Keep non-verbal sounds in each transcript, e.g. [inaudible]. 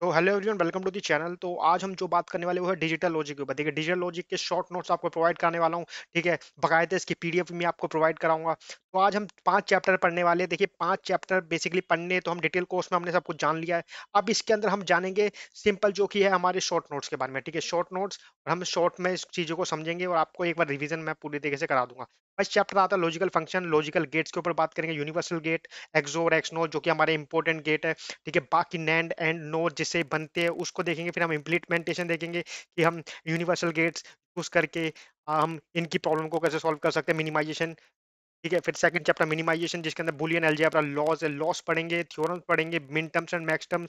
तो hello everyone welcome to the channel तो आज हम जो बात करने वाले वो है डिजिटल लॉजिक के ऊपर देखिए डिजिटल लॉजिक के शॉर्ट नोट्स आपको प्रोवाइड कराने वाला हूँ ठीक है बकायदे इसकी पीडीएफ में आपको प्रोवाइड कराऊंगा तो आज हम पांच चैप्टर पढ़ने वाले हैं देखिए पांच चैप्टर बेसिकली पढ़ने तो हम डिटेल कोर्स में हमने सब कुछ जान लिया है अब इसके अंदर हम जानेंगे सिंपल जो कि है हमारे शॉर्ट नोट्स के बारे में ठीक है शॉर्ट नोट्स और हम शॉर्ट में इस चीज़ों को समझेंगे और आपको एक बार रिविजन मैं पूरी तरीके से करा दूंगा फर्स्ट चैप्टर आता है लॉजिकल फंक्शन लॉजिकल गेट्स के ऊपर बात करेंगे यूनिवर्सल गेट एक्सोर एक्सनो जो कि हमारे इंपॉर्टेंट गेट है ठीक है बाकी नैंड एंड नो जिससे बनते हैं उसको देखेंगे फिर हम इम्प्लीमेंटेशन देखेंगे कि हम यूनिवर्सल गेट्स यूज करके हम इनकी प्रॉब्लम को कैसे सॉल्व कर सकते हैं मिनिमाइजेशन ठीक है फिर सेकंड चैप्टर मिनिमाइजेशन जिसके अंदर बुलियन एलजेब्रा लॉज है लॉस पढ़ेंगे थ्योरम्स पढ़ेंगे min terms and max term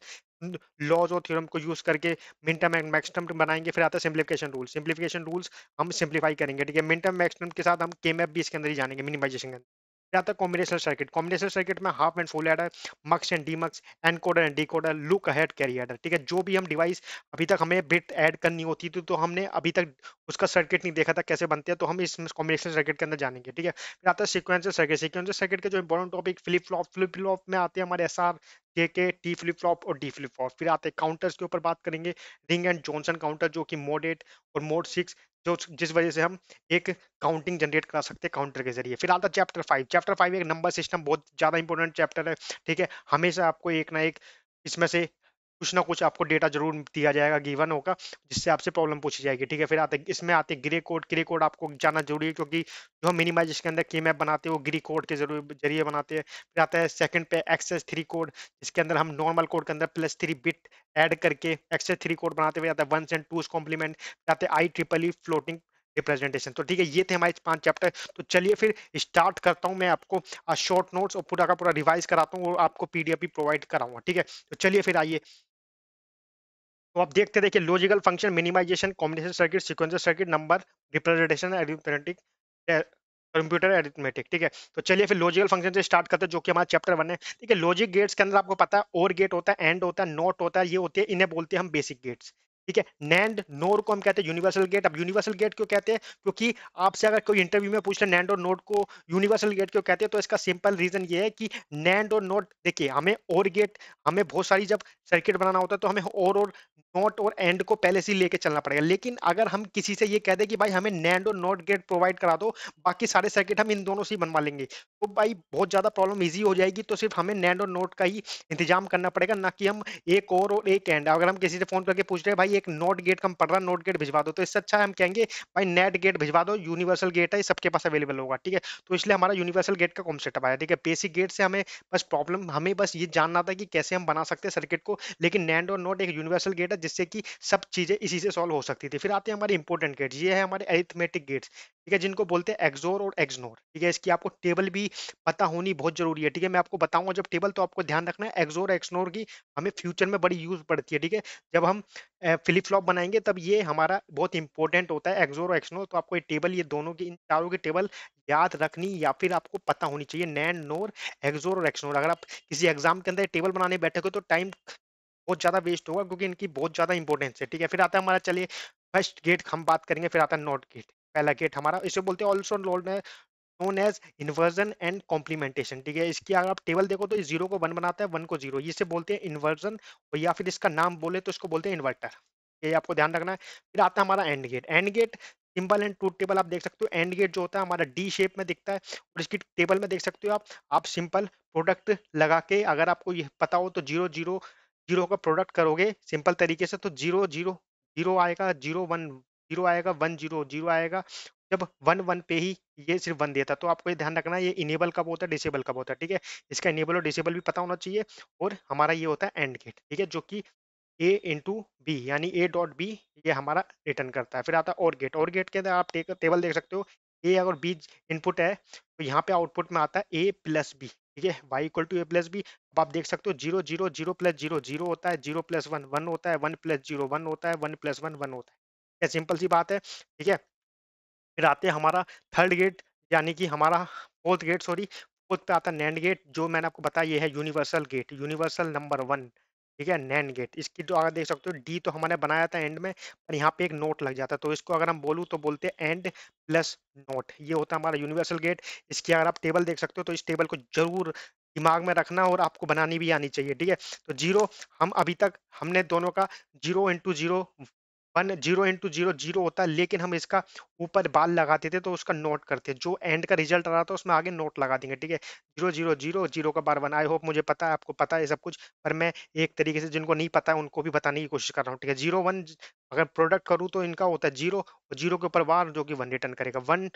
laws और थ्योरम को यूज करके min term and max term बनाएंगे फिर आता है सिंप्लीफिकेशन रूल सिंप्लीफिकेशन रूल्स हम सिंप्लीफाई करेंगे ठीक है मिन टर्म मैक्स टर्म के साथ हम केमएफ भी इसके अंदर ही जानेंगे मिनिमाइजेशन के अंदर आता है कॉम्बिनेशन सर्किट कॉम्बिनेशन सर्किट में half and full adder mux and demux encoder and decoder look ahead carry adder ठीक है जो भी हम डिवाइस अभी तक हमें बिट ऐड करनी होती थी तो हमने अभी तक उसका सर्किट नहीं देखा था कैसे बनते हैं तो हम इस कॉम्बिनेशन सर्किट के अंदर जानेंगे ठीक है फिर आता है सिक्वेंसर सर्किट सिक्वेंसर सर्किट के जो important topic flip flop flip flop में आते हैं हमारे S R J K T flip flop और डी फ्लिप फ्लॉप फिर आते हैं काउंटर्स के ऊपर बात करेंगे रिंग एंड जॉनसन काउंटर जो कि मोड एट और मोड सिक्स जो जिस वजह से हम एक काउंटिंग जनरेट करा सकते हैं काउंटर के जरिए फिर आता चैप्टर फाइव चैप्टर फाइव एक नंबर सिस्टम बहुत ज़्यादा इंपॉर्टेंट चैप्टर है ठीक है हमेशा आपको एक ना एक इसमें से कुछ ना कुछ आपको डेटा जरूर दिया जाएगा गिवन होगा जिससे आपसे प्रॉब्लम पूछी जाएगी ठीक है फिर आते इसमें आते ग्रे कोड ग्रे कोड आपको जाना जरूरी है क्योंकि जो हम मिनिमाइज के अंदर के मैप बनाते हैं वो ग्री कोड के जरिए बनाते हैं फिर आता है सेकंड पे एक्सेस थ्री कोड जिसके अंदर हम नॉर्मल कोड के अंदर प्लस थ्री बिट एड करके एक्सेस थ्री कोड बनाते हुए आता है वन एंड टू कॉम्प्लीमेंट फिर आते I triple E floating representation तो ठीक है ये थे हमारे पांच चैप्टर तो चलिए फिर स्टार्ट करता हूँ मैं आपको शॉर्ट नोट्स और पूरा का पूरा रिवाइज कराता हूँ और आपको पीडीएफ भी प्रोवाइड कराऊंगा ठीक है तो चलिए फिर आइए तो आप देखते देखिए logical function minimization combination circuit sequential circuit number representation arithmetic computer arithmetic ठीक है तो चलिए फिर लॉजिकल फंक्शन से स्टार्ट करते हैं जो कि हमारा चैप्टर वन है ठीक है लॉजिक गेट्स के अंदर आपको पता है और गेट होता है एंड होता है नॉट होता है ये होती है इन्हें बोलते हैं हम बेसिक गेट्स ठीक है नैंड नोर को हम कहते हैं यूनिवर्सल गेट अब यूनिवर्सल गेट क्यों कहते हैं क्योंकि आपसे अगर कोई इंटरव्यू में पूछ रहे नैंड और नोट को यूनिवर्सल गेट क्यों कहते हैं तो इसका सिंपल रीजन ये है कि नैंड और नोट देखिए हमें और गेट हमें बहुत सारी जब सर्किट बनाना होता है तो हमें और और नोट और एंड को पहले से लेके चलना पड़ेगा लेकिन अगर हम किसी से ये कह दें कि भाई हमें नैंड और नोट गेट प्रोवाइड करा दो बाकी सारे सर्किट हम इन दोनों से ही बनवा लेंगे तो भाई बहुत ज़्यादा प्रॉब्लम ईजी हो जाएगी तो सिर्फ हमें नैंड और नोट का ही इंतजाम करना पड़ेगा ना कि हम एक और और एक एंड अगर हम किसी से फोन करके पूछ रहे हैं भाई एक नोट गेट कम पड़ रहा नोट गेट भिजवा दो तो इससे अच्छा हम कहेंगे भाई नेट गेट भिजवा दो यूनिवर्सल गेट है सबके पास अवेलेबल होगा ठीक है तो इसलिए हमारा यूनिवर्सल गेट का कॉन्सेप्ट आया ठीक है बेसिक गेट से हमें बस प्रॉब्लम हमें बस ये जानना था कि कैसे हम बना सकते हैं सर्किट को लेकिन नैंड और नोट एक यूनिवर्सल गेट है था जिससे कि सब चीज़ें इसी से सॉल्व हो सकती थी फिर आते हैं हमारे इंपॉर्टेंट गेट्स ये है हमारे एरिथमेटिक गेट्स ठीक है जिनको बोलते हैं एक्जोर और एक्जनोर ठीक है इसकी आपको टेबल भी पता होनी बहुत जरूरी है ठीक है मैं आपको बताऊंगा जब टेबल तो आपको ध्यान रखना है एक्जोर एक्सनोर की हमें फ्यूचर में बड़ी यूज पड़ती है ठीक है जब हम फ्लिप फ्लॉप बनाएंगे तब ये हमारा बहुत इंपॉर्टेंट होता है एक्जोर और एक्सनोर तो आपको ये टेबल ये दोनों की इन चारों की टेबल याद रखनी या फिर आपको पता होनी चाहिए नैन नोर एक्जोर और एक्सनोर अगर आप किसी एग्जाम के अंदर टेबल बनाने बैठे हो तो टाइम बहुत ज्यादा वेस्ट होगा क्योंकि इनकी बहुत ज्यादा इंपॉर्टेंस है ठीक है फिर आता है हमारा चलिए फर्स्ट गेट हम बात करेंगे फिर आता है नॉट गेट पहला गेट हमारा इसे बोलते हैं also known as inversion and complementation ठीक है इसकी अगर आप टेबल देखो तो जीरो को वन बनाता है वन को जीरो इसे बोलते हैं इन्वर्जन या फिर इसका नाम बोले तो इसको बोलते हैं इन्वर्टर ये आपको ध्यान रखना है फिर आता है हमारा and gate AND gate simple and टूट टेबल आप देख सकते हो एंड गेट जो होता है हमारा डी शेप में दिखता है और इसकी टेबल में देख सकते हो आप आप सिंपल प्रोडक्ट लगा के अगर आपको ये पता हो तो जीरो जीरो जीरो का प्रोडक्ट करोगे सिंपल तरीके से तो जीरो जीरो जीरो आएगा जीरो वन जीरो आएगा वन जीरो जीरो आएगा जब वन वन पे ही ये सिर्फ वन देता तो आपको ये ध्यान रखना ये इनेबल कब होता है डिसेबल कब होता है ठीक है इसका इनेबल और डिसेबल भी पता होना चाहिए और हमारा ये होता है एंड गेट ठीक है जो कि ए इंटू बी यानी ए डॉट बी ये हमारा रिटर्न करता है फिर आता है और गेट और गेट के अंदर आप टेबल देख सकते हो ए अगर बी इनपुट है तो यहाँ पे आउटपुट में आता है ए प्लस बी ठीक है Y equal to A plus B अब आप देख सकते हो zero zero zero plus zero zero होता है जीरो प्लस वन वन होता है वन प्लस जीरो वन होता है वन प्लस वन वन होता है ये सिंपल सी बात है ठीक है फिर आते हैं हमारा थर्ड गेट यानी कि हमारा फोर्थ गेट सॉरी फोर्थ पे आता है नैंड गेट जो मैंने आपको बताया ये है universal gate universal number one ठीक है नैंड गेट इसकी तो अगर देख सकते हो डी तो हमारे बनाया था एंड में पर यहाँ पे एक नोट लग जाता है तो इसको अगर हम बोलूँ तो बोलते हैं एंड प्लस नोट ये होता है हमारा यूनिवर्सल गेट इसकी अगर आप टेबल देख सकते हो तो इस टेबल को जरूर दिमाग में रखना और आपको बनानी भी आनी चाहिए ठीक है तो जीरो हम अभी तक हमने दोनों का zero into zero one zero into zero zero होता है लेकिन हम इसका ऊपर बाल लगाते थे तो उसका नोट करते हैं जो एंड का रिजल्ट आ रहा था उसमें आगे नोट लगा देंगे ठीक है जीरो जीरो जीरो जीरो का बार वन आई होप मुझे पता है आपको पता है सब कुछ पर मैं एक तरीके से जिनको नहीं पता है उनको भी बताने की कोशिश कर रहा हूँ ठीक है जीरो वन अगर प्रोडक्ट करूँ तो इनका होता है जीरो और जीरो के ऊपर बार जो कि वन रिटर्न करेगा वन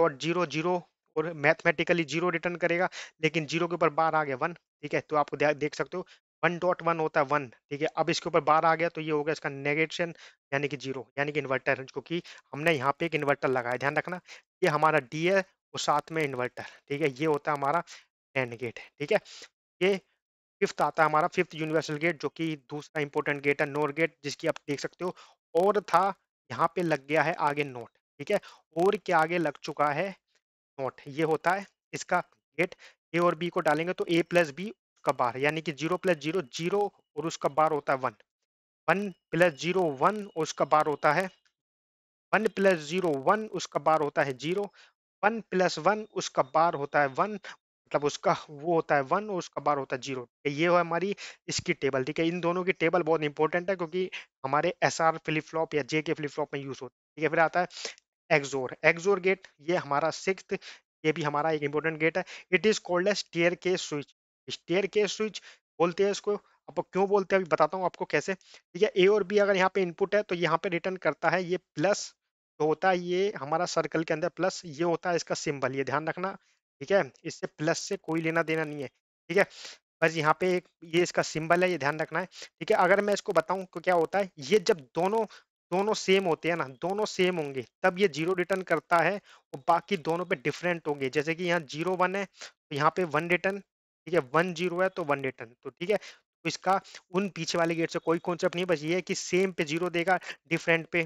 डॉट जीरो जीरो और मैथमेटिकली जीरो रिटर्न करेगा लेकिन जीरो के ऊपर बार आ गया वन ठीक है तो आपको देख सकते हो वन डॉट वन होता है वन ठीक है अब इसके ऊपर बार आ गया तो ये हो गया इसका नेगेशन यानी कि जीरो यानी कि इन्वर्टर क्योंकि हमने यहाँ पे एक इन्वर्टर लगाया ध्यान रखना ये हमारा डी है और साथ में इन्वर्टर ठीक है ये होता है हमारा एंड गेट ठीक है ये फिफ्थ आता है हमारा फिफ्थ यूनिवर्सल गेट जो कि दूसरा इंपॉर्टेंट गेट है नोर गेट जिसकी आप देख सकते हो और था यहाँ पे लग गया है आगे नोट ठीक है और के आगे लग चुका है नोट ये होता है इसका गेट ए और बी को डालेंगे तो ए प्लस बी का बार यानी कि जीरो प्लस जीरो जीरो और उसका बार होता है one one plus zero one और उसका बार होता है वन प्लस जीरो वन उसका बार होता है जीरो वन प्लस वन उसका बार होता है वन मतलब उसका वो होता है वन और उसका बार होता है जीरो तो ये है हमारी इसकी टेबल ठीक है इन दोनों की टेबल बहुत इंपॉर्टेंट है क्योंकि हमारे एस आर फ्लिप या जे के फ्लिप में यूज होता है ठीक है फिर आता है एक्सोर एक्सोर गेट ये हमारा सिक्स ये भी हमारा एक इंपॉर्टेंट गेट है इट इज कॉल्ड एज टीयर के स्विच स्टेयर केस स्विच बोलते हैं इसको अब क्यों बोलते हैं अभी बताता हूँ आपको कैसे ठीक है ए और बी अगर यहाँ पे इनपुट है तो यहाँ पे रिटर्न करता है ये प्लस तो होता है ये हमारा सर्कल के अंदर प्लस ये होता है इसका सिंबल ये ध्यान रखना ठीक है इससे प्लस से कोई लेना देना नहीं है ठीक है बस यहाँ पे एक ये इसका सिंबल है ये ध्यान रखना है ठीक है अगर मैं इसको बताऊँ तो क्या होता है ये जब दोनों दोनों सेम होते हैं ना दोनों सेम होंगे तब ये जीरो रिटर्न करता है और बाकी दोनों पे डिफरेंट होंगे जैसे कि यहाँ जीरो वन है तो यहाँ पे वन रिटर्न ठीक है वन जीरो है तो वन रिटर्न तो ठीक है तो इसका उन पीछे वाले गेट से कोई कॉन्सेप्ट नहीं बस ये है कि सेम पे जीरो देगा डिफरेंट पे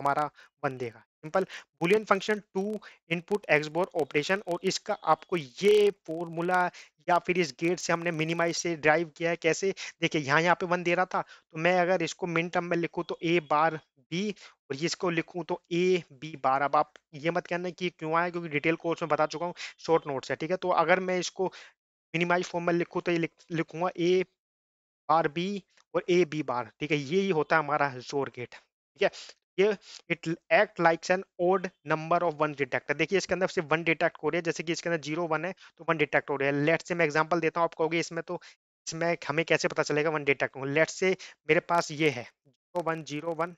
हमारा वन देगा simple Boolean function two input XOR operation और इसका आपको ये फॉर्मूला या फिर इस गेट से हमने मिनिमाइज से ड्राइव किया है कैसे देखिए यहाँ यहाँ पे वन दे रहा था तो मैं अगर इसको मिन टर्म में लिखूँ तो ए बार बी और ये इसको लिखूँ तो ए बी बार अब आप ये मत कहना कि क्यों आए क्योंकि डिटेल कोर्स में बता चुका हूँ शॉर्ट नोट्स है ठीक है तो अगर मैं इसको मिनिमाइज फॉर्म में लिखूँ तो ये लिखूँगा ए बार बी और ए बी बार ठीक है ये ही होता है हमारा जोर गेट ठीक है ये it act likes an odd number of one detector देखिए इसके अंदर सिर्फ वन डिटेक्ट हो रही है जैसे कि इसके अंदर जीरो वन है तो वन डिटेक्ट हो रहा है लेट से मैं एग्जांपल देता हूँ आप कहोगे इसमें तो इसमें हमें कैसे पता चलेगा वन डिटेक्ट होगा लेट से मेरे पास ये है zero one zero one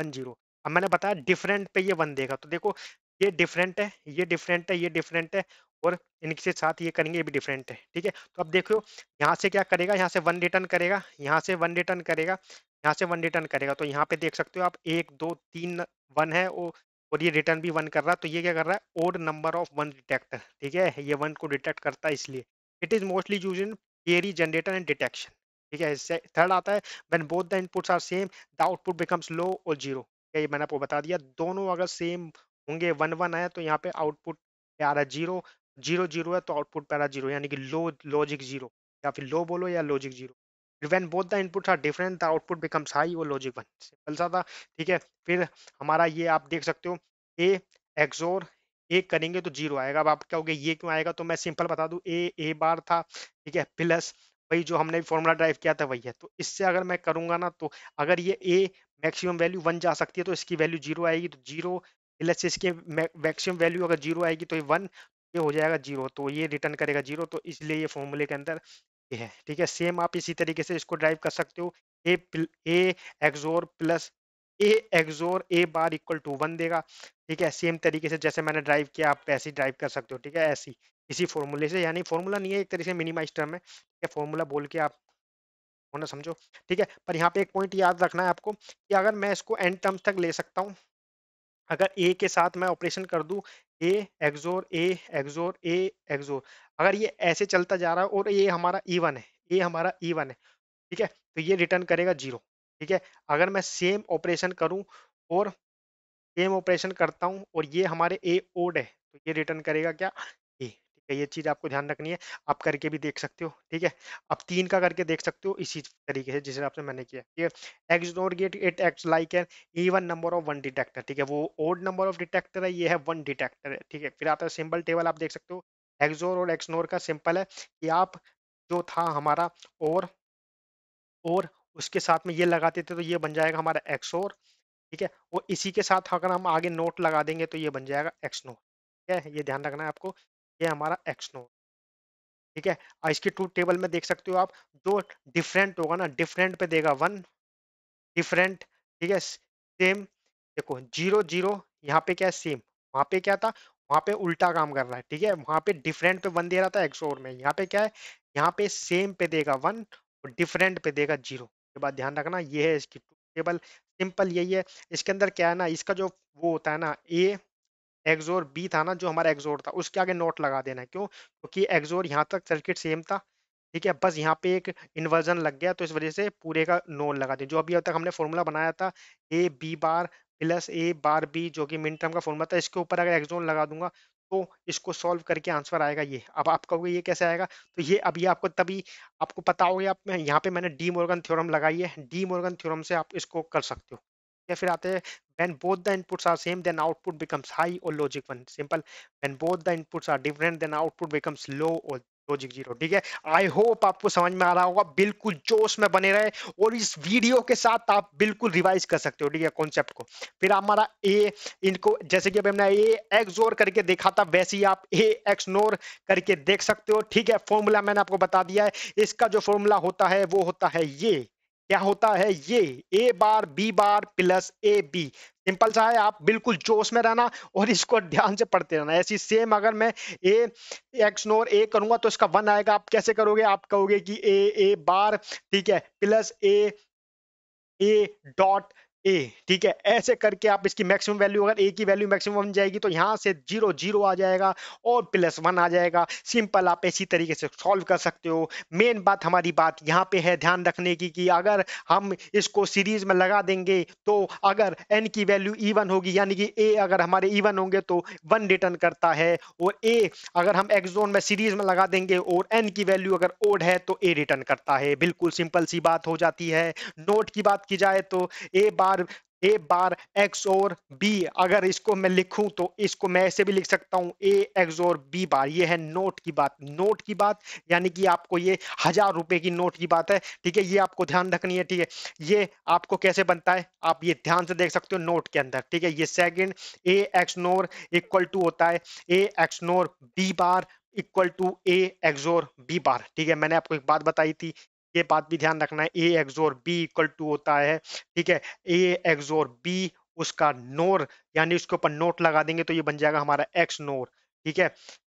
one zero अब मैंने बताया डिफरेंट पे ये वन देगा तो देखो ये डिफरेंट है ये डिफरेंट है ये डिफरेंट है और इनके साथ ये करेंगे ये भी डिफरेंट है ठीक है तो अब देखो यहाँ से क्या करेगा यहाँ से वन रिटर्न करेगा यहाँ से वन रिटर्न करेगा यहाँ से वन रिटर्न करेगा तो यहाँ पे देख सकते हो आप एक दो तीन वन है और और ये रिटर्न भी वन कर रहा है तो ये क्या कर रहा है odd number of one detector ठीक है ये वन को डिटेक्ट करता है इसलिए it is mostly used in parity generator and detection ठीक है इससे थर्ड आता है when both the inputs are same the output becomes low और जीरो ये मैंने आपको बता दिया दोनों अगर सेम होंगे वन वन आए तो यहाँ पे आउटपुट आ रहा है जीरो जीरो जीरो है तो आउटपुट पैरा जीरो यानी कि लो लॉजिक जीरो या फिर लो बोलो या logic zero when both the inputs are different the output becomes high वो लॉजिक वन सिंपल सा था ठीक है फिर हमारा ये आप देख सकते हो ए एक्सोर ए करेंगे तो जीरो आएगा अब आप क्या होगा ये क्यों आएगा तो मैं सिंपल बता दूँ ए ए बार था ठीक है प्लस वही जो हमने फॉर्मूला ड्राइव किया था वही है तो इससे अगर मैं करूँगा ना तो अगर ये ए मैक्सिमम वैल्यू वन जा सकती है तो इसकी वैल्यू जीरो आएगी तो जीरो प्लस इसके मैक्सिमम वैल्यू अगर जीरो आएगी तो ये वन ये हो जाएगा जीरो तो ये रिटर्न करेगा जीरो तो इसलिए ये फॉर्मूले के अंदर है ठीक है सेम आप इसी तरीके से इसको ड्राइव कर सकते हो A A XOR plus A XOR A bar equal to one देगा ठीक है सेम तरीके से जैसे मैंने ड्राइव किया आप ऐसे ड्राइव कर सकते हो ठीक है ऐसी इसी फॉर्मूले से यानी फॉर्मूला नहीं है एक तरीके से मिनिमाइज टर्म है ठीक है फॉर्मूला बोल के आप होना समझो ठीक है पर यहाँ पे एक पॉइंट याद रखना है आपको कि अगर मैं इसको एंड टर्म्स तक ले सकता हूँ अगर ए के साथ मैं ऑपरेशन कर दूँ ए एक्सोर ए एक्सोर ए एक्सोर अगर ये ऐसे चलता जा रहा है और ये हमारा ई वन है ये हमारा ई वन है ठीक है तो ये रिटर्न करेगा जीरो ठीक है अगर मैं सेम ऑपरेशन करूँ और सेम ऑपरेशन करता हूं और ये हमारे ए ओड है तो ये रिटर्न करेगा क्या है ये चीज़ आपको ध्यान रखनी है आप करके भी देख सकते हो ठीक है आप तीन का करके देख सकते हो इसी तरीके से जिस हिसाब से मैंने किया ठीक है XNOR gate it acts like an even number of one detector ठीक है वो ओड नंबर ऑफ डिटेक्टर है ये है वन डिटेक्टर है ठीक है फिर आता है सिंपल टेबल आप देख सकते हो एक्सोर और एक्सनोर का सिंपल है कि आप जो था हमारा और और उसके साथ में ये लगाते थे तो ये बन जाएगा हमारा एक्सोर ठीक है और इसी के साथ अगर हम आगे नोट लगा देंगे तो ये बन जाएगा एक्सनोर ठीक है ये ध्यान रखना है आपको ये हमारा एक्स नोड ठीक है इसकी टू टेबल में देख सकते हो आप जो डिफरेंट होगा ना डिफरेंट पे देगा वन डिफरेंट ठीक है सेम देखो जीरो जीरो यहाँ पे क्या है सेम वहाँ पे क्या था वहाँ पे उल्टा काम कर रहा है ठीक है वहाँ पे डिफरेंट पे वन दे रहा था एक्सोर में यहाँ पे क्या है यहाँ पे सेम पे देगा वन और डिफरेंट पे देगा जीरो के बाद ध्यान रखना ये है इसकी टेबल सिंपल यही है इसके अंदर क्या है ना इसका जो वो होता है ना ए एग्जोर बी था ना जो हमारा एग्जोर था उसके आगे नोट लगा देना क्यों क्योंकि तो यहाँ तक सर्किट सेम था ठीक है बस यहाँ पे एक इन्वर्जन लग गया तो इस वजह से पूरे का नोट लगा दें जो अभी अब तक हमने फॉर्मूला बनाया था A B bar plus A bar B जो कि मिन टर्म का फॉर्मूला था इसके ऊपर अगर एग्जोन लगा दूंगा तो इसको सॉल्व करके आंसर आएगा ये अब आप कहोगे ये कैसे आएगा तो ये अभी आपको तभी आपको पता होगा आप यहाँ पे मैंने डी मोर्गन थ्योरम लगाई है डी मोर्गन थ्योरम से आप इसको कर सकते हो या फिर आते हैं when both the inputs are same then output becomes high or logic one simple when both the inputs are different then output becomes low or logic zero ठीक है आई होप आपको समझ में आ रहा होगा बिल्कुल जोश में बने रहे और इस वीडियो के साथ आप बिल्कुल रिवाइज कर सकते हो ठीक है कॉन्सेप्ट को फिर हमारा ए इनको जैसे कि अभी हमने ए एक्सोर करके देखा था वैसे ही आप ए एक्सनोर करके देख सकते हो ठीक है फॉर्मूला मैंने आपको बता दिया है इसका जो फॉर्मूला होता है वो होता है ये क्या होता है ये A bar B bar plus A B simple सा है आप बिल्कुल जोश में रहना और इसको ध्यान से पढ़ते रहना ऐसी सेम अगर मैं ए एक्स नोर ए करूंगा तो इसका वन आएगा आप कैसे करोगे आप कहोगे कि ए ए बार ठीक है plus A A dot A ठीक है ऐसे करके आप इसकी मैक्सिमम वैल्यू अगर ए की वैल्यू मैक्सिमम बन जाएगी तो यहाँ से जीरो जीरो आ जाएगा और प्लस वन आ जाएगा सिंपल आप इसी तरीके से सॉल्व कर सकते हो मेन बात हमारी बात यहाँ पे है ध्यान रखने की कि अगर हम इसको सीरीज में लगा देंगे तो अगर एन की वैल्यू ईवन होगी यानी कि ए अगर हमारे ईवन होंगे तो वन रिटर्न करता है और ए अगर हम एक्सोन में सीरीज में लगा देंगे और एन की वैल्यू अगर ओड है तो ए रिटर्न करता है बिल्कुल सिंपल सी बात हो जाती है नोट की बात की जाए तो ए बात बार ए बार एक्स और बी अगर इसको मैं लिखूं तो इसको मैं ऐसे भी लिख सकता हूं ए एक्स और बी बार ये है नोट की बात नोट की बात यानी कि आपको ये हजार रुपए की नोट की बात है ठीक है ये आपको ध्यान रखनी है ठीक है ये आपको कैसे बनता है आप ये ध्यान से देख सकते हो नोट के अंदर ठीक है ये second A XNOR equal to होता है A XNOR B bar equal to A XOR B bar ठीक है मैंने आपको एक बात बताई थी ये बात भी ध्यान रखना है A XOR B equal to होता है ठीक है ए एक्सोर बी उसका नोर यानी उसके ऊपर नोट लगा देंगे तो ये बन जाएगा हमारा एक्स नोर ठीक है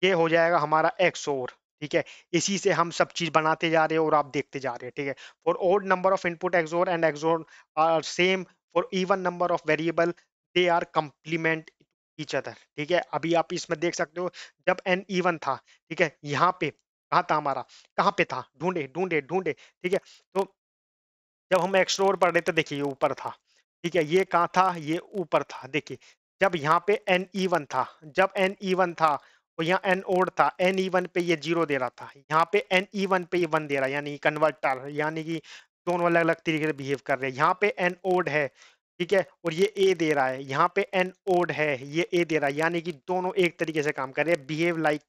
ये हो जाएगा हमारा एक्सोर ठीक है इसी से हम सब चीज बनाते जा रहे हैं और आप देखते जा रहे हैं ठीक है for odd number of input XOR and XOR are same for even number of variable they are complement each other ठीक है अभी आप इसमें देख सकते हो जब एन इवन था ठीक है यहाँ पे कहाँ था हमारा कहाँ पे था ढूंढे ढूंढे ढूंढे ठीक है तो जब हम एक्सप्लोर पढ़ रहे थे देखिए ये ऊपर था ठीक है ये कहाँ था ये ऊपर था देखिए जब यहाँ पे एन ई वन था जब एन ई वन था और यहाँ एन ओड था एन ई वन पे ये जीरो दे रहा था यहाँ पे एन ई वन पे ये वन दे रहा है यानी कन्वर्टर यानी कि दोनों अलग अलग तरीके से बिहेव कर रहे हैं यहाँ पे एन ओड है ठीक है और ये ए दे रहा है यहाँ पे एन ओड है ये ए दे रहा है यानी कि दोनों एक तरीके से काम कर रहे हैं behave like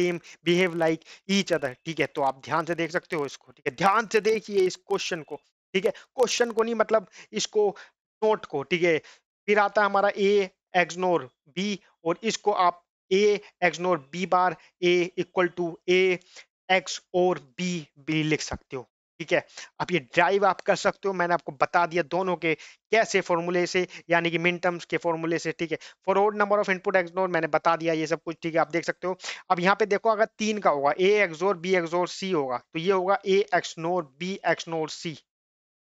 same behave like each other ठीक है तो आप ध्यान से देख सकते हो इसको ठीक है ध्यान से देखिए इस क्वेश्चन को ठीक है क्वेश्चन को नहीं मतलब इसको नोट को ठीक है फिर आता है हमारा ए एग्जनोर बी और इसको आप A XNOR B bar A equal to A XOR B भी लिख सकते हो ठीक है अब ये ड्राइव आप कर सकते हो मैंने आपको बता दिया दोनों के कैसे फॉर्मूले से यानी कि मिन टर्म्स के फॉर्मूले से ठीक है for odd number of input XOR मैंने बता दिया ये सब कुछ ठीक है आप देख सकते हो अब यहाँ पे देखो अगर तीन का होगा ए एक्सोर बी एक्सोर सी होगा तो ये होगा A XNOR B XNOR C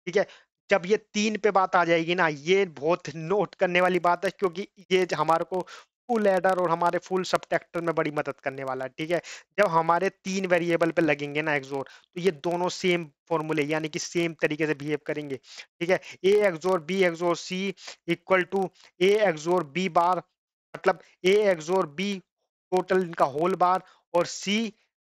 ठीक है जब ये तीन पे बात आ जाएगी ना ये बहुत नोट करने वाली बात है क्योंकि ये हमारे को फुल एडर और हमारे फुल सब्ट्रैक्टर में बड़ी मदद करने वाला है ठीक है जब हमारे तीन वेरिएबल पे लगेंगे ना एक्सोर तो ये दोनों सेम फॉर्मूले यानी कि सेम तरीके से बिहेव करेंगे ठीक है A XOR B XOR C equal to A XOR B bar मतलब ए एक्सोर बी टोटल इनका होल बार और C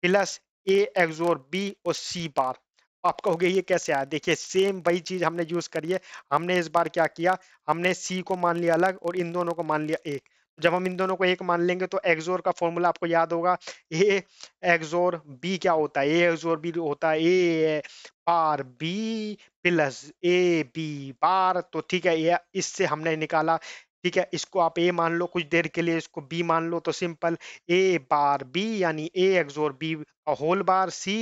plus A XOR B और सी बार तो आप कहोगे ये कैसे आया देखिए सेम वही चीज हमने यूज करी है हमने इस बार क्या किया हमने सी को मान लिया अलग और इन दोनों को मान लिया एक जब हम इन दोनों को एक मान लेंगे तो एक्सोर का फॉर्मूला आपको याद होगा ए एक्सोर बी क्या होता है ए एक्सोर बी होता है A bar B plus A B bar तो ठीक है ये इससे हमने निकाला ठीक है इसको आप ए मान लो कुछ देर के लिए इसको बी मान लो तो सिंपल ए बार बी यानी ए एक्सोर बी होल बार सी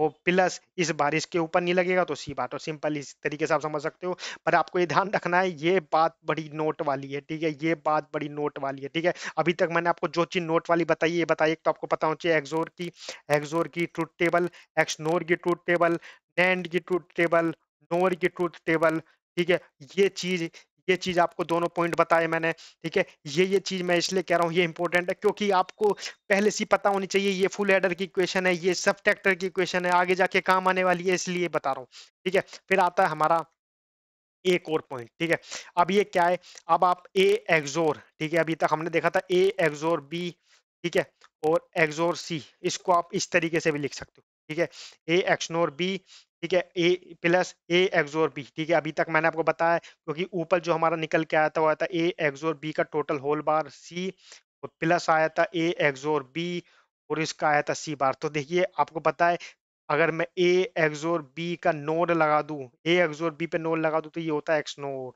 वो प्लस इस बार इसके ऊपर नहीं लगेगा तो सी बार तो सिंपल इस तरीके से आप समझ सकते हो पर आपको ये ध्यान रखना है ये बात बड़ी नोट वाली है ठीक है ये बात बड़ी नोट वाली है ठीक है अभी तक मैंने आपको जो चीज नोट वाली बताई ये बताइए तो आपको पता होना चाहिए एक्सोर की एक्सोर की ट्रूथ टेबल एक्सनोर की ट्रूथ टेबल नैंड की ट्रूथ टेबल नोर की ट्रूथ टेबल ठीक है ये चीज ये चीज आपको दोनों पॉइंट बताए मैंने ठीक है ये ये चीज मैं इसलिए कह रहा हूँ ये इंपॉर्टेंट है क्योंकि आपको पहले से पता होनी चाहिए ये फुल एडर की क्वेश्चन है ये सब ट्रैक्टर की क्वेश्चन है आगे जाके काम आने वाली है इसलिए बता रहा हूँ ठीक है फिर आता है हमारा एक और पॉइंट ठीक है अब ये क्या है अब आप ए एक्जोर ठीक है अभी तक हमने देखा था ए एक्जोर बी ठीक है और एक्सोर सी इसको आप इस तरीके से भी लिख सकते हो ठीक है ए एक्सनोर बी ठीक है A plus A XOR B ठीक है अभी तक मैंने आपको बताया क्योंकि ऊपर जो हमारा निकल के आया था वो आया था ए एक्सोर बी का टोटल होल बार सी और प्लस आया था ए एक्सोर बी और इसका आया था सी बार तो देखिए आपको पता है अगर मैं ए एक्सोर बी का नोड लगा दूं ए एक्सोर बी पे नोड लगा दूं तो ये होता है एक्सनोर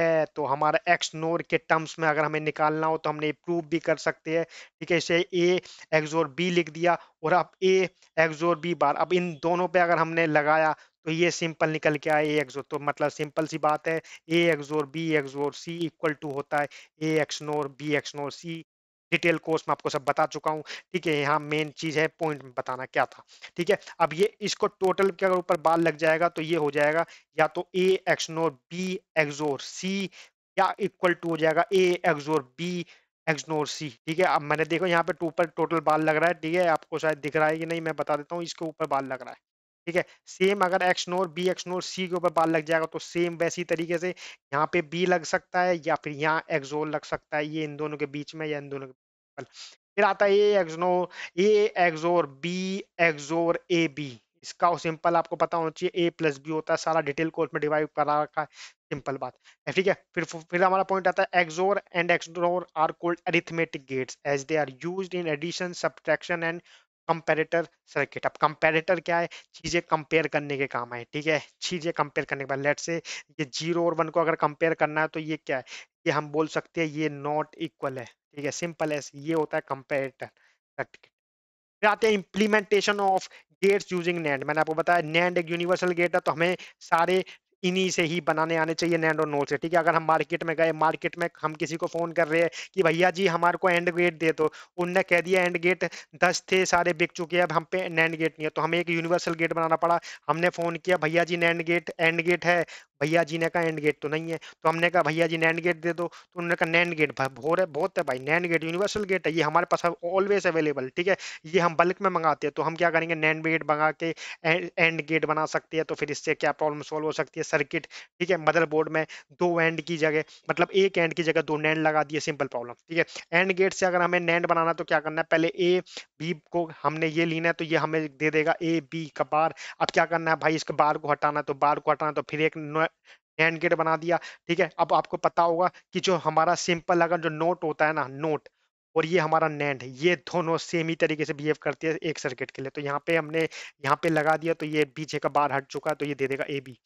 है तो हमारा एक्स नोर के टर्म्स में अगर हमें निकालना हो तो हमने प्रूव भी कर सकते हैं ठीक है इसे ए एक्सोर बी लिख दिया और अब ए एक्सोर बी बार अब इन दोनों पे अगर हमने लगाया तो ये सिंपल निकल के आए ए एक्सोर तो मतलब सिंपल सी बात है A XOR B XOR C equal to होता है A XNOR B XNOR C detail course में आपको सब बता चुका हूँ ठीक है यहाँ मेन चीज़ है पॉइंट बताना क्या था ठीक है अब ये इसको टोटल के अगर ऊपर बाल लग जाएगा तो ये हो जाएगा या तो ए एक्सनोर बी एक्सोर सी या इक्वल टू हो जाएगा ए एक्सोर बी एक्सनोर सी ठीक है अब मैंने देखो यहाँ पे पर टोटल बाल लग रहा है ठीक है आपको शायद दिख रहा है कि नहीं मैं बता देता हूँ इसके ऊपर बाल लग रहा है ठीक है सेम अगर XNOR B XNOR C के ऊपर बाल लग जाएगा तो सेम वैसी तरीके से यहाँ पे बी लग सकता है या फिर यहाँ एक्सोर लग सकता है ये इन दोनों के बीच में या इन दोनों के फिर आता है A XNOR A XOR B XOR A B इसका सिंपल आपको पता होना चाहिए ए प्लस बी होता है सारा डिटेल कोर्स में डिवाइड करा रखा है सिंपल बात है ठीक है फिर फिर हमारा पॉइंट आता है XOR and XNOR are called arithmetic gates as they are used in addition subtraction and comparator circuit अब कंपेरेटर क्या है चीजें कंपेयर करने के काम आए ठीक है चीजें कंपेयर करने के बाद लेट से ये जीरो और वन को अगर कंपेयर करना है तो ये क्या है ये हम बोल सकते हैं ये नॉट इक्वल है ठीक है सिंपल है ये होता है कंपेरेटर सर्किट फिर आते हैं implementation of gates using NAND मैंने आपको बताया नैंड एक यूनिवर्सल गेट है तो हमें सारे इन्हीं से ही बनाने आने चाहिए नैंड और नोल से ठीक है अगर हम मार्केट में गए मार्केट में हम किसी को फोन कर रहे हैं कि भैया जी हमारे को एंड गेट दे दो उनने कह दिया एंड गेट दस थे सारे बिक चुके हैं अब हम पे नैंड गेट नहीं है तो हमें एक यूनिवर्सल गेट बनाना पड़ा हमने फोन किया भैया जी नैंड गेट एंड गेट है भैया जी ने कहा एंड गेट तो नहीं है तो हमने कहा भैया जी नैंड गेट दे दो तो उन्होंने कहा नैंड गेट हो रहा है बहुत है भाई नैंड गेट यूनिवर्सल गेट है ये हमारे पास ऑलवेज अवेलेबल ठीक है ये हम बल्क में मंगाते हैं तो हम क्या करेंगे नैंड गेट मंगा के एंड गेट बना सकते हैं तो फिर इससे क्या प्रॉब्लम सॉल्व हो सकती है सर्किट ठीक है मदरबोर्ड में दो एंड की जगह मतलब एक एंड की जगह दो नैंड लगा दिए सिंपल प्रॉब्लम ठीक है एंड गेट से अगर हमें नैंड बनाना तो क्या करना है पहले ए बी को हमने ये लेना है तो ये हमें दे देगा ए बी का बार अब क्या करना है भाई इसके बार को हटाना तो बार को हटाना तो फिर एक एंड गेट बना दिया ठीक है अब आपको पता होगा कि जो हमारा सिंपल अगर जो नोट होता है ना नोट और ये हमारा नैंड है ये दोनों सेम ही तरीके से बिहेव करती है एक सर्किट के लिए तो यहाँ पे हमने यहाँ पे लगा दिया तो ये बीजे का बार हट चुका है तो ये दे देगा ए बी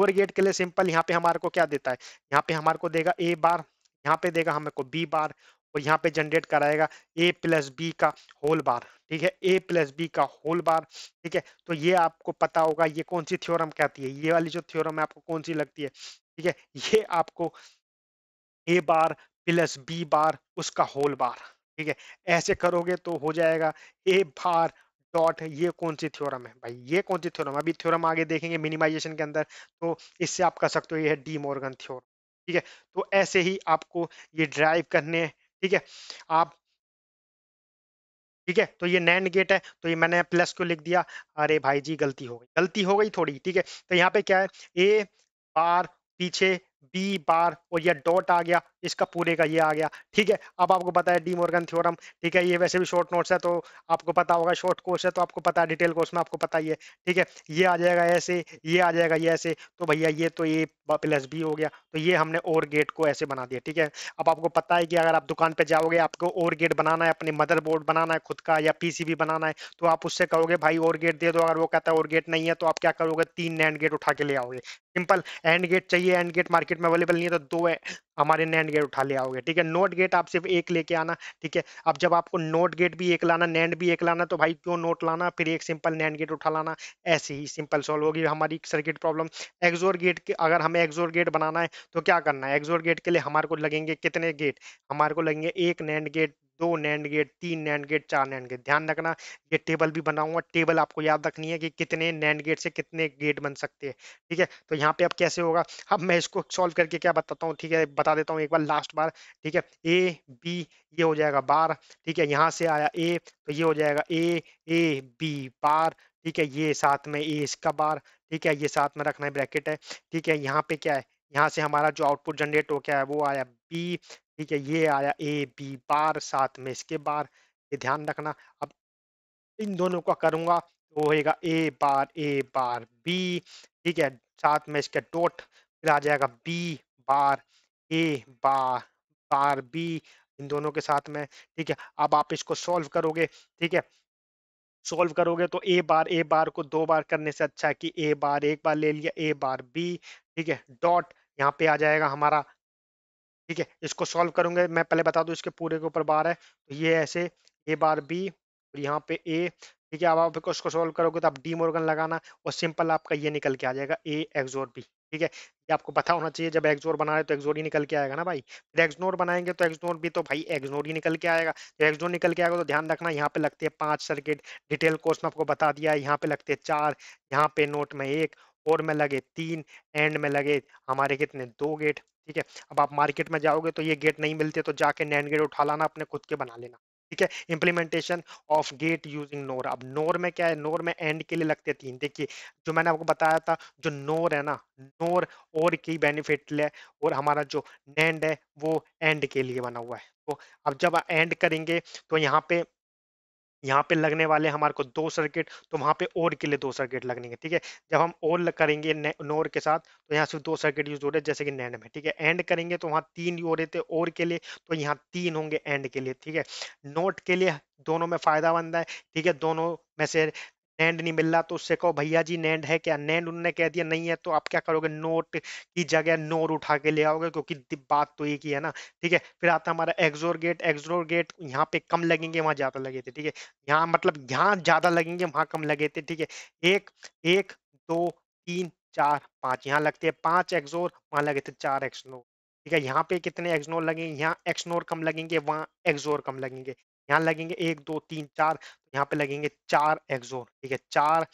और गेट के लिए सिंपल यहाँ पे हमारे को क्या देता है यहाँ पे हमारे को देगा ए बार यहाँ पे देगा हमें को बी बार और यहाँ पे जनरेट कराएगा ए प्लस बी का होल बार ठीक है ए प्लस बी का होल बार ठीक है तो ये आपको पता होगा ये कौन सी थ्योरम कहती है ये वाली जो थ्योरम है आपको कौन सी लगती है ठीक है ये आपको ए बार प्लस बी बार उसका होल बार ठीक है ऐसे करोगे तो हो जाएगा ए बार डॉट ये कौन सी थ्योरम है भाई ये कौन सी थ्योरम अभी थ्योरम आगे देखेंगे मिनिमाइजेशन के अंदर तो इससे आप कर सकते हो ये है डी मोर्गन थ्योरम ठीक है तो ऐसे ही आपको ये ड्राइव करने ठीक है आप ठीक है तो ये नैंड गेट है तो ये मैंने प्लस को लिख दिया अरे भाई जी गलती हो गई गलती हो गई थोड़ी ठीक है तो यहाँ पे क्या है ए बार पीछे बी बार और यह डॉट आ गया इसका पूरे का ये आ गया ठीक है अब आपको पता है डी मोर्गन थ्योरम ठीक है ये वैसे भी शॉर्ट नोट्स है तो आपको पता होगा शॉर्ट कोर्स है तो आपको पता है डिटेल कोर्स में आपको पता ही है ठीक है ये आ जाएगा ऐसे ये आ जाएगा ये ऐसे तो भैया ये तो ये प्लस बी हो गया तो ये हमने और गेट को ऐसे बना दिया ठीक है अब आपको पता है कि अगर आप दुकान पर जाओगे आपको और गेट बनाना है अपने मदरबोर्ड बनाना है खुद का या पी बनाना है तो आप उससे कहोगे भाई और गेट दे दो अगर वो कहता है और गेट नहीं है तो आप क्या करोगे तीन नैंड गेट उठा के ले आओगे सिंपल एंड गेट चाहिए एंड गेट मार्केट में अवेलेबल नहीं है तो दो हमारे नैंड गेट उठा ले आओगे ठीक है नोट गेट आप सिर्फ एक लेके आना ठीक है अब जब आपको नोट गेट भी एक लाना नैंड भी एक लाना तो भाई क्यों नोट लाना फिर एक सिंपल नैंड गेट उठा लाना ऐसे ही सिंपल सॉल्व होगी हमारी सर्किट प्रॉब्लम एक्जोर गेट के अगर हमें एक्जोर गेट बनाना है तो क्या करना है एक्जोर गेट के लिए हमारे को लगेंगे कितने गेट हमारे को लगेंगे एक नैंड गेट दो नैंड गेट तीन नैंड गेट चार नैंड गेट ध्यान रखना ये टेबल भी बनाऊंगा टेबल आपको याद रखनी है कि कितने नैंड गेट से कितने गेट बन सकते हैं ठीक है तो यहाँ पे अब कैसे होगा अब मैं इसको सॉल्व करके क्या बताता हूँ ठीक है बता देता हूँ एक बार लास्ट बार ठीक है ए बी ये हो जाएगा बार ठीक है यहाँ से आया ए तो ये हो जाएगा ए ए बी बार ठीक है ये साथ में ए इसका बार ठीक है ये साथ में रखना है ब्रैकेट है ठीक है यहाँ पे क्या है यहाँ से हमारा जो आउटपुट जनरेट हो क्या है वो आया बी ठीक है ये आया ए बी बार साथ में इसके बार ये ध्यान रखना अब इन दोनों का करूंगा तो होएगा ए बार ए बार बी ठीक है साथ में इसके डॉट फिर आ जाएगा B bar A bar bar be in दोनों के साथ में ठीक है अब आप इसको सॉल्व करोगे ठीक है सॉल्व करोगे तो ए बार ए बार को दो बार करने से अच्छा है कि ए बार एक बार ले लिया ए बार बी ठीक है डॉट यहाँ पे आ जाएगा हमारा ठीक है इसको सॉल्व करूंगे मैं पहले बता दूं इसके पूरे के ऊपर बार है तो ये ऐसे ए बार बी और यहाँ पे ए ठीक है अब आप इसको सॉल्व करोगे तो आप डी मोर्गन लगाना और सिंपल आपका ये निकल के आ जाएगा ए एक्सोर बी ठीक है ये आपको पता होना चाहिए जब एक्सोर बना रहे तो एक्सोर ही निकल के आएगा ना भाई फिर एक्सनोर बनाएंगे तो एक्सनोर भी तो भाई एक्सनोर ही निकल के आएगा तो एक्सनोर निकल के आएगा तो ध्यान रखना यहाँ पे लगते हैं पांच सर्किट डिटेल कोर्स में आपको बता दिया है यहाँ पे लगते हैं चार यहाँ पे नोट में एक और में लगे तीन एंड में लगे हमारे कितने दो गेट ठीक है अब आप मार्केट में जाओगे तो ये गेट नहीं मिलते तो जाके नैन गेट उठा लाना अपने खुद के बना लेना ठीक है implementation of gate using NOR अब नोर में क्या है नोर में एंड के लिए लगते तीन देखिए जो मैंने आपको बताया था जो नोर है ना नोर और की बेनिफिट ले और हमारा जो नैंड है वो एंड के लिए बना हुआ है तो अब जब एंड करेंगे तो यहाँ पे यहाँ पे लगने वाले हमारे को दो सर्किट तो वहाँ पे और के लिए दो सर्किट लगनेंगे ठीक है जब हम और करेंगे नोर के साथ तो यहाँ सिर्फ दो सर्किट यूज हो रहे हैं जैसे कि नैंड में ठीक है एंड करेंगे तो वहाँ तीन हो रहे थे और के लिए तो यहाँ तीन होंगे एंड के लिए ठीक है नोट के लिए दोनों में फायदा बनता है ठीक है दोनों में से नैंड नहीं मिल रहा तो उससे कहो भैया जी नैंड है क्या नैंड उन्होंने कह दिया नहीं है तो आप क्या करोगे नोट की जगह नोर उठा के ले आओगे क्योंकि बात तो एक ही है ना ठीक है फिर आता हमारा एक्जोर गेट एक्जोर गेट यहाँ पे कम लगेंगे वहां ज्यादा लगे थे ठीक है यहाँ मतलब यहाँ ज्यादा लगेंगे वहां कम लगे थे ठीक है एक एक दो तीन चार पांच यहाँ लगते हैं पांच एक्जोर वहां लगे थे चार एक्सनोर ठीक है यहाँ पे कितने एक्सनोर लगेंगे यहाँ एक्सनोर कम लगेंगे वहाँ एक्सोर कम लगेंगे यहाँ लगेंगे एक दो तीन चार तो यहाँ पे लगेंगे चार एक्सोर ठीक है चार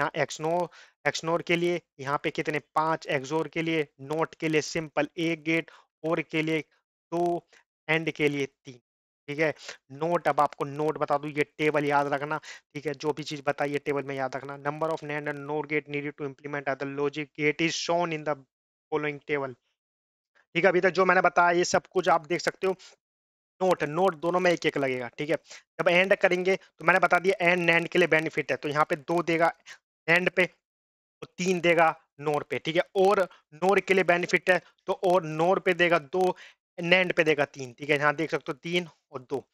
यहाँ एक्सनोर एक्सनोर के लिए यहाँ पे कितने पांच एक्सोर के लिए नोट के लिए सिंपल एक गेट और के लिए दो एंड के लिए तीन ठीक है नोट अब आपको नोट बता दू ये टेबल याद रखना ठीक है जो भी चीज बताइए टेबल में याद रखना number of NAND and NOT gate needed to implement other logic gate is shown in the following table ठीक है अभी तक जो मैंने बताया ये सब कुछ आप देख सकते हो नोट नोट दोनों में एक एक लगेगा ठीक है जब एंड करेंगे तो मैंने बता दिया एंड नैंड के लिए बेनिफिट है तो यहाँ पे दो देगा एंड पे तो तीन देगा नोर पे ठीक है और नोर के लिए बेनिफिट है तो और नोर पे देगा दो नैंड पे देगा तीन ठीक है यहाँ देख सकते हो तीन और दो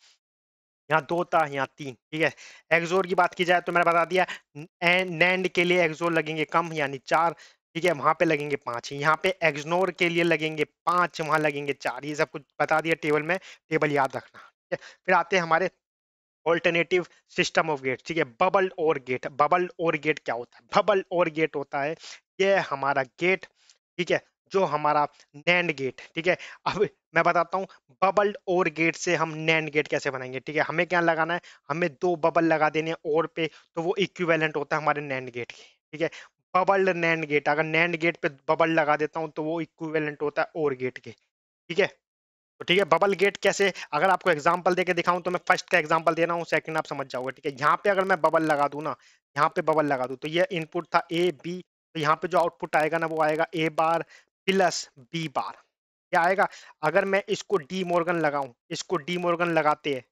यहाँ दो था यहाँ तीन ठीक है एक्सोर की बात की जाए तो मैंने बता दिया एंड नैंड के लिए एक्सोर लगेंगे कम यानी चार ठीक है वहां पे लगेंगे पांच यहाँ पे एग्जनोर के लिए लगेंगे पांच वहां लगेंगे चार ये सब कुछ बता दिया टेबल में टेबल याद रखना ठीक है फिर आते हैं हमारे ऑल्टरनेटिव सिस्टम ऑफ गेट ठीक है बबल और गेट बबल और गेट क्या होता है बबल और गेट होता है ये हमारा गेट ठीक है जो हमारा नैंड गेट ठीक है अब मैं बताता हूँ बबल और गेट से हम नैंड गेट कैसे बनाएंगे ठीक है हमें क्या लगाना है हमें दो बबल लगा देने और पे तो वो इक्विवेलेंट होता है हमारे नैंड गेट के ठीक है बबल नैंड गेट अगर नैंड गेट पे बबल लगा देता हूँ तो वो इक्विवेलेंट होता है और गेट के ठीक है तो ठीक है बबल गेट कैसे अगर आपको एग्जाम्पल देके दिखाऊं तो मैं फर्स्ट का एग्जाम्पल दे रहा हूँ सेकंड आप समझ जाओगे ठीक है यहाँ पे अगर मैं बबल लगा दूँ ना यहाँ पे बबल लगा दूँ तो ये इनपुट था ए बी तो यहाँ पे जो आउटपुट आएगा ना वो आएगा ए बार प्लस बी बार क्या आएगा अगर मैं इसको डी मोर्गन लगाऊं इसको डी मोर्गन लगाते हैं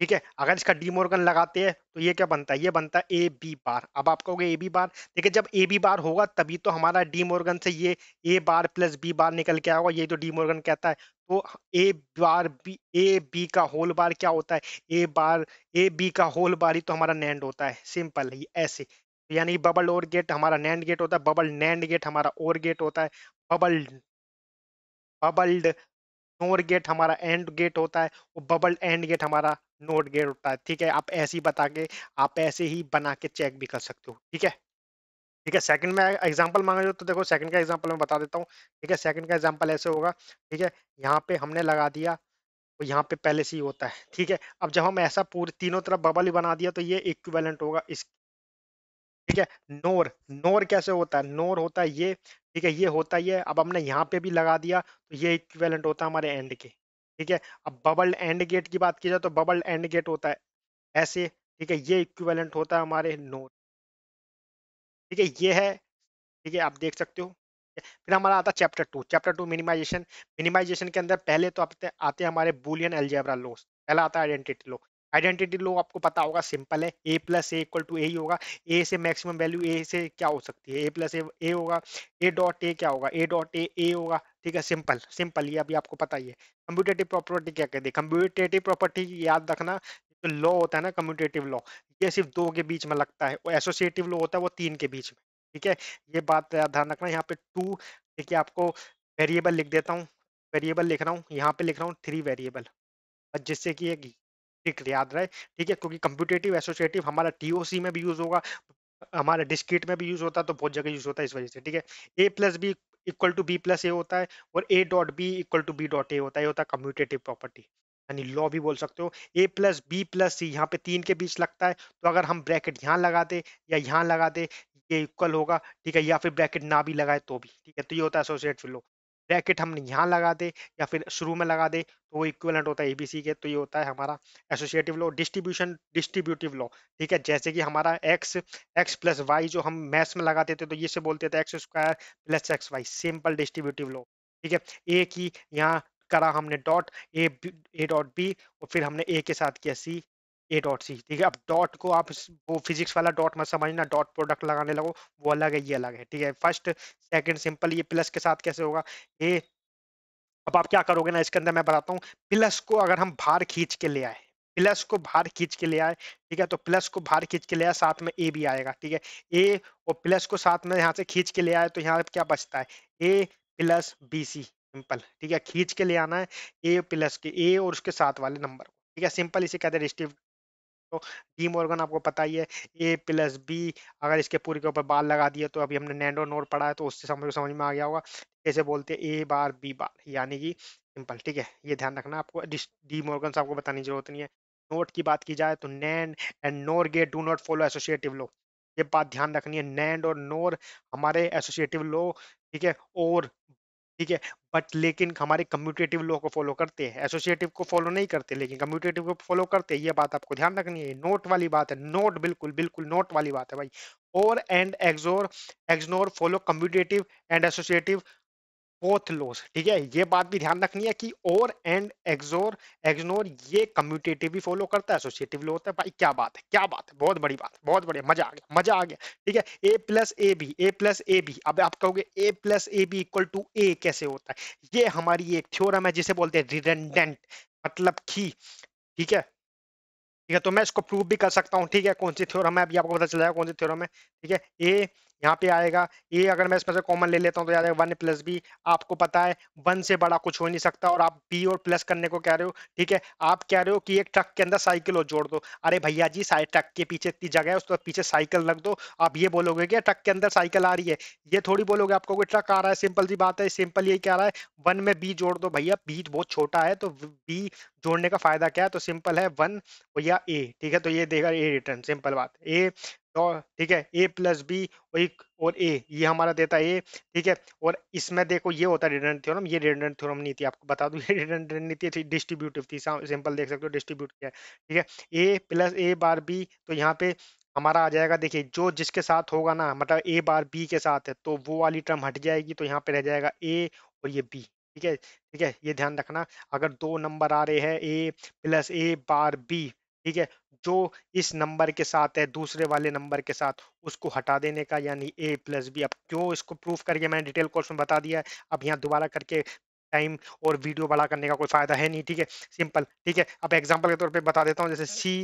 ठीक है अगर इसका डी मोर्गन लगाते हैं तो ये क्या बनता है ये बनता है ए बी बार अब आप कहोगे ए बी बार देखिए जब ए बी बार होगा तभी तो हमारा डी मोर्गन से ये A bar plus B bar निकल के आएगा ये तो डी मोर्गन कहता है तो A bar B A B का होल बार क्या होता है ए बार ए बी का होल बार ही तो हमारा नैंड होता है सिंपल है ऐसे यानी बबल और गेट हमारा नैंड गेट होता है बबल नैंड गेट हमारा और गेट होता है बबल बबल्ड नोर गेट हमारा एंड गेट होता है और बबल एंड गेट हमारा नोट गेट होता है ठीक है आप ऐसे ही बता के आप ऐसे ही बना के चेक भी कर सकते हो ठीक है ठीक है सेकंड में एग्जांपल मांगा जो तो देखो सेकंड का एग्जांपल मैं बता देता हूँ ठीक है सेकंड का एग्जांपल ऐसे होगा ठीक है यहाँ पे हमने लगा दिया तो यहाँ पे पहले से ही होता है ठीक है अब जब हम ऐसा पूरे तीनों तरफ बबल ही बना दिया तो ये इक्वेलेंट होगा इस ठीक है नोर नोर कैसे होता है नोर होता है ये ठीक है ये होता ही है अब हमने यहाँ पे भी लगा दिया तो ये इक्वेलेंट होता है हमारे एंड के ठीक है अब बबल एंड गेट की बात की जाए तो बबल एंड गेट होता है ऐसे ठीक है ये इक्विवेलेंट होता है हमारे नोट ठीक है ये है ठीक है आप देख सकते हो फिर हमारा आता है chapter two chapter two minimization minimization के अंदर पहले तो आते आते हैं हमारे बुलियन एल्जेब्रा लॉस पहला आता है आइडेंटिटी लॉ आइडेंटिटी लो आपको पता होगा सिंपल है A plus A equal to A ही होगा ए से मैक्सिमम वैल्यू ए से क्या हो सकती है ए प्लस ए होगा ए डॉट ए क्या होगा ए डॉट ए ए होगा ठीक है सिंपल सिंपल ये अभी आपको पता ही है कम्प्यूटेटिव प्रॉपर्टी क्या कहती है कम्प्यूटेटिव प्रॉपर्टी याद रखना जो लॉ होता है ना कम्प्यूटेटिव लॉ ये सिर्फ दो के बीच में लगता है और एसोसिएटिव लॉ होता है वो तीन के बीच में ठीक है ये बात ध्यान रखना यहाँ पे टू देखिए आपको वेरिएबल लिख देता हूँ वेरिएबल लिख रहा हूँ यहाँ पे लिख रहा हूँ थ्री वेरिएबल जिससे कि एक ठीक याद रहे ठीक है क्योंकि कंप्यूटेटिव एसोसिएटिव हमारा टीओसी में भी यूज होगा हमारा डिस्क्रीट में भी यूज होता है तो बहुत जगह यूज होता है इस वजह से ठीक है A plus B equal to B plus A होता है और A dot B equal to B dot A होता है ये होता है कम्यूटेटिव प्रॉपर्टी यानी लॉ भी बोल सकते हो A plus B plus C यहाँ पे तीन के बीच लगता है तो अगर हम ब्रैकेट यहाँ लगा दे या यहाँ लगा दे ये इक्वल होगा ठीक है या फिर ब्रैकेट ना भी लगाए तो भी ठीक है तो ये होता है एसोसिएट लॉ ब्रैकेट हम यहाँ लगा दे या फिर शुरू में लगा दे तो वो इक्वलेंट होता है एबीसी के तो ये होता है हमारा associative law distribution distributive law ठीक है जैसे कि हमारा एक्स एक्स प्लस वाई जो हम मैथ्स में लगाते थे तो ये से बोलते थे X square plus X Y simple distributive law ठीक है ए की यहाँ करा हमने dot A A dot B और फिर हमने ए के साथ किया सी ए डॉट सी ठीक है अब डॉट को आप वो फिजिक्स वाला डॉट मत समझना डॉट प्रोडक्ट लगाने लगो वो अलग है ये अलग है ठीक है फर्स्ट सेकंड सिंपल ये प्लस के साथ कैसे होगा ए अब आप क्या करोगे ना इसके अंदर मैं बताता हूँ प्लस को अगर हम बाहर खींच के ले आए प्लस को बाहर खींच के ले आए ठीक है तो प्लस को बाहर खींच के ले आए साथ में ए भी आएगा ठीक है ए और प्लस को साथ में यहाँ से खींच के ले आए तो यहाँ क्या बचता है A plus B C simple ठीक है खींच के ले आना है ए प्लस के ए और उसके साथ वाले नंबर ठीक है सिंपल इसे कहते हैं रिस्टिव डी तो मॉर्गन आपको पता ही है ए प्लस बी अगर इसके पूरे के ऊपर बाल लगा दिए तो अभी हमने नैंडो नोड पढ़ा है तो उससे समझ समझ में आ गया होगा कैसे बोलते हैं ए बार बी बार यानी कि सिंपल ठीक है ये ध्यान रखना आपको डी मॉर्गन आपको बताने की जरूरत नहीं है नोट की बात की जाए तो NAND and NOR gate do not follow associative law ये बात ध्यान रखनी है नैंड और नोर हमारे एसोसिएटिव लो ठीक है और ठीक है बट लेकिन हमारे कम्यूटेटिव लॉ को फॉलो करते हैं एसोसिएटिव को फॉलो नहीं करते लेकिन कम्यूटेटिव को फॉलो करते हैं ये बात आपको ध्यान रखनी है नोट वाली बात है नोट बिल्कुल बिल्कुल नोट वाली बात है भाई OR AND XOR XNOR follow commutative and associative both laws ठीक है ये बात भी ध्यान रखनी है कि और एंड एक्सोर एक्सनोर ये कम्यूटेटिव भी फॉलो करता है एसोसिएटिव लॉ होता है भाई क्या बात है क्या बात है बहुत बड़ी बात है बहुत बढ़िया मजा आ गया मजा आ गया ठीक है A plus A B A plus A B अब आप कहोगे A plus A B equal to A कैसे होता है ये हमारी एक थ्योरम है जिसे बोलते हैं रिडेंडेंट मतलब की ठीक है ठीक है तो मैं इसको प्रूव भी कर सकता हूँ ठीक है कौन सी थ्योरम है अभी आपको पता चल जाएगा कौन सी थ्योरम है ठीक है ए यहाँ पे आएगा ये अगर मैं इसमें से कॉमन ले लेता हूँ तो याद है वन प्लस बी आपको पता है वन से बड़ा कुछ हो नहीं सकता और आप बी और प्लस करने को कह रहे हो ठीक है आप कह रहे हो कि एक ट्रक के अंदर साइकिल और जोड़ दो अरे भैया जी साइड ट्रक के पीछे इतनी जगह है उसके बाद पीछे साइकिल रख दो आप ये बोलोगे कि ट्रक के अंदर साइकिल आ रही है ये थोड़ी बोलोगे आपको कोई ट्रक आ रहा है सिंपल सी बात है सिंपल यही कह रहा है वन में बी जोड़ दो भैया बी बहुत छोटा है तो बी जोड़ने का फायदा क्या है तो सिंपल है वन भैया ए ठीक है तो ये देगा ए रिटर्न सिंपल बात ए और तो ठीक है ए प्लस बी और ए ये हमारा देता है ए ठीक है और इसमें देखो ये होता है रिडेंट थ्योरम ये रिडेंट थ्योरम नहीं थी आपको बता दूं ये रिडेंट नहीं थी डिस्ट्रीब्यूटिव थी सिंपल देख सकते हो डिस्ट्रीब्यूट किया ठीक है A plus A bar B तो यहाँ पे हमारा आ जाएगा देखिए जो जिसके साथ होगा ना मतलब ए बार बी के साथ है तो वो वाली टर्म हट जाएगी तो यहाँ पे रह जाएगा ए और ये बी ठीक है ठीक है ये ध्यान रखना अगर दो नंबर आ रहे हैं ए प्लस ए बार बी ठीक है जो इस नंबर के साथ है दूसरे वाले नंबर के साथ उसको हटा देने का यानी ए प्लस बी अब क्यों इसको प्रूफ करके मैंने डिटेल कोर्स में बता दिया है अब यहाँ दोबारा करके टाइम और वीडियो बड़ा करने का कोई फायदा है नहीं ठीक है सिंपल ठीक है अब एग्जाम्पल के तौर पर बता देता हूँ जैसे सी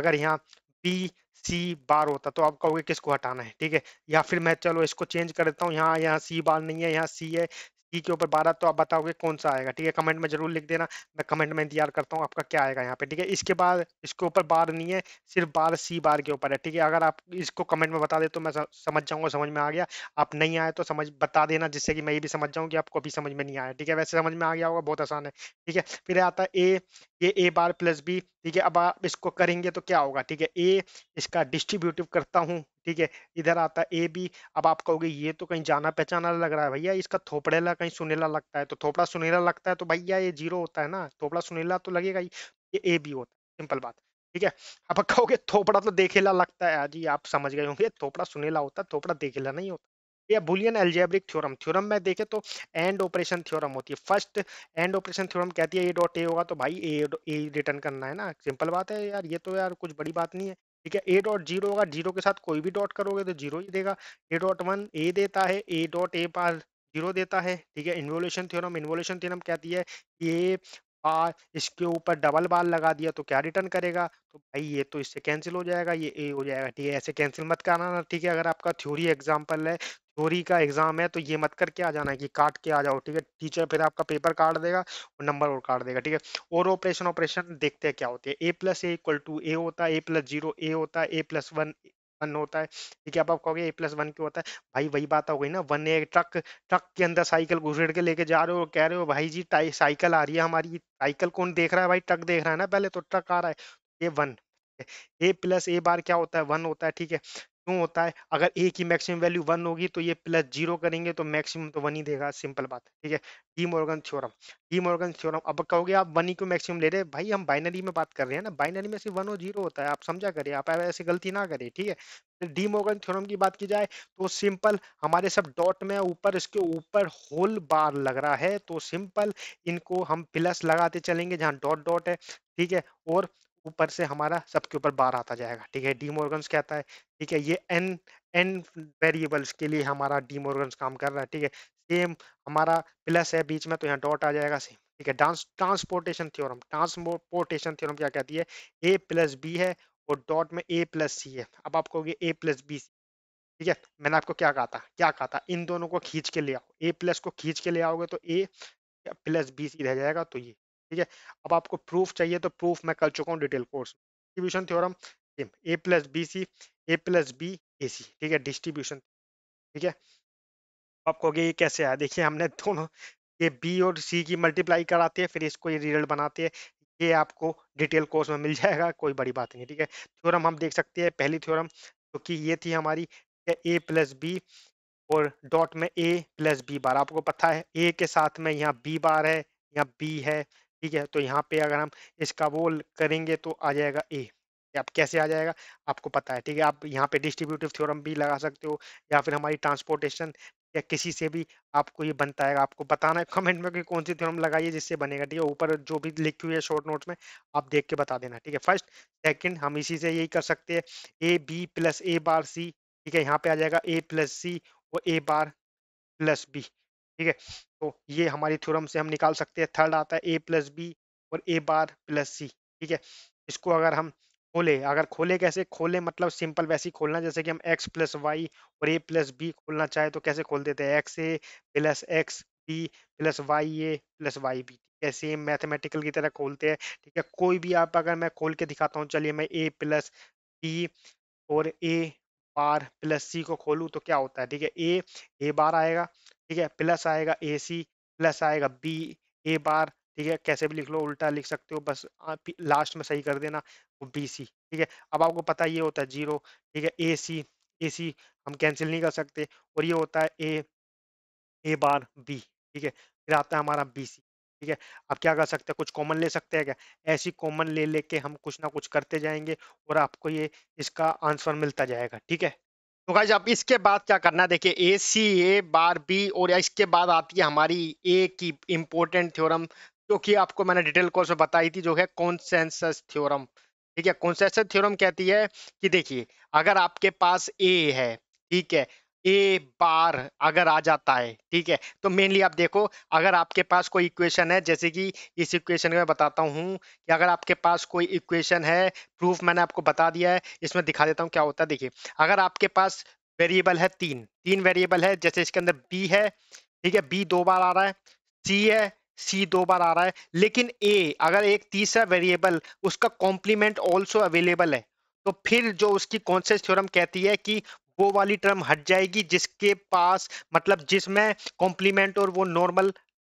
अगर यहाँ बी सी बार होता तो आप कहोगे किसको हटाना है ठीक है या फिर मैं चलो इसको चेंज कर देता हूँ यहाँ यहाँ सी बार नहीं है यहाँ सी है ई के ऊपर बारह तो आप बताओगे कौन सा आएगा ठीक है कमेंट में जरूर लिख देना मैं कमेंट में इंतजार करता हूँ आपका क्या आएगा यहाँ पे ठीक है इसके बाद इसके ऊपर बार नहीं है सिर्फ बार सी बार के ऊपर है ठीक है अगर आप इसको कमेंट में बता दे तो मैं समझ जाऊंगा समझ में आ गया आप नहीं आए तो समझ बता देना जिससे कि मैं ये भी समझ जाऊँ कि आपको अभी समझ में नहीं आया ठीक है वैसे समझ में आ गया होगा बहुत आसान है ठीक है फिर आता है ए ये ए बार प्लस बी ठीक है अब आप इसको करेंगे तो क्या होगा ठीक है ए इसका डिस्ट्रीब्यूटिव करता हूँ ठीक है इधर आता ए बी अब आप कहोगे ये तो कहीं जाना पहचाना लग रहा है भैया इसका थोपड़ेला कहीं सुनेला लगता है तो थोपड़ा सुनेला लगता है तो भैया ये जीरो होता है ना थोपड़ा सुनेला तो लगेगा ही ये ए बी होता है सिंपल बात ठीक है अब कहोगे थोपड़ा तो देखेला लगता है जी आप समझ गए होंगे थोपड़ा सुनेला होता है थोपड़ा देखेला नहीं होता या बुलियन एल्जेब्रिक थ्योरम थ्योरम में देखे तो एंड ऑपरेशन थ्योरम होती है फर्स्ट एंड ऑपरेशन थ्योरम कहती है ए डॉट ए होगा तो भाई ए ए रिटर्न करना है ना सिंपल बात है यार ये तो यार कुछ बड़ी बात नहीं है ठीक है ए डॉट जीरो होगा जीरो के साथ कोई भी डॉट करोगे तो जीरो ही देगा ए डॉट वन ए देता है A dot A power zero देता है ठीक है इन्वोल्यूशन थ्योरम इन्वोल्यूशन थ्योरम कहती है ए बार इसके ऊपर डबल बार लगा दिया तो क्या रिटर्न करेगा तो भाई ये तो इससे कैंसिल हो जाएगा ये ए हो जाएगा ठीक है ऐसे कैंसिल मत कराना ठीक है अगर आपका थ्योरी एग्जाम्पल है चोरी का एग्जाम है तो ये मत करके आ जाना है कि काट के आ जाओ ठीक है टीचर फिर आपका पेपर काट देगा और नंबर और काट देगा ठीक है और ऑपरेशन ऑपरेशन देखते हैं क्या होती है A plus A equal to A होता है ए प्लस जीरो ए होता है ए प्लस वन वन होता है ठीक है अब आप कहोगे ए प्लस वन क्यों होता है भाई वही बात हो गई ना वन ए ट्रक ट्रक के अंदर साइकिल घुसेड़ के लेके जा रहे हो कह रहे हो भाई जी साइकिल आ रही है हमारी साइकिल कौन देख रहा है भाई ट्रक देख रहा है ना पहले तो ट्रक आ रहा है ए वन ए प्लस ए बार क्या होता है वन होता है ठीक है क्यों होता है अगर ए की मैक्सिमम वैल्यू वन होगी तो ये प्लस जीरो करेंगे तो मैक्सिमम तो वन ही देगा सिंपल बात ठीक है De Morgan theorem De Morgan theorem अब कहोगे आप वन ही क्यों मैक्सिमम ले रहे भाई हम बाइनरी में बात कर रहे हैं ना बाइनरी में सिर्फ वन और जीरो होता है आप समझा करिए आप ऐसी गलती ना करें ठीक है तो डी मॉर्गन थ्योरम की बात की जाए तो सिंपल हमारे सब डॉट में ऊपर इसके ऊपर होल बार लग रहा है तो सिंपल इनको हम प्लस लगाते चलेंगे जहाँ डॉट डॉट है ठीक है और ऊपर से हमारा सबके ऊपर बार आता जाएगा ठीक है डी मोर्गन कहता है ठीक है ये एन एन वेरिएबल्स के लिए हमारा डी काम कर रहा है ठीक है सेम हमारा प्लस है बीच में तो यहाँ डॉट आ जाएगा सेम ठीक है dance transportation theorem transportation theorem क्या कहती है ए प्लस बी है और डॉट में ए प्लस सी है अब आपको ए प्लस बी सी ठीक है मैंने आपको क्या कहा था क्या कहा था इन दोनों को खींच के ले आओ ए प्लस को खींच के ले आओगे तो ए प्लस बी सी रह जाएगा तो ये ठीक है अब आपको प्रूफ चाहिए तो प्रूफ मैं कर चुका हूँ detail course distribution theorem same A plus B C A plus B A C ठीक है डिस्ट्रीब्यूशन ठीक है आपको ये कैसे आया देखिए हमने दोनों ये बी और सी की मल्टीप्लाई कराते हैं फिर इसको ये रिजल्ट बनाते हैं ये आपको डिटेल कोर्स में मिल जाएगा कोई बड़ी बात नहीं ठीक है थ्योरम हम देख सकते हैं पहली थ्योरम क्योंकि कि ये थी हमारी ए प्लस बी और डॉट में ए प्लस बी बार आपको पता है ए के साथ में यहाँ बी बार है यहाँ बी है ठीक है तो यहाँ पे अगर हम इसका वो करेंगे तो आ जाएगा ए आप कैसे आ जाएगा आपको पता है ठीक है आप यहाँ पे डिस्ट्रीब्यूटिव थ्योरम भी लगा सकते हो या फिर हमारी ट्रांसपोर्टेशन या किसी से भी आपको ये बनता है आपको बताना है कमेंट में कि कौन सी थ्योरम लगाइए जिससे बनेगा ठीक है ऊपर जो भी लिखी हुई है शॉर्ट नोट्स में आप देख के बता देना ठीक है फर्स्ट सेकेंड हम इसी से यही कर सकते हैं ए बी प्लस ए बार सी ठीक है यहाँ पे आ जाएगा ए प्लस सी और ए बार प्लस बी ठीक है तो ये हमारी थ्योरम से हम निकाल सकते हैं थर्ड आता है ए प्लस बी और ए बार प्लस सी ठीक है इसको अगर हम खोले अगर खोले कैसे खोले मतलब सिंपल वैसे ही खोलना जैसे कि हम x प्लस वाई और a प्लस बी खोलना चाहे तो कैसे खोल देते हैं X A plus X B plus Y A plus Y B ऐसे मैथमेटिकल की तरह खोलते हैं ठीक है कोई भी आप अगर मैं खोल के दिखाता हूँ चलिए मैं ए प्लस बी और ए बार प्लस सी को खोलूँ तो क्या होता है ठीक है ए ए बार आएगा ठीक है प्लस आएगा ए सी प्लस आएगा बी ए बार ठीक है कैसे भी लिख लो उल्टा लिख सकते हो बस लास्ट में सही कर देना वो बी सी ठीक है अब आपको पता ये होता है जीरो ठीक है ए सी ए सी हम कैंसिल नहीं कर सकते और ये होता है ए ए बार बी ठीक है फिर आता है हमारा बी सी ठीक है आप क्या कर सकते हैं कुछ कॉमन ले सकते हैं क्या ऐसी कॉमन ले लेके हम कुछ ना कुछ करते जाएंगे और आपको ये इसका आंसर मिलता जाएगा ठीक है तो गाइज अब इसके बाद क्या करना है देखिए ए सी ए बार बी और इसके बाद आती है हमारी ए की इम्पोर्टेंट थ्योरम जो कि आपको मैंने डिटेल कोर्स में बताई थी जो है कॉन्सेंसस थ्योरम ठीक है कॉन्सेंसस थ्योरम कहती है कि देखिए अगर आपके पास ए है ठीक है ए बार अगर आ जाता है ठीक है तो मेनली आप देखो अगर आपके पास कोई इक्वेशन है जैसे कि इस इक्वेशन में बताता हूँ कि अगर आपके पास कोई इक्वेशन है प्रूफ मैंने आपको बता दिया है इसमें दिखा देता हूँ क्या होता है देखिए अगर आपके पास वेरिएबल है तीन तीन वेरिएबल है जैसे इसके अंदर बी है ठीक है बी दो बार आ रहा है सी है सी दो बार आ रहा है लेकिन ए अगर एक तीसरा वेरिएबल उसका कॉम्प्लीमेंट ऑल्सो अवेलेबल है तो फिर जो उसकी कॉन्सेस थ्योरम कहती है कि वो वाली टर्म हट जाएगी जिसके पास मतलब जिसमें कॉम्प्लीमेंट और वो नॉर्मल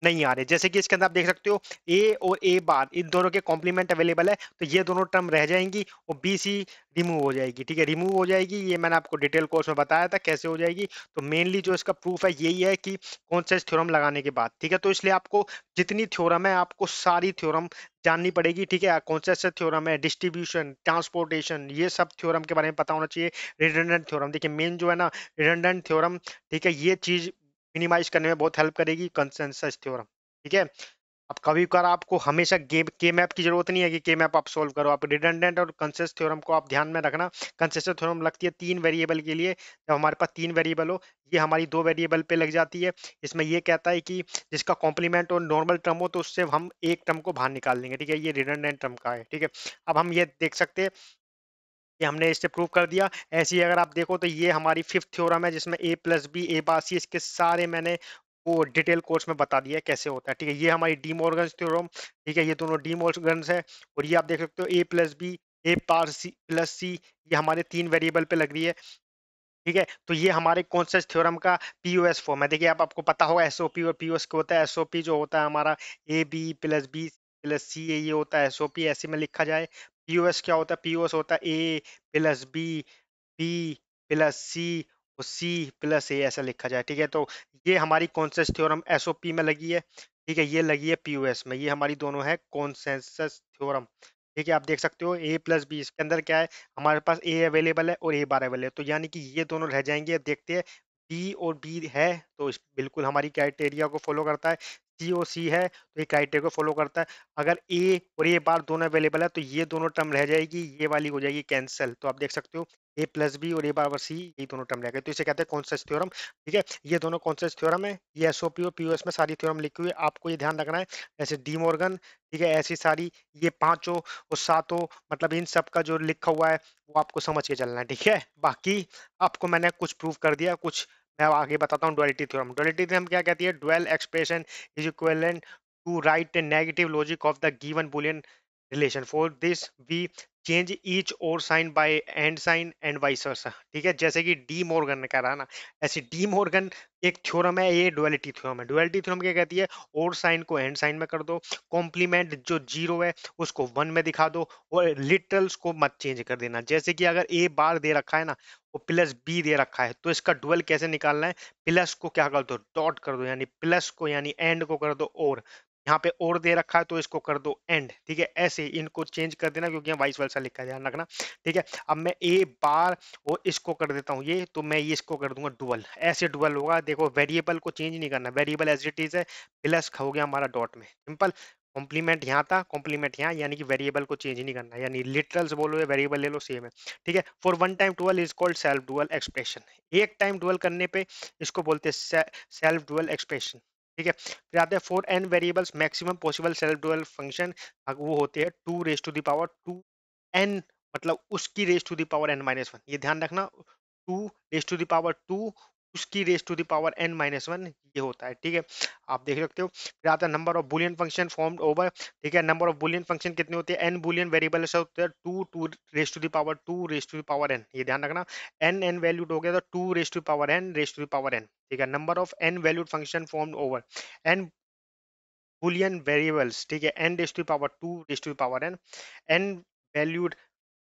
नहीं आ रहे जैसे कि इसके अंदर आप देख सकते हो ए और ए बार इन दोनों के कॉम्प्लीमेंट अवेलेबल है तो ये दोनों टर्म रह जाएंगी और बी सी रिमूव हो जाएगी ठीक है रिमूव हो जाएगी ये मैंने आपको डिटेल कोर्स में बताया था कैसे हो जाएगी तो मेनली जो इसका प्रूफ है यही है कि कौन से थ्योरम लगाने के बाद ठीक है तो इसलिए आपको जितनी थ्योरम है आपको सारी थ्योरम जाननी पड़ेगी ठीक है कौन से थ्योरम है डिस्ट्रीब्यूशन ट्रांसपोर्टेशन ये सब थ्योरम के बारे में पता होना चाहिए रिडेंडेंट थ्योरम देखिए मेन जो है ना रिडेंडेंट थ्योरम ठीक है ये चीज़ मिनिमाइज करने में बहुत हेल्प करेगी कंसेंसस थ्योरम ठीक है अब कभी कभार आपको हमेशा गेम के मैप की जरूरत नहीं है कि के मैप आप सोल्व करो आप रिडेंडेंट और कंसेस थ्योरम को आप ध्यान में रखना कंसेस थ्योरम लगती है तीन वेरिएबल के लिए जब हमारे पास तीन वेरिएबल हो ये हमारी दो वेरिएबल पे लग जाती है इसमें ये कहता है कि जिसका कॉम्प्लीमेंट और नॉर्मल टर्म हो तो उससे हम एक टर्म को बाहर निकाल लेंगे ठीक है ये रिडेंडेंट टर्म का है ठीक है अब हम ये देख सकते हैं कि हमने इससे प्रूव कर दिया ऐसे ही अगर आप देखो तो ये हमारी फिफ्थ थ्योरम है जिसमें ए प्लस बी ए बार सी इसके सारे मैंने वो डिटेल कोर्स में बता दिया कैसे होता है ठीक है ये हमारी डी मॉर्गन थ्योरम ठीक है ये दोनों डी मॉर्गन्स है और ये आप देख सकते हो A plus B A bar C plus C ये हमारे तीन वेरिएबल पे लग रही है ठीक है तो ये हमारे कॉन्सेस थ्योरम का पीओएस फॉर्म है देखिए आप आपको पता होगा एसओपी और पीओएस क्या होता है एसओपी जो होता है हमारा A B plus B plus C A ये होता है एसओपी ऐसे में लिखा जाए पीओएस क्या होता है पीओएस होता है A plus B B plus C और सी प्लस ए ऐसा लिखा जाए ठीक है तो ये हमारी कॉन्सेस थ्योरम एसओपी में लगी है ठीक है ये लगी है पीओएस में ये हमारी दोनों है कॉन्सेंसस थ्योरम ठीक है आप देख सकते हो ए प्लस बी इसके अंदर क्या है हमारे पास ए अवेलेबल है और ए बार अवेलेबल है तो यानी कि ये दोनों रह जाएंगे देखते हैं बी और बी है तो बिल्कुल हमारी क्राइटेरिया को फॉलो करता है सी और सी है तो ये क्राइटेरिया को फॉलो करता है अगर ए और ये बार दोनों अवेलेबल है तो ये दोनों टर्म रह जाएगी ये वाली हो जाएगी कैंसिल तो आप देख सकते हो ए प्लस बी और ए बार सी ये दोनों टर्म रह गए तो इसे कहते हैं कॉन्सेस थ्योरम ठीक है ये दोनों कॉन्सेस थ्योरम है ये एस ओ पी और पी ओ एस में सारी थ्योरम लिखी हुई है आपको ये ध्यान रखना है जैसे डी मॉर्गन ठीक है ऐसी सारी ये पांचों और सातों मतलब इन सब का जो लिखा हुआ है वो आपको समझ के चलना है ठीक है बाकी आपको मैंने कुछ प्रूव कर दिया कुछ मैं आगे बताता हूँ डुअलिटी थ्योरम डुअलिटी थ्योरम क्या कहती है dual expression is equivalent to right negative logic of the given Boolean relation for this we change each OR sign by AND sign and vice versa ठीक है जैसे कि डी मोर्गन ने कह रहा है ना ऐसे डी मोर्गन एक थ्योरम है ये डुअलिटी थ्योरम है डुअलिटी थ्योरम क्या कहती है और साइन को एंड साइन में कर दो कॉम्प्लीमेंट जो जीरो है उसको वन में दिखा दो और लिटरल्स को मत चेंज कर देना जैसे कि अगर ए बार दे रखा है ना वो प्लस बी दे रखा है तो इसका डुअल कैसे निकालना है प्लस को क्या कर दो डॉट कर दो यानी प्लस को यानी एंड को कर दो और यहाँ पे और दे रखा है तो इसको कर दो एंड ठीक है ऐसे इनको चेंज कर देना क्योंकि वाइस वर्सा लिखा ध्यान रखना ठीक है अब मैं ए बार और इसको कर देता हूँ ये तो मैं ये इसको कर दूंगा डुअल ऐसे डुअल होगा देखो वेरिएबल को चेंज नहीं करना वेरिएबल एज इट इज है प्लस हो गया हमारा डॉट में सिंपल कॉम्प्लीमेंट यहाँ था कॉम्प्लीमेंट यहाँ यानी कि वेरिएबल को चेंज नहीं करना यानी लिटरल्स बोलो या वेरिएबल ले लो सेम है ठीक है for one time dual is called self dual expression एक टाइम डुअल करने पे इसको बोलते हैं सेल्फ डुअल एक्सप्रेशन ठीक है फिर आते हैं for N variables maximum possible self dual function वो होते हैं two raise to the power two N मतलब उसकी raise to the power N minus one ये ध्यान रखना two raise to the power two उसकी raise to the power N minus one ये होता है ठीक है आप देख सकते हो फिर आता है number of Boolean function form over ठीक है नंबर ऑफ बुलियन फंक्शन कितने होते हैं एन बुलियन वेरिएबल ऐसा होता है two two raise to the power two raise to the power N ये ध्यान रखना एन एन वैल्यूड हो गया तो two raise to power N raise to the power N ठीक है number of N valued function form over N Boolean variables ठीक है N raise to power two raise to power N N valued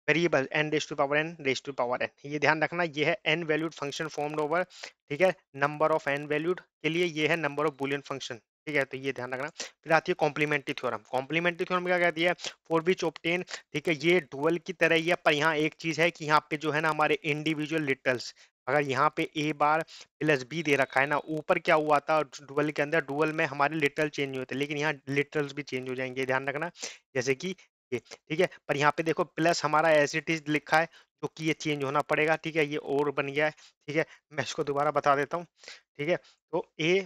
variable N raise to power N raise to power N ये ध्यान रखना ये है N valued function formed over ठीक है number of N valued के लिए ये है नंबर ऑफ बुलियन फंक्शन ठीक है तो ये ध्यान रखना फिर आती है कॉम्प्लीमेंट्री थ्योरम कॉम्प्लीमेंट्री थ्योरम क्या कहती है फोर बीच ऑप्टेन ठीक है ये डुअल की तरह ही है पर यहाँ एक चीज है कि यहाँ पे जो है ना हमारे इंडिविजुअल लिटल्स अगर यहाँ पे ए बार प्लस बी दे रखा है ना ऊपर क्या हुआ था डुअल के अंदर डुअल में हमारे लिटल चेंज होते लेकिन यहाँ लिटल्स भी चेंज हो जाएंगे ध्यान रखना जैसे कि ठीक है पर यहाँ पे देखो प्लस हमारा एस इट इज लिखा है जो कि ये चेंज होना पड़ेगा ठीक है ये और बन गया है ठीक है मैं इसको दोबारा बता देता हूँ ठीक है तो ए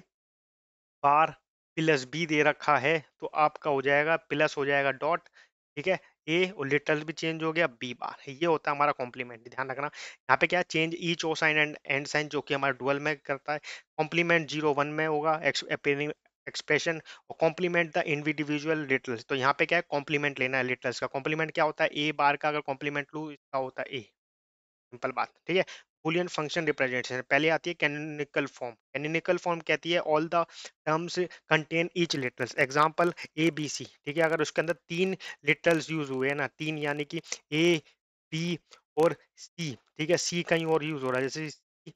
बार प्लस बी दे रखा है तो आपका हो जाएगा प्लस हो जाएगा डॉट ठीक है ए और लिटल भी चेंज हो गया बी बार ये होता है हमारा कॉम्प्लीमेंट ध्यान रखना यहाँ पे क्या चेंज ई चो साइन एंड एंड साइन जो कि हमारा डुअल में करता है कॉम्प्लीमेंट जीरो वन में होगा एक्स एक्सप्रेशन और कॉम्प्लीमेंट द इंडिविजुअल लिटल्स तो यहाँ पे क्या है कॉम्प्लीमेंट लेना है लिटल्स का कॉम्प्लीमेंट क्या होता है ए बार का अगर कॉम्प्लीमेंट लू इसका होता है ए सिंपल बात ठीक है बुलियन फंक्शन रिप्रेजेंटेशन पहले आती है कैनोनिकल फॉर्म कैनोनिकल फॉर्म कहती है all the terms contain each literals example A B C ठीक है अगर उसके अंदर तीन लिटल्स यूज हुए हैं ना तीन यानी कि ए बी और सी ठीक है सी कहीं और यूज हो रहा है जैसे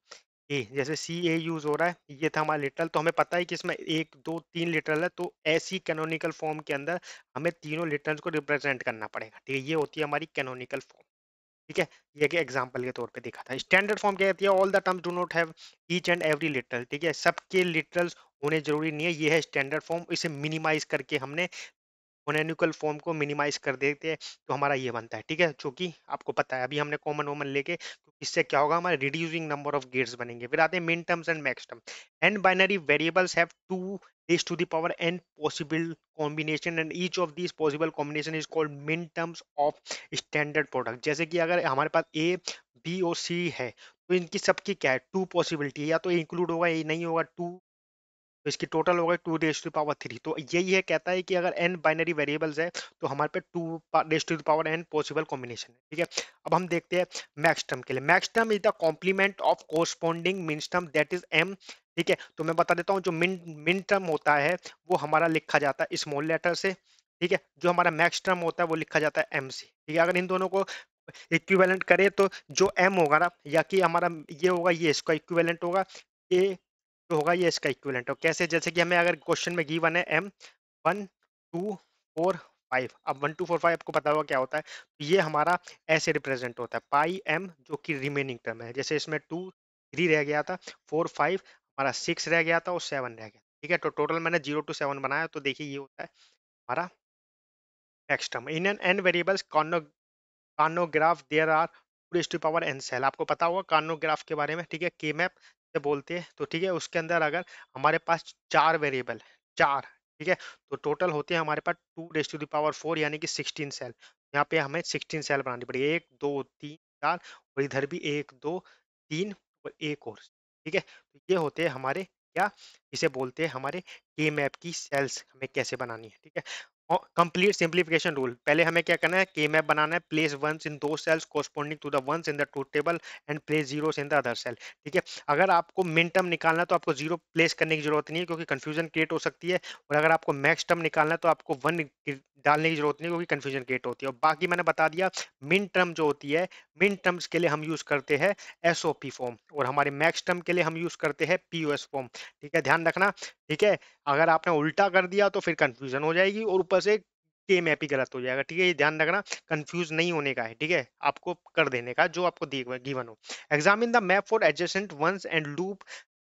ए जैसे सी ए यूज हो रहा है ये था हमारा लिटरल तो हमें पता है कि इसमें एक दो तीन लिटरल है तो ऐसी कैनोनिकल फॉर्म के अंदर हमें तीनों लिटरल्स को रिप्रेजेंट करना पड़ेगा ठीक है ये होती है हमारी कैनोनिकल फॉर्म ठीक है ये कि एग्जाम्पल के तौर पे देखा था स्टैंडर्ड फॉर्म क्या कहती है all the terms do not have each and every literal ठीक है सबके लिटरल्स होने जरूरी नहीं है ये है स्टैंडर्ड फॉर्म इसे मिनिमाइज करके हमने मोनोनिकल फॉर्म को मिनिमाइज कर देते हैं तो हमारा ये बनता है ठीक है जो कि आपको पता है अभी हमने कॉमन वॉमन लेके इससे क्या होगा हमारे रिड्यूसिंग नंबर ऑफ गेट्स बनेंगे फिर आते हैं min terms and max term and binary variables have two raise to the power N possible combination and each of this possible combination is called min terms of standard product जैसे कि अगर हमारे पास A B और सी है तो इनकी सबकी क्या है टू पॉसिबिलिटी या तो इंक्लूड होगा ये नहीं होगा टू तो इसकी टोटल होगा two days to power three तो यही है कहता है कि अगर एन बाइनरी वेरिएबल्स है तो हमारे पे two days to power N possible combination है ठीक है अब हम देखते हैं मैक्स टर्म के लिए max term is the complement of corresponding min term that is M ठीक है तो मैं बता देता हूँ जो मिन मिन टर्म होता है वो हमारा लिखा जाता है स्मॉल लेटर से ठीक है जो हमारा मैक्स टर्म होता है वो लिखा जाता है एम से ठीक है अगर इन दोनों को इक्विवेलेंट करें तो जो एम होगा ना या कि हमारा ये होगा ये इसका इक्विवेलेंट होगा ए तो होगा ये इसका इक्विलेंट और तो कैसे जैसे कि हमें अगर क्वेश्चन में गिवन है M one two four five अब वन टू फोर फाइव आपको पता होगा क्या होता है तो ये हमारा ऐसे रिप्रेजेंट होता है पाई एम जो कि रिमेनिंग टर्म है जैसे इसमें टू थ्री रह गया था फोर फाइव हमारा सिक्स रह गया था और सेवन रह गया ठीक है तो टोटल मैंने जीरो टू सेवन बनाया तो देखिए ये होता है हमारा next term in N N variables Karnaugh Karnaugh graph there are two power N cell आपको पता होगा कानोग्राफ के बारे में ठीक है के मैप बोलते हैं तो ठीक है उसके अंदर अगर हमारे पास चार वेरिएबल चार ठीक है तो टोटल होते हैं हमारे पास two days to the power four यानी कि सिक्सटीन सेल यहाँ पे हमें सिक्सटीन सेल बनानी पड़ेगी एक दो तीन चार और इधर भी एक दो तीन और एक और ठीक है तो ये होते हैं हमारे क्या इसे बोलते हैं हमारे के मैप की सेल्स हमें कैसे बनानी है ठीक है कंप्लीट सिंप्लीफिकेशन रूल पहले हमें क्या करना है के मैप बनाना है place ones in those cells corresponding to the ones in the टू table and place zero in the other cell ठीक है अगर आपको मिन टर्म निकालना है तो आपको जीरो प्लेस करने की जरूरत नहीं है क्योंकि कन्फ्यूजन क्रिएट हो सकती है और अगर आपको मैक्स टर्म निकालना है तो आपको वन डालने की जरूरत नहीं क्योंकि कन्फ्यूजन क्रिएट होती है और बाकी मैंने बता दिया मिन टर्म जो होती है मिन टर्म्स के लिए हम यूज करते हैं एस फॉर्म और हमारे मैक्स टर्म के लिए हम यूज करते हैं पी फॉर्म ठीक है ध्यान रखना ठीक है अगर आपने उल्टा कर दिया तो फिर कन्फ्यूजन हो जाएगी और ऊपर आपका से के मैप ही गलत हो जाएगा ठीक है ये ध्यान रखना कंफ्यूज नहीं होने का है ठीक है आपको कर देने का जो आपको गिवन हो examine the map for adjacent ones and loop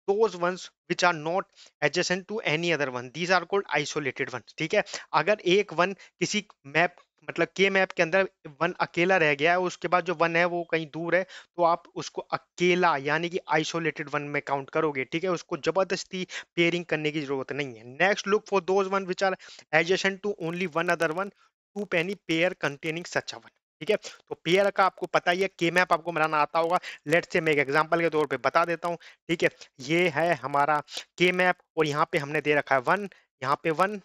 those ones which are not adjacent to any other one these are called isolated ones ठीक है अगर एक वन किसी मैप मतलब के मैप के अंदर वन अकेला रह गया है उसके बाद जो वन है वो कहीं दूर है तो आप उसको अकेला यानी कि आइसोलेटेड वन में काउंट करोगे ठीक है उसको जबरदस्ती पेयरिंग करने की जरूरत नहीं है next look for those one which are adjacent to only one other one to any pair containing such one ठीक है तो पेयर का आपको पता ही है के मैप आपको बनाना आता होगा लेट से मैं एक एग्जाम्पल के तौर पर बता देता हूँ ठीक है ये है हमारा के मैप और यहाँ पे हमने दे रखा है वन यहाँ पे वन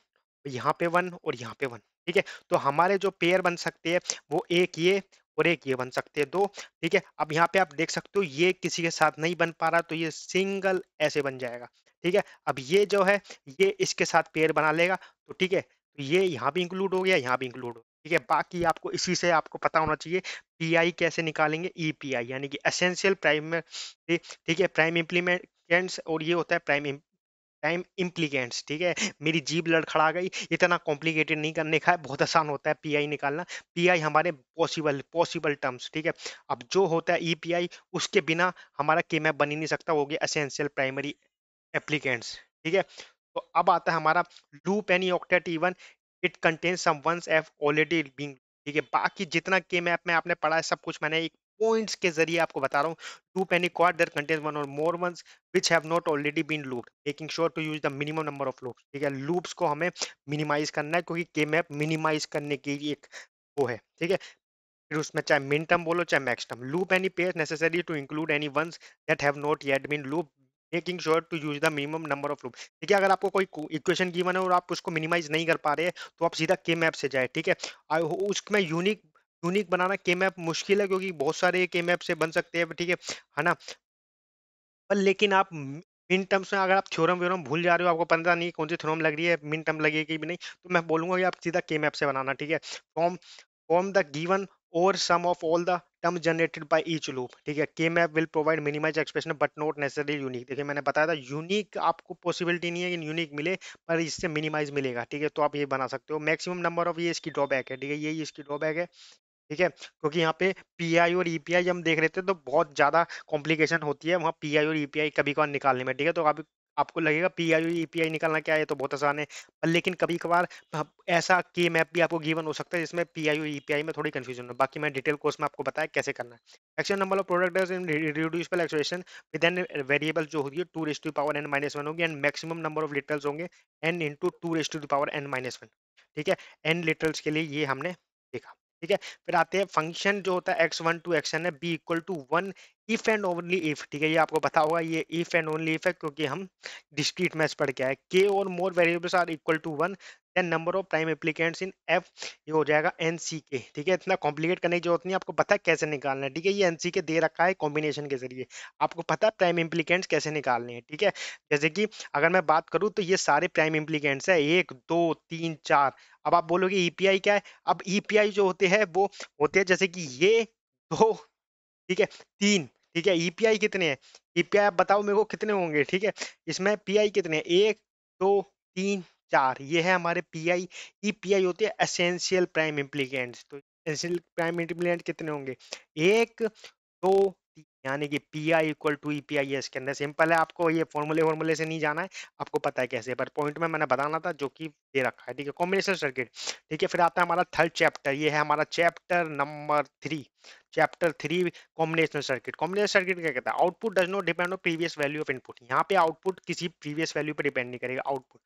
यहाँ पे वन और यहाँ पे वन ठीक है तो हमारे जो पेयर बन सकते हैं वो एक ये और एक ये बन सकते हैं दो ठीक है अब यहाँ पे आप देख सकते हो ये किसी के साथ नहीं बन पा रहा तो ये सिंगल ऐसे बन जाएगा ठीक है अब ये जो है ये इसके साथ पेयर बना लेगा तो ठीक है तो ये यहाँ भी इंक्लूड हो गया यहाँ भी इंक्लूड हो ठीक है बाकी आपको इसी से आपको पता होना चाहिए पी कैसे निकालेंगे ईपीआई e यानी कि एसेंशियल प्राइम ठीक है प्राइम इम्प्लीमेंटेंट्स और ये होता है प्राइम टाइम इम्प्लीकेंट्स ठीक है मेरी जीभ लड़खड़ा गई इतना कॉम्प्लिकेटेड नहीं करने का है बहुत आसान होता है पीआई निकालना पीआई हमारे पॉसिबल पॉसिबल टर्म्स ठीक है अब जो होता है ईपीआई e उसके बिना हमारा के मैप बन ही नहीं सकता हो गया असेंशियल प्राइमरी एप्लीकेंट्स ठीक है तो अब आता है हमारा loop any octet even it contain some ones if already being ठीक है बाकी जितना के मैप में आपने पढ़ा है सब कुछ मैंने एक पॉइंट्स के जरिए आपको बता रहा हूँ to any quad that contain one or more ones which have not already been loop making sure to use the minimum number of loops ठीक है लूप्स को हमें मिनिमाइज करना है क्योंकि के मैप मिनिमाइज करने की एक वो है ठीक है फिर उसमें चाहे मिन टर्म बोलो चाहे max term loop any pair necessary to include any ones that have not yet been loop making sure to use the minimum number of loop ठीक है अगर आपको कोई इक्वेशन गिवन है और आप उसको मिनिमाइज नहीं कर पा रहे हैं तो आप सीधा के मैप से जाए ठीक है उसमें यूनिक यूनिक बनाना के मैप मुश्किल है क्योंकि बहुत सारे के मैप से बन सकते हैं ठीक है है ना पर लेकिन आप मिन टर्म्स में अगर आप थ्योरम व्योरम भूल जा रहे हो आपको पता नहीं कौन सी थ्योरम लग रही है मिन टर्म लगेगी भी नहीं तो मैं बोलूंगा कि आप सीधा के मैप से बनाना ठीक है form form the given OR sum of all the term generated by each loop ठीक है K map will provide minimize expression but not necessary unique देखिए मैंने बताया था यूनिक आपको पॉसिबिलिटी नहीं है कि यूनिक मिले पर इससे मिनिमाइज मिलेगा ठीक है तो आप ये बना सकते हो मैक्सिमम नंबर ऑफ ये इसकी ड्रॉबैक है ठीक है ये इसकी ड्रॉबैक है ठीक है क्योंकि यहाँ पे पीआई और ईपीआई e हम देख रहे थे तो बहुत ज्यादा कॉम्प्लिकेशन होती है वहाँ पीआई और ईपीआई e कभी कभार निकालने में ठीक है तो आप आपको लगेगा पी आई ई पी आई निकालना क्या है तो बहुत आसान है लेकिन कभी कभार ऐसा के मैप भी आपको गिवन हो सकता है जिसमें पी आई ई पी आई में थोड़ी कंफ्यूजन हो बाकी मैं डिटेल कोर्स में आपको बताया कैसे करना है action number of product in reducible expression with N variable जो होगी two rest to power N minus one होगी and maximum number of literals होंगे N into two rest to power N minus one ठीक है N लिटल्स के लिए ये हमने देखा ठीक है फिर आते हैं फंक्शन जो होता है X one to X N है be equal to one if and only if ठीक है ये आपको पता होगा ये इफ एंड ओनली इफ है क्योंकि हम डिस्क्रीट मैच पढ़ के आए K or more variables are equal to one then number of prime implicants in F ये हो जाएगा एन सी के ठीक है इतना कॉम्प्लिकेट करने की जरूरत नहीं आपको पता है कैसे निकालना है ठीक है ये एन सी के दे रखा है कॉम्बिनेशन के जरिए आपको पता है प्राइम इम्प्लीकेंट्स कैसे निकालने हैं ठीक है जैसे कि अगर मैं बात करूँ तो ये सारे प्राइम इम्प्लीकेंट्स है एक दो तीन चार अब आप बोलोगे ई e क्या है अब ई e जो होते हैं वो होते हैं जैसे कि ये दो ठीक है तीन ठीक है ई e कितने हैं ई आप बताओ मेरे को कितने होंगे ठीक है इसमें पी कितने एक दो तीन चार ये है हमारे P I E P I होती है एसेंशियल प्राइम इम्प्लीकेंट्स तो एसेंशियल प्राइम इम्प्लीकेंट कितने होंगे एक दो यानी कि P I equal to E P I इसके अंदर सिंपल है आपको ये फॉर्मूले फॉर्मूले से नहीं जाना है आपको पता है कैसे पर पॉइंट में मैंने बताना था जो कि दे रखा है ठीक है कॉम्बिनेशन सर्किट ठीक है फिर आता है हमारा थर्ड चैप्टर ये है हमारा chapter number three chapter three combination circuit combination circuit क्या कहता है output does not depend on previous value of input यहाँ पे आउटपुट किसी प्रीवियस वैल्यू पर डिपेंड नहीं करेगा output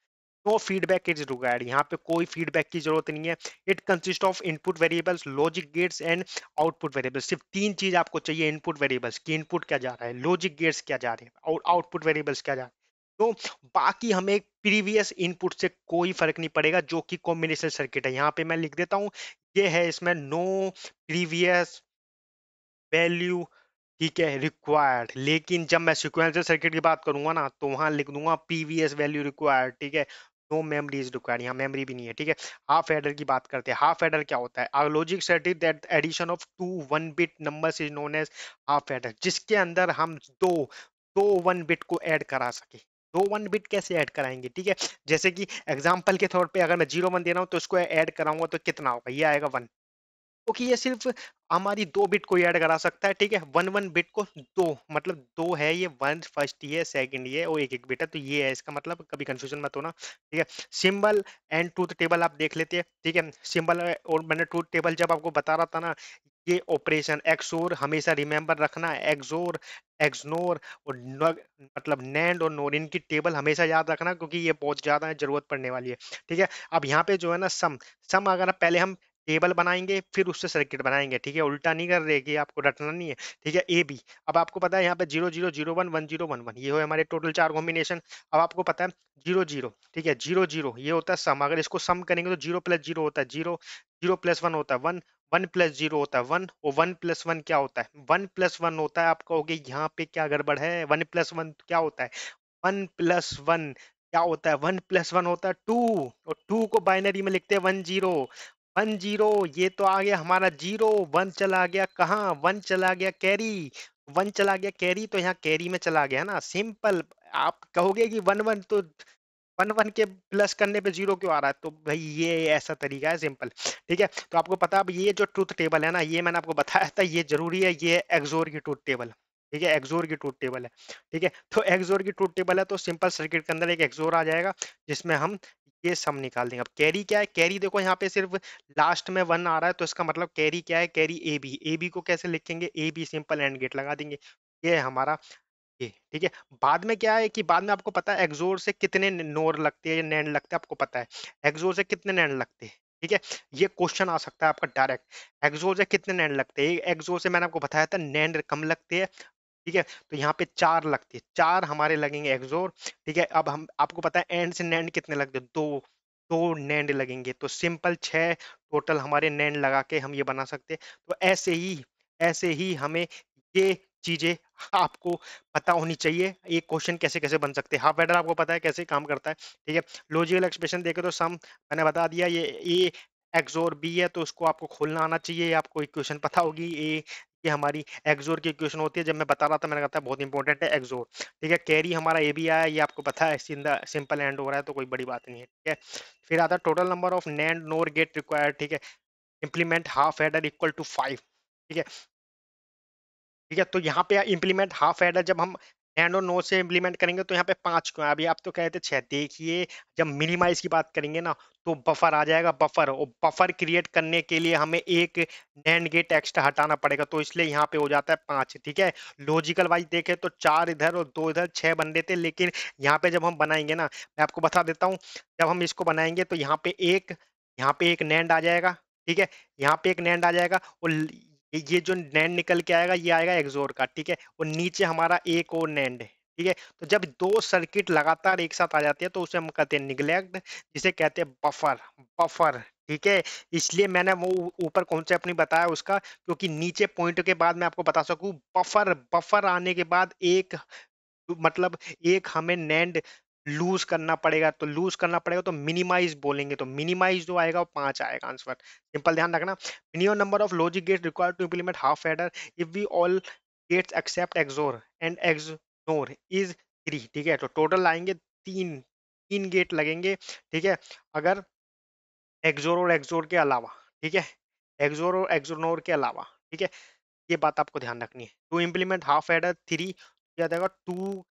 no feedback is required यहाँ पे कोई फीडबैक की जरूरत नहीं है it consist of input variables logic gates and output variables सिर्फ तीन चीज आपको चाहिए इनपुट वेरिएबल्स की इनपुट क्या जा रहा है लॉजिक गेट्स क्या जा रहे हैं और आउटपुट वेरिएबल्स क्या जा रहे हैं तो बाकी हमें प्रीवियस इनपुट से कोई फर्क नहीं पड़ेगा जो कि कॉम्बिनेशन सर्किट है यहाँ पे मैं लिख देता हूँ ये है इसमें नो प्रीवियस वैल्यू ठीक है रिक्वायर्ड लेकिन जब मैं सिक्वेंसर सर्किट की बात करूंगा ना तो वहां लिख दूंगा पीवीएस वैल्यू रिक्वायर्ड ठीक है नो मेमरी इज रिक्वायर्ड यहाँ मेमरी भी नहीं है ठीक है हाफ एडर की बात करते हैं हाफ एडर क्या होता है are logic circuit that addition of two one bit numbers is known as half adder जिसके अंदर हम दो दो वन बिट को ऐड करा सके दो वन बिट कैसे ऐड कराएंगे ठीक है जैसे कि एग्जाम्पल के तौर पे अगर मैं जीरो वन दे रहा हूँ तो उसको ऐड कराऊंगा तो कितना होगा ये आएगा वन क्योंकि ये सिर्फ हमारी दो बिट को ऐड करा सकता है ठीक है वन वन बिट को दो मतलब दो है ये वन फर्स्ट ये सेकंड ये और एक एक बिट है तो ये है इसका मतलब कभी कंफ्यूजन मत होना ठीक है सिंबल एंड टूथ टेबल आप देख लेते हैं ठीक है सिंबल और मैंने टूथ टेबल जब आपको बता रहा था ना ये ऑपरेशन एक्सोर हमेशा रिमेंबर रखना एक्सोर एक्सनोर और मतलब नैंड और नोर इनकी टेबल हमेशा याद रखना क्योंकि ये बहुत ज़्यादा जरूरत पड़ने वाली है ठीक है अब यहाँ पे जो है ना सम सम अगर पहले हम टेबल बनाएंगे फिर उससे सर्किट बनाएंगे ठीक है उल्टा नहीं कर रहे कि आपको रटना नहीं है ठीक है ए बी अब आपको पता है यहाँ पे zero zero zero one one zero one one ये हो हमारे टोटल चार कॉम्बिनेशन अब आपको पता है जीरो जीरो ठीक है जीरो जीरो ये होता है सम अगर इसको सम करेंगे तो जीरो प्लस जीरो होता है जीरो जीरो प्लस वन होता है वन वन प्लस जीरो होता है वन और वन प्लस वन क्या होता है वन प्लस वन होता है आप कहोगे यहाँ पे क्या गड़बड़ है वन प्लस तो वन क्या होता है वन प्लस वन क्या होता है वन प्लस वन होता है टू और टू को बाइनरी में लिखते हैं वन जीरो वन जीरो ये तो आ गया हमारा जीरो वन चला गया कहा वन चला गया कैरी वन चला गया कैरी तो यहाँ कैरी में चला गया ना सिंपल आप कहोगे कि वन वन तो वन वन के प्लस करने पे जीरो क्यों आ रहा है तो भाई ये ऐसा तरीका है सिंपल ठीक है तो आपको पता अब ये जो ट्रूथ टेबल है ना ये मैंने आपको बताया था ये जरूरी है ये एक्जोर की ट्रूथ टेबल ठीक है एक्जोर की ट्रूथ टेबल है ठीक है तो एक्जोर की ट्रूथ टेबल है तो सिंपल सर्किट के अंदर एक एक्जोर आ जाएगा जिसमें हम ये सम निकाल देंगे अब कैरी क्या है कैरी देखो यहाँ पे सिर्फ लास्ट में वन आ रहा है तो इसका मतलब कैरी क्या है carry A B A B को कैसे लिखेंगे A B simple and gate लगा देंगे ये हमारा ये ठीक है बाद में क्या है कि बाद में आपको पता है एक्जोर से कितने नोर लगते हैं नैंड लगते हैं आपको पता है एक्जोर से कितने नैंड लगते हैं ठीक है ये क्वेश्चन आ सकता है आपका डायरेक्ट एक्सोर से कितने नैंड लगते हैं एक्सोर से मैंने आपको बताया था नैंड कम लगते हैं ठीक है तो यहाँ पे चार लगते चार हमारे लगेंगे एक्सोर ठीक है अब हम आपको पता है एंड से नैंड कितने लगते दो दो नैंड लगेंगे तो सिंपल छः टोटल हमारे नैंड लगा के हम ये बना सकते तो ऐसे ही ऐसे ही हमें ये चीजें आपको पता होनी चाहिए ये क्वेश्चन कैसे कैसे बन सकते हैं हाफ एडर आपको पता है कैसे काम करता है ठीक है लॉजिकल एक्सप्रेशन देखे तो सम मैंने बता दिया ये ए एक्सोर बी है तो उसको आपको खोलना आना चाहिए आपको इक्वेशन पता होगी ए ये हमारी एक्जोर की क्वेश्चन होती है जब मैं बता रहा था मैंने कहा था बहुत इंपॉर्टेंट है एक्जोर ठीक है कैरी हमारा ए भी आया ये आपको पता है सिंपल एंड हो रहा है तो कोई बड़ी बात नहीं है ठीक है फिर आता है total number of NAND NOR gate required ठीक है implement half adder equal to five ठीक है ठीक है तो यहाँ पे इम्प्लीमेंट हाफ एडर जब हम एंड और नो से इम्प्लीमेंट करेंगे तो यहाँ पे पांच क्यों अभी आप तो कहते छह देखिए जब मिनिमाइज की बात करेंगे ना तो बफर आ जाएगा बफर और बफर क्रिएट करने के लिए हमें एक नैंड गेट एक्स्ट्रा हटाना पड़ेगा तो इसलिए यहाँ पे हो जाता है पांच ठीक है लॉजिकल वाइज देखें तो चार इधर और दो इधर छह बंदे थे लेकिन यहाँ पे जब हम बनाएंगे ना मैं आपको बता देता हूँ जब हम इसको बनाएंगे तो यहाँ पे एक यहाँ पे एक नैंड आ जाएगा ठीक है यहाँ पे एक नैंड आ जाएगा और ये जो नैंड निकल के आएगा ये आएगा एक्सोर का ठीक है और नीचे हमारा एक और नैंड है ठीक है तो जब दो सर्किट लगातार एक साथ आ जाते हैं तो उसे हम कहते हैं निगलेक्ट जिसे कहते हैं बफर बफर ठीक है इसलिए मैंने वो ऊपर कौन से अपनी बताया उसका क्योंकि नीचे पॉइंट के बाद मैं आपको बता सकूं बफर बफर आने के बाद एक मतलब एक हमें नैंड लूज करना पड़ेगा तो लूज करना पड़ेगा तो मिनिमाइज बोलेंगे तो मिनिमाइज जो आएगा वो पांच आएगा आंसर सिंपल ध्यान रखना minimum number of logic gate required to implement half adder if we all gates except XOR and XNOR is three ठीक है तो टोटल आएंगे तीन तीन गेट लगेंगे ठीक है अगर एक्सोर और एक्सोर के अलावा ठीक है एक्सोर और एक्सोनोर के अलावा ठीक है ये बात आपको ध्यान रखनी है to implement half adder three two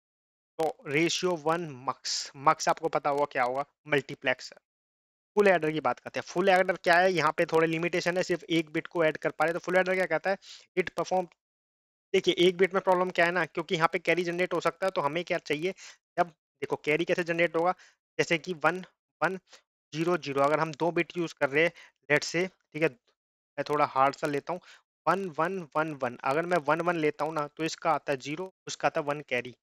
तो रेशियो वन मक्स मक्स आपको पता होगा क्या होगा मल्टीप्लेक्स फुल एडर की बात करते हैं फुल एडर क्या है यहाँ पे थोड़े लिमिटेशन है सिर्फ एक बिट को ऐड कर पा रहे तो फुल एडर क्या कहता है इट परफॉर्म देखिए एक बिट में प्रॉब्लम क्या है ना क्योंकि यहाँ पे कैरी जनरेट हो सकता है तो हमें क्या चाहिए जब देखो कैरी कैसे जनरेट होगा जैसे कि वन वन जीरो जीरो अगर हम दो बिट यूज़ कर रहे हैं लेट से ठीक है मैं थोड़ा हार्ड सा लेता हूँ वन वन वन वन अगर मैं वन वन लेता हूँ ना तो इसका आता है जीरो उसका आता है वन कैरी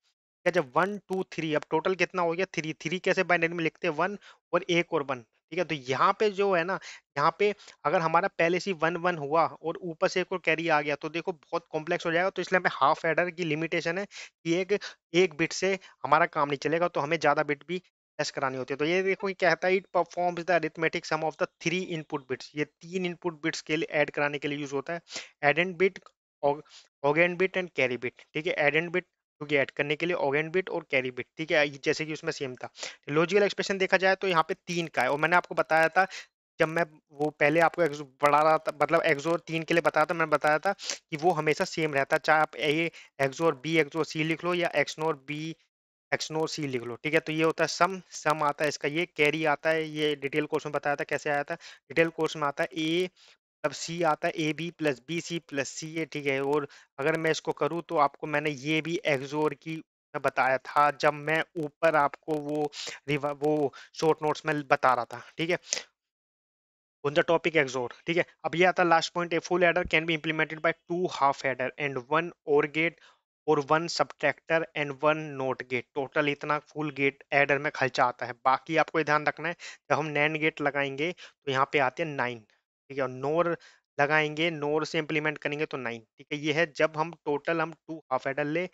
या जब वन टू थ्री अब टोटल कितना हो गया थ्री थ्री कैसे बाइनरी में लिखते हैं वन और एक और वन ठीक है तो यहाँ पे जो है ना यहाँ पे अगर हमारा पहले से वन वन हुआ और ऊपर से एक और कैरी आ गया तो देखो बहुत कॉम्प्लेक्स हो जाएगा तो इसलिए हमें हाफ एडर की लिमिटेशन है कि एक एक बिट से हमारा काम नहीं चलेगा तो हमें ज़्यादा बिट भी टेस्ट करानी होती है तो ये देखो ये कहता है it performs the arithmetic sum of the three input bits ये तीन इनपुट बिट्स के लिए ऐड कराने के लिए यूज होता है एड एंड बिट ऑगेन बिट एंड कैरी बिट ठीक है एड एंड बिट क्योंकि ऐड करने के लिए ऑगेन बिट और कैरी बिट ठीक है जैसे कि उसमें सेम था लॉजिकल एक्सप्रेशन देखा जाए तो यहाँ पे तीन का है और मैंने आपको बताया था जब मैं वो पहले आपको एक्सो बढ़ा रहा था मतलब एक्सोर तीन के लिए बताया था मैंने बताया था कि वो हमेशा सेम रहता है चाहे आप ए एक्सोर बी एक्सोर सी लिख लो या एक्सनोर बी एक्सनोर सी लिख लो ठीक है तो ये होता है सम सम आता है इसका ये कैरी आता है ये डिटेल कोर्स में बताया था कैसे आया था डिटेल कोर्स में आता है ए तब सी आता है A B plus B C plus C A ठीक है और अगर मैं इसको करूँ तो आपको मैंने ये भी एक्जोर की बताया था जब मैं ऊपर आपको वो वो शॉर्ट नोट्स में बता रहा था ठीक है ऑन द टॉपिक एक्जोर ठीक है अब ये आता last point a full adder can be implemented by two half adder and one OR gate और one subtractor and one note gate total इतना फुल गेट एडर में खर्चा आता है बाकी आपको ध्यान रखना है जब हम नैन गेट लगाएंगे तो यहाँ पे आते हैं नाइन ठीक है और नोर लगाएंगे नोर से इम्प्लीमेंट करेंगे तो नाइन ठीक है ये है जब हम टोटल हम टू हाफ एडल ले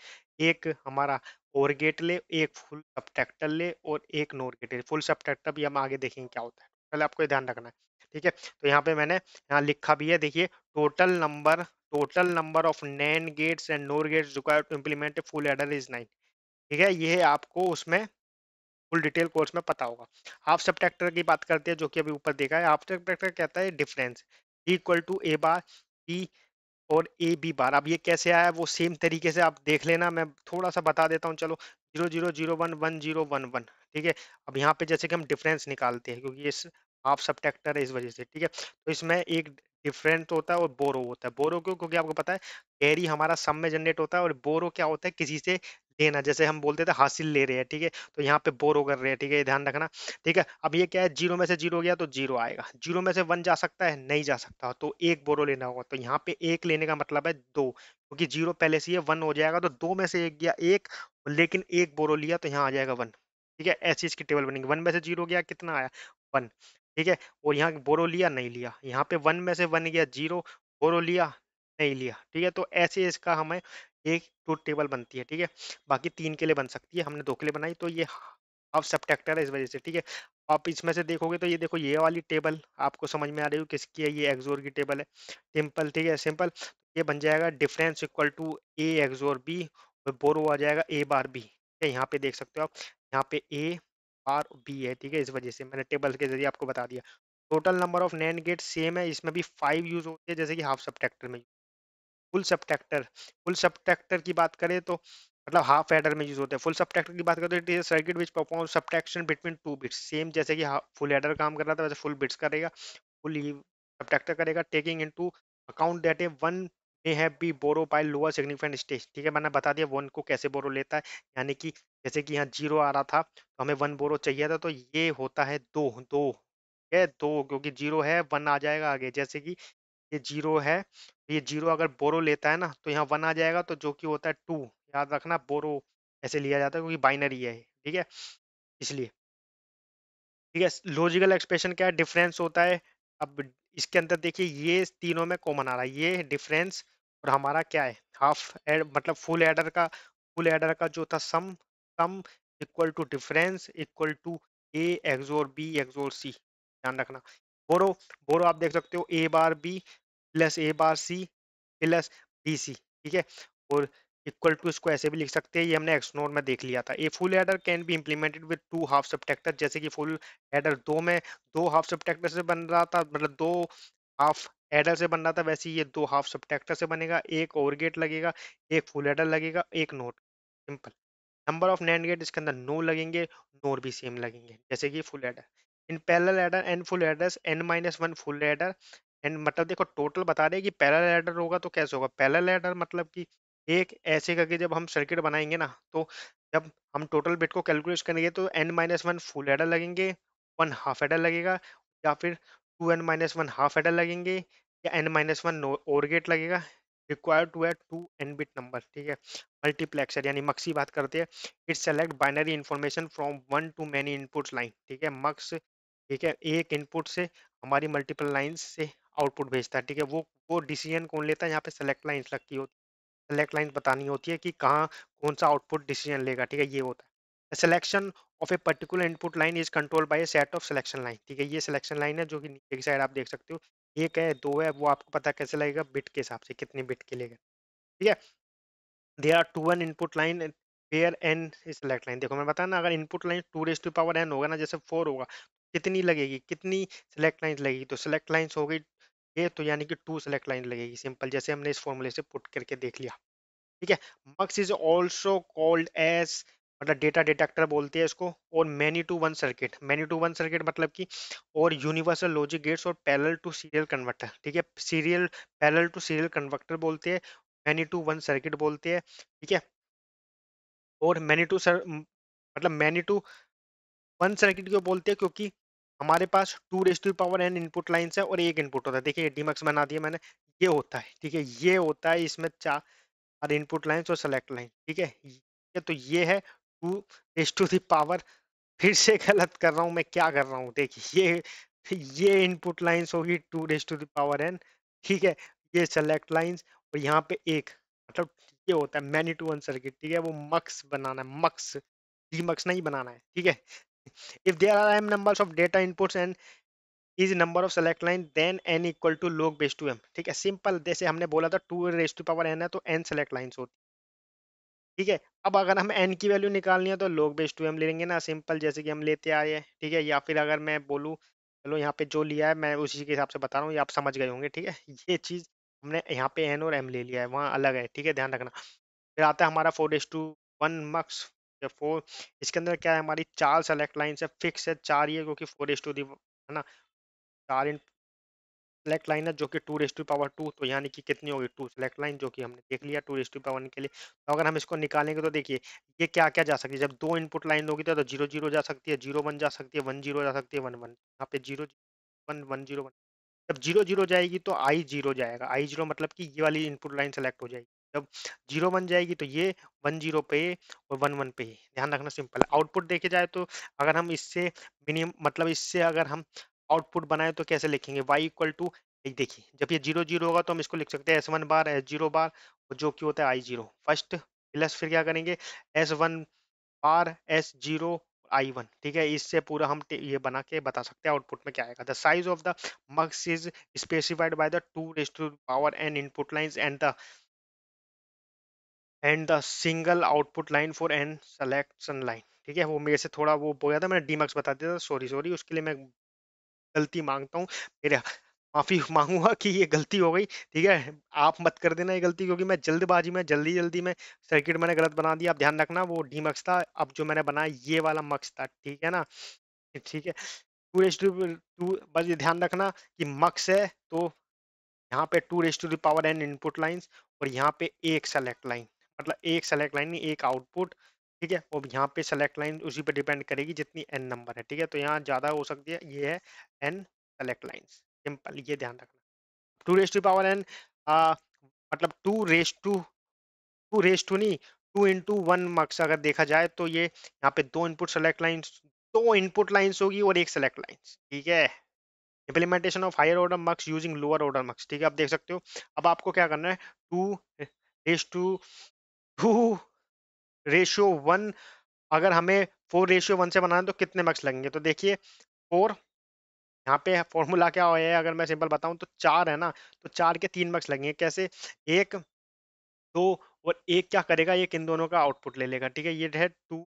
एक हमारा और गेट ले एक फुल सब्ट्रैक्टर ले और एक नोर गेट ले फुल सब्ट्रैक्टर भी हम आगे देखेंगे क्या होता है पहले आपको ध्यान रखना है ठीक है तो यहाँ पे मैंने यहाँ लिखा भी है देखिए total number total number of NAND gates and NOR gates require to implement full adder is nine ठीक है ये आपको उसमें फुल डिटेल कोर्स में पता होगा हाफ सब्ट्रैक्टर की बात करते हैं जो कि अभी ऊपर देखा है हाफ सब्ट्रैक्टर कहता है difference equal to A bar B और ए बी बार अब ये कैसे आया वो सेम तरीके से आप देख लेना मैं थोड़ा सा बता देता हूँ चलो zero zero zero one one zero one one ठीक है अब यहाँ पे जैसे कि हम डिफरेंस निकालते हैं क्योंकि इस हाफ सब्ट्रैक्टर है इस वजह से ठीक है तो इसमें एक डिफरेंट होता है और बोरो होता है बोरो क्यों क्योंकि आपको पता है कैरी हमारा सम में जनरेट होता है और बोरो क्या होता है किसी से लेना जैसे हम बोलते थे हासिल ले रहे हैं ठीक है तो यहाँ पे बोरो कर रहे हैं ठीक है ध्यान रखना ठीक है अब ये क्या है जीरो में से जीरो गया तो जीरो आएगा जीरो में से वन जा सकता है नहीं जा सकता तो एक बोरो लेना होगा तो यहाँ पे एक लेने का मतलब है दो क्योंकि तो जीरो पहले से ये वन हो जाएगा तो दो में से एक गया एक लेकिन एक बोरो लिया तो यहाँ आ जाएगा वन ठीक है ऐसी इसकी टेबल बनेगी वन में से जीरो गया कितना आया वन ठीक है और यहाँ बोरो लिया नहीं लिया यहाँ पे वन में से वन गया जीरो बोरो लिया नहीं लिया ठीक है तो ऐसे इसका हमें एक ट्रूथ टेबल बनती है ठीक है बाकी तीन के लिए बन सकती है हमने दो के लिए बनाई तो ये हाफ सब्ट्रैक्टर है इस वजह से ठीक है आप इसमें से देखोगे तो ये देखो ये वाली टेबल आपको समझ में आ रही हो किसकी है ये एक्जोर की टेबल है सिंपल ठीक है सिंपल ये बन जाएगा difference equal to A XOR B और बोरो आ जाएगा ए बार बी ठीक है यहाँ पे देख सकते हो आप यहाँ पे ए बार बी है ठीक है इस वजह से मैंने टेबल के जरिए आपको बता दिया total number of NAND gate same है इसमें भी फाइव यूज होते हैं जैसे कि हाफ सब्ट्रैक्टर में फुल सब्ट्रैक्टर फुल सब्ट्रैक्टर की बात करें तो मतलब हाफ एडर में यूज होते हैं फुल सब्ट्रैक्टर की बात करें तो it is circuit which perform subtraction between two bits same जैसे कि फुल एडर काम कर रहा था वैसे फुल बिट्स करेगा फुल ही सब्ट्रैक्टर करेगा taking into account that a one may have be borrow by lower significant stage ठीक है मैंने बता दिया वन को कैसे बोरो लेता है यानी कि जैसे कि यहाँ जीरो आ रहा था तो हमें वन बोरो चाहिए था तो ये होता है दो दो है दो क्योंकि जीरो है वन आ जाएगा आगे जैसे कि ये जीरो है तो ये जीरो अगर बोरो लेता है ना तो यहाँ वन आ जाएगा तो जो कि होता है टू याद रखना बोरो ऐसे लिया जाता है क्योंकि बाइनरी है ठीक है इसलिए ठीक है लॉजिकल एक्सप्रेशन क्या है डिफरेंस होता है अब इसके अंदर देखिए ये तीनों में कॉमन आ रहा है ये डिफरेंस और हमारा क्या है हाफ एड मतलब फुल एडर का फुल एडर का जो था sum sum equal to difference equal to A XOR B XOR C ध्यान रखना बोरो बोरो आप देख सकते हो A bar B plus A bar C plus B C ठीक है और इक्वल टू इसको ऐसे भी लिख सकते हैं ये हमने एक्सनोर में देख लिया था a full adder can be implemented with two half subtractor जैसे कि फुल एडर दो में दो हाफ सब्टेक्टर से बन रहा था मतलब दो हाफ एडर से बन रहा था वैसे ये दो हाफ सब्टेक्टर से बनेगा एक और गेट लगेगा एक फुल एडर लगेगा एक NOT simple number of NAND gate इसके अंदर नो लगेंगे नोर भी सेम लगेंगे जैसे कि full adder in parallel adder N full adders N minus one full adder N मतलब देखो टोटल बता रहे कि पैरल एडर होगा तो कैसे होगा पैरल एडर मतलब कि एक ऐसे करके जब हम सर्किट बनाएंगे ना तो जब हम टोटल बिट को कैलकुलेट करेंगे तो N minus one full adder लगेंगे वन हाफ एडर लगेगा या फिर two N minus one half adder लगेंगे या N minus one OR gate लगेगा रिक्वायर टू है टू एन बिट नंबर ठीक है मल्टीप्लेक्सर यानी मक्स की बात करते हैं it select binary information from one to many inputs line ठीक है मक्स ठीक है एक इनपुट से हमारी मल्टीपल लाइंस से आउटपुट भेजता है ठीक है वो वो डिसीजन कौन लेता है यहाँ पे सेलेक्ट लाइंस लगती होती है सेलेक्ट लाइंस बतानी होती है कि कहाँ कौन सा आउटपुट डिसीजन लेगा ठीक है ये होता है selection of a particular input line is control by a set of selection line ठीक है ये सिलेक्शन लाइन है जो कि नीचे की साइड आप देख सकते हो एक है दो है वो आपको पता कैसे लगेगा बिट के हिसाब से कितने बिट के लेगा ठीक है they are two one input line pair N select line देखो मैं बताया ना अगर input line two rest to power N होगा ना जैसे फोर होगा कितनी लगेगी कितनी सेलेक्ट लाइन्स लगेगी तो सेलेक्ट लाइन्स हो गई ये तो यानी कि टू सेलेक्ट लाइन लगेगी सिंपल जैसे हमने इस फॉर्मूले से पुट करके देख लिया ठीक है mux is also called as मतलब डेटा डिटेक्टर बोलते हैं इसको और many to one circuit many to one circuit मतलब कि और यूनिवर्सल लॉजिक गेट्स और पैरेलल टू सीरियल कन्वर्टर ठीक है serial parallel to serial converter बोलते हैं मैनी टू वन सर्किट बोलते हैं ठीक है और मैनी टू सर मतलब मैनी टू वन सर्किट क्यों बोलते हैं क्योंकि हमारे पास two raise to power N input line है और एक इनपुट होता है देखिए डीमक्स बना दिया मैंने ये होता है ठीक है ये होता है इसमें चार इनपुट लाइन और सेलेक्ट लाइन ठीक है ये तो ये है टू रेस टू दावर फिर से गलत कर रहा हूँ मैं क्या कर रहा हूँ देखिए ये ये इनपुट लाइन्स होगी two raise to the power N ठीक है ये सेलेक्ट लाइन्स और यहाँ पे एक मतलब ये होता है मैनी टू वन सर्किट ठीक है वो मक्स बनाना है मक्स डी मक्स नहीं बनाना है ठीक है if there are m numbers of data inputs and is number of select line then N equal to log base two M ठीक है सिंपल जैसे हमने बोला था two raise to power N है तो एन सेलेक्ट लाइन्स होती ठीक है अब अगर हम एन की वैल्यू निकालनी है तो लॉग बेस टू एम ले लेंगे ना सिंपल जैसे कि हम लेते आए हैं ठीक है या फिर अगर मैं बोलूँ चलो यहाँ पे जो लिया है मैं उसी के हिसाब से बता रहा हूँ ये आप समझ गए होंगे ठीक है ये चीज़ हमने यहाँ पे एन और एम ले लिया है वहाँ अलग है ठीक है ध्यान रखना फिर आता है हमारा four is to one mux या फोर इसके अंदर क्या है हमारी चार सेलेक्ट लाइन है फिक्स है चार ही है क्योंकि फोर एस टू दी है ना चार इन सेलेक्ट लाइन है जो कि two raise to power two तो यानी कि कितनी होगी टू सेलेक्ट लाइन जो कि हमने देख लिया टू रेस टू पावर के लिए तो अगर हम इसको निकालेंगे तो देखिए ये क्या क्या जा सकती है जब दो इनपुट लाइन होगी तो जीरो तो जीरो जा सकती है जीरो वन जा सकती है वन जीरो जा सकती है वन वन यहाँ पे zero one one zero one जब जीरो जीरो जाएगी तो आई जीरो जाएगा आई जीरो मतलब कि ये वाली इनपुट लाइन सेलेक्ट हो जाएगी जब जीरो बन जाएगी तो ये वन जीरो पे और वन वन पे ध्यान रखना सिंपल है आउटपुट देखे जाए तो अगर हम इससे मिनिमम मतलब इससे अगर हम आउटपुट बनाए तो कैसे लिखेंगे y इक्वल टू देखिए जब ये जीरो जीरो होगा तो हम इसको लिख सकते हैं S one bar S zero bar और जो कि होता है आई जीरो फर्स्ट प्लस फिर क्या करेंगे S one bar S zero I one ठीक है इससे पूरा हम ये बना के बता सकते हैं आउटपुट में क्या आएगा the size of the mux is specified by the two raised power N input lines and the and the single output line for N selection line ठीक है वो मेरे से थोड़ा वो बोया था मैंने डीमक्स बता दिया था सॉरी सॉरी उसके लिए मैं गलती मांगता हूँ मेरा माफ़ी [laughs] मांगूंगा कि ये गलती हो गई ठीक है आप मत कर देना ये गलती क्योंकि मैं जल्दबाजी में जल्दी जल्दी में सर्किट मैंने गलत बना दिया आप ध्यान रखना वो डी मक्स था अब जो मैंने बनाया ये वाला मक्स था ठीक है ना ठीक है टू रेस टू बस ये ध्यान रखना कि मक्स है तो यहाँ पे two raise to the power N input lines और यहाँ पे एक सेलेक्ट लाइन मतलब एक सेलेक्ट लाइन नहीं एक आउटपुट ठीक है और यहाँ पे सेलेक्ट लाइन उसी पे डिपेंड करेगी जितनी एन नंबर है ठीक है तो यहाँ ज़्यादा हो सकती है ये है एन सेलेक्ट लाइन सिंपल ये ध्यान रखना two raise to power N मतलब two raise to two raise to नहीं टू इंटू वन मार्क्स अगर देखा जाए तो ये यहाँ पे दो इनपुट सेलेक्ट लाइन्स दो इनपुट लाइन्स होगी और एक सेलेक्ट लाइन्स ठीक है implementation of higher order mux using lower order mux ठीक है आप देख सकते हो अब आपको क्या करना है two raise to two ratio one अगर हमें फोर रेशियो वन से बनाना है तो कितने मार्क्स लगेंगे तो देखिए फोर यहाँ पे फॉर्मूला क्या है अगर मैं सिंपल बताऊँ तो चार है ना तो चार के तीन मार्क्स लगेंगे कैसे एक दो और एक क्या करेगा ये किन दोनों का आउटपुट ले लेगा ठीक है ये है two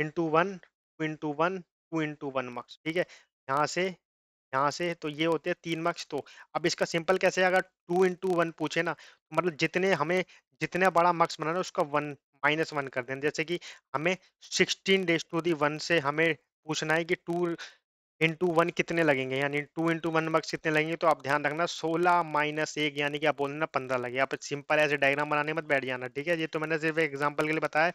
into one two into one two into one mux ठीक है यहाँ से यहाँ से तो ये होते हैं तीन मार्क्स तो अब इसका सिंपल कैसे है अगर टू इंटू वन पूछे ना तो मतलब जितने हमें जितने बड़ा मार्क्स बनाना है उसका वन माइनस वन कर देना जैसे कि हमें sixteen is to the one से हमें पूछना है कि टू इंटू वन कितने लगेंगे यानी टू इंटू वन मार्क्स कितने लगेंगे तो आप ध्यान रखना सोलह माइनस एक यानी कि आप बोलना पंद्रह लगे आप सिंपल ऐसे डायग्राम बनाने मत बैठ जाना ठीक है ये तो मैंने सिर्फ एग्जाम्पल के लिए बताया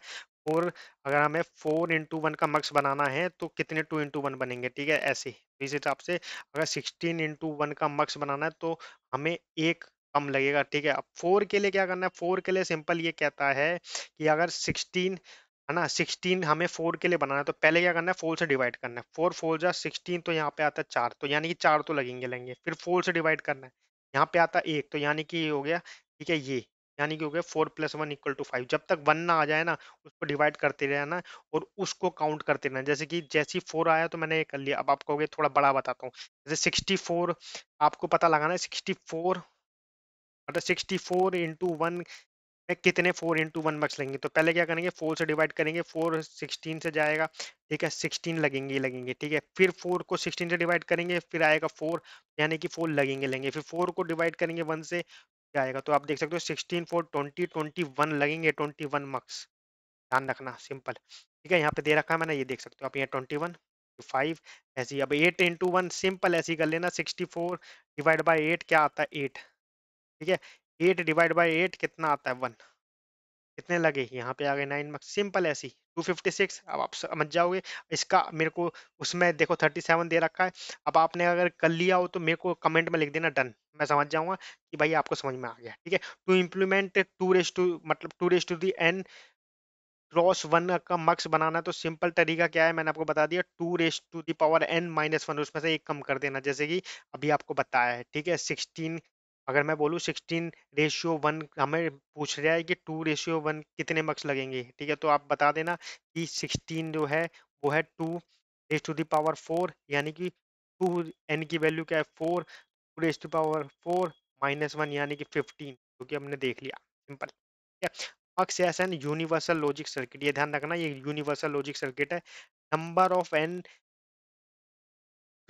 फोर अगर हमें फोर इंटू वन का मक्स बनाना है तो कितने टू इंटू वन बनेंगे ठीक है ऐसे इस हिसाब से अगर सिक्सटीन इंटू वन का मक्स बनाना है तो हमें एक कम लगेगा ठीक है अब फोर के लिए क्या करना है फोर के लिए सिंपल ये कहता है कि अगर सिक्सटीन है ना सिक्सटीन हमें फोर के लिए बनाना है तो पहले क्या करना है फोर से डिवाइड करना है फोर फोर जा सिक्सटीन तो यहाँ पे आता है चार तो यानी कि चार तो लगेंगे लगेंगे फिर फोर से डिवाइड करना है यहाँ पे आता एक तो यानी कि ये हो गया ठीक है ये यानी कि हो गया four plus one equal to five जब तक वन ना आ जाए ना उसको डिवाइड करते रहना और उसको काउंट करते रहना जैसे कि जैसे ही फोर आया तो मैंने ये कर लिया अब आप कहोगे थोड़ा बड़ा बताता हूँ जैसे सिक्सटी फोर आपको पता लगाना है सिक्सटी फोर मतलब सिक्सटी फोर इंटू वन में कितने फोर इंटू वन मार्क्स लगेंगे तो पहले क्या करेंगे फोर से डिवाइड करेंगे फोर सिक्सटीन से जाएगा ठीक है सिक्सटीन लगेंगे लगेंगे ठीक है फिर फोर को सिक्सटीन से डिवाइड करेंगे फिर आएगा फोर यानी कि फोर लगेंगे लेंगे फिर फोर को डिवाइड करेंगे वन से आएगा तो आप देख सकते हो sixteen four twenty twenty one लगेंगे ट्वेंटी वन मार्क्स ध्यान रखना सिंपल ठीक है यहाँ पे दे रखा है मैंने ये देख सकते हो आप यहाँ ट्वेंटी वन फाइव ऐसी अब एट इंटू वन सिंपल ऐसी कर लेना sixty four divide by eight क्या आता है एट ठीक है एट डिवाइड बाई एट कितना आता है वन कितने लगे यहाँ पे आ गए नाइन मार्क्स सिंपल ऐसी टू फिफ्टी सिक्स अब आप समझ जाओगे इसका मेरे को उसमें देखो थर्टी सेवन दे रखा है अब आपने अगर कर लिया हो तो मेरे को कमेंट में लिख देना डन मैं समझ जाऊंगा कि भाई आपको समझ में आ गया ठीक है to implement two raise to मतलब two raise to the N cross one का मक्स बनाना तो सिंपल तरीका क्या है मैंने आपको बता दिया two raise to the power N minus one उसमें से एक कम कर देना जैसे कि अभी आपको बताया है ठीक है सिक्सटीन अगर मैं बोलूँ सिक्सटीन रेशियो वन हमें पूछ रहा है कि टू रेशियो वन कितने मार्क्स लगेंगे ठीक है तो आप बता देना कि सिक्सटीन जो है वो है two raise to the power four यानी कि टू एन की वैल्यू क्या है four two raise to power four minus one यानी कि फिफ्टीन क्योंकि हमने देख लिया सिंपल ठीक है mux as an universal logic circuit ये ध्यान रखना ये यूनिवर्सल लॉजिक सर्किट है number of N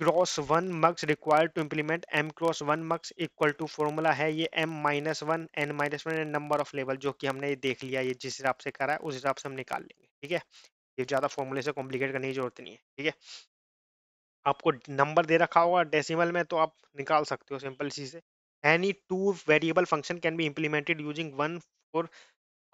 cross one mux required to implement M cross one mux equal to formula है ये M minus one N minus one number of level जो कि हमने ये देख लिया ये जिस हिसाब से करा है उस हिसाब से हम निकाल लेंगे ठीक है ये ज़्यादा फॉर्मूले से कॉम्प्लिकेट करने की जरूरत नहीं है ठीक है आपको नंबर दे रखा होगा डेसिमल में तो आप निकाल सकते हो सिंपल सी से any two variable function can be implemented using one four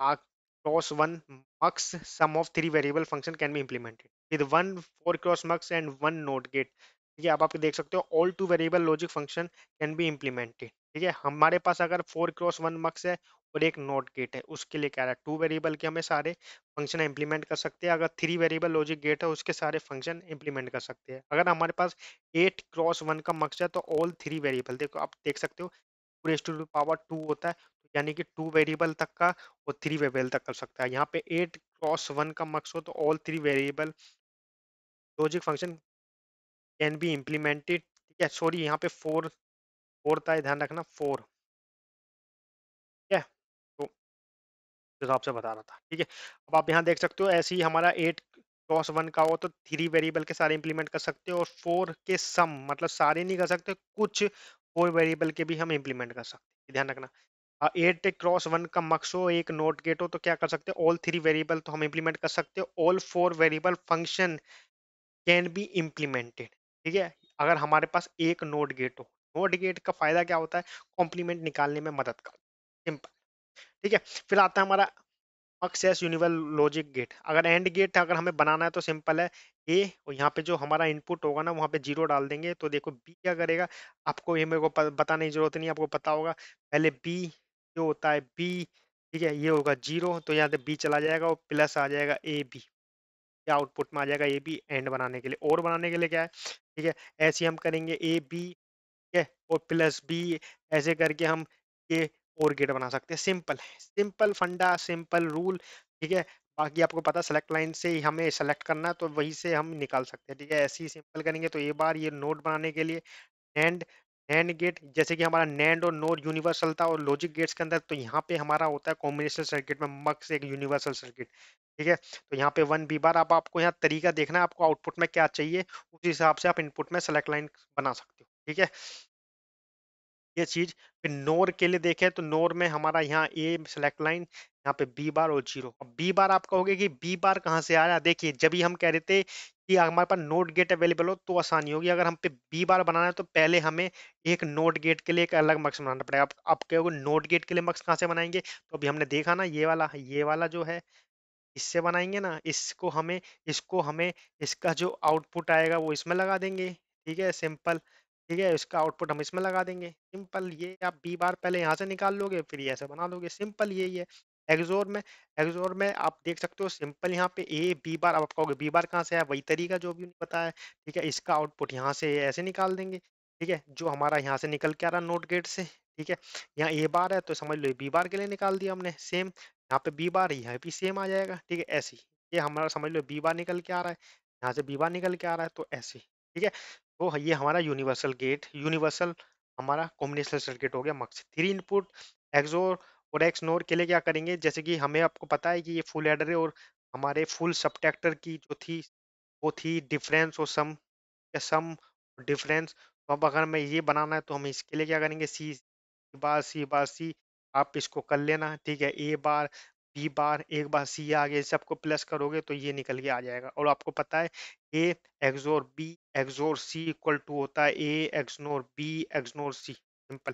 cross one mux some of three variable function can be implemented with one four cross mux and one note gate ठीक है आप आप देख सकते हो all two variable logic function can be implemented ठीक है हमारे पास अगर फोर क्रॉस वन मक्स है और एक नोट गेट है उसके लिए क्या रहा है टू वेरिएबल के हमें सारे फंक्शन इम्प्लीमेंट कर सकते हैं अगर थ्री वेरिएबल लॉजिक गेट है उसके सारे फंक्शन इम्प्लीमेंट कर सकते हैं अगर हमारे पास एट क्रॉस वन का मक्स है तो ऑल थ्री वेरिएबल देखो आप देख सकते हो पूरे टू पावर टू होता है तो यानी कि टू वेरिएबल तक का और थ्री वेरिएबल तक कर सकता है यहाँ पे एट क्रॉस वन का मक्स हो तो all three variable logic function can be implemented ठीक है सॉरी यहाँ पे फोर फोर था ध्यान रखना फोर ठीक है तो जैसा तो आपसे बता रहा था ठीक है अब आप यहाँ देख सकते हो ऐसे ही हमारा एट क्रॉस वन का हो तो थ्री वेरिएबल के सारे इम्प्लीमेंट कर सकते हो और फोर के सम मतलब सारे नहीं कर सकते कुछ फोर वेरिएबल के भी हम इम्प्लीमेंट कर सकते हैं ध्यान रखना एट क्रॉस वन का मक्स हो एक नोट गेट हो तो क्या कर सकते हो ऑल थ्री वेरिएबल तो हम इम्प्लीमेंट कर सकते हो all four variable function can be implemented ठीक है अगर हमारे पास एक नोड गेट हो नोड गेट का फायदा क्या होता है कॉम्प्लीमेंट निकालने में मदद कर सिंपल ठीक है फिर आता है हमारा अक्सेस यूनिवल लॉजिक गेट अगर एंड गेट अगर हमें बनाना है तो सिंपल है ए और यहाँ पे जो हमारा इनपुट होगा ना वहाँ पे जीरो डाल देंगे तो देखो बी क्या करेगा आपको ये मेरे को बताने की जरूरत नहीं आपको पता होगा पहले बी जो होता है बी ठीक है ये होगा जीरो तो यहाँ पे बी चला जाएगा और प्लस आ जाएगा ए बी क्या आउटपुट में आ जाएगा ये भी एंड बनाने के लिए और बनाने के लिए क्या है ठीक है ऐसे हम करेंगे ए बी ठीक है और प्लस बी ऐसे करके हम ये और गेट बना सकते हैं simple simple funda simple rule ठीक है बाकी आपको पता सेलेक्ट लाइन से ही हमें सेलेक्ट करना है तो वही से हम निकाल सकते हैं ठीक है ऐसे ही सिंपल करेंगे तो ये बार ये नोट बनाने के लिए एंड नैंड गेट जैसे कि हमारा नैंड और नोर यूनिवर्सल था और लॉजिक गेट्स के अंदर तो यहाँ पे हमारा होता है कॉम्बिनेशन सर्किट में मक्स एक यूनिवर्सल सर्किट ठीक है तो यहाँ पे वन बी बार आप आपको यहाँ तरीका देखना है आपको आउटपुट में क्या चाहिए उस हिसाब से आप इनपुट में सेलेक्ट लाइन बना सकते हो ठीक है ये चीज फिर नोर के लिए देखें तो नोर में हमारा यहाँ ए सेलेक्ट लाइन यहाँ पे बी बार और जीरो अब बी बार आप कहोगे कि बी बार कहाँ से आ रहा है देखिए जब ही हम कह रहे थे कि हमारे पास नोट गेट अवेलेबल हो तो आसानी होगी अगर हम पे बी बार बनाना है तो पहले हमें एक नोट गेट के लिए एक अलग मक्स बनाना पड़ेगा आप, आप कहोगे नोट गेट के लिए मक्स कहाँ से बनाएंगे तो अभी हमने देखा ना ये वाला ये वाला जो है इससे बनाएंगे ना इसको हमें इसको हमें इसका जो आउटपुट आएगा वो इसमें लगा देंगे ठीक है सिंपल ठीक है इसका आउटपुट हम इसमें लगा देंगे सिंपल ये आप बी बार पहले यहाँ से निकाल लोगे फिर ये ऐसे बना लोगे सिंपल यही है एग्जोर में एग्जोर में आप देख सकते हो सिंपल यहाँ पे ए बी बार अब आप कहोगे बी बार कहाँ से है वही तरीका जो भी पता है ठीक है इसका आउटपुट यहाँ से ऐसे निकाल देंगे ठीक है जो हमारा यहाँ से निकल के आ रहा नोट गेट से ठीक है यहाँ ए बार है तो समझ लो बी बार के लिए निकाल दिया हमने सेम यहाँ पे बी बार यहाँ भी सेम आ जाएगा ठीक है ऐसे ये हमारा समझ लो बी बार निकल के आ रहा है यहाँ से बी बार निकल के आ रहा है तो ऐसे ठीक है तो ये हमारा यूनिवर्सल गेट यूनिवर्सल हमारा कॉम्बिनेशनल सर्किट हो गया मक्स थ्री इनपुट एक्सोर और एक्स नोर के लिए क्या करेंगे जैसे कि हमें आपको पता है कि ये फुल एडर है और हमारे फुल सब्टेक्टर की जो थी वो थी डिफरेंस और सम या सम डिफरेंस तो अब अगर हमें ये बनाना है तो हम इसके लिए क्या करेंगे सी बार सी बार सी आप इसको कर लेना ठीक है ए बार बी बार एक बार सी आ गया सबको प्लस करोगे तो ये निकल के आ जाएगा और आपको पता है A XOR B XOR C equal to होता है A XNOR B XNOR C simple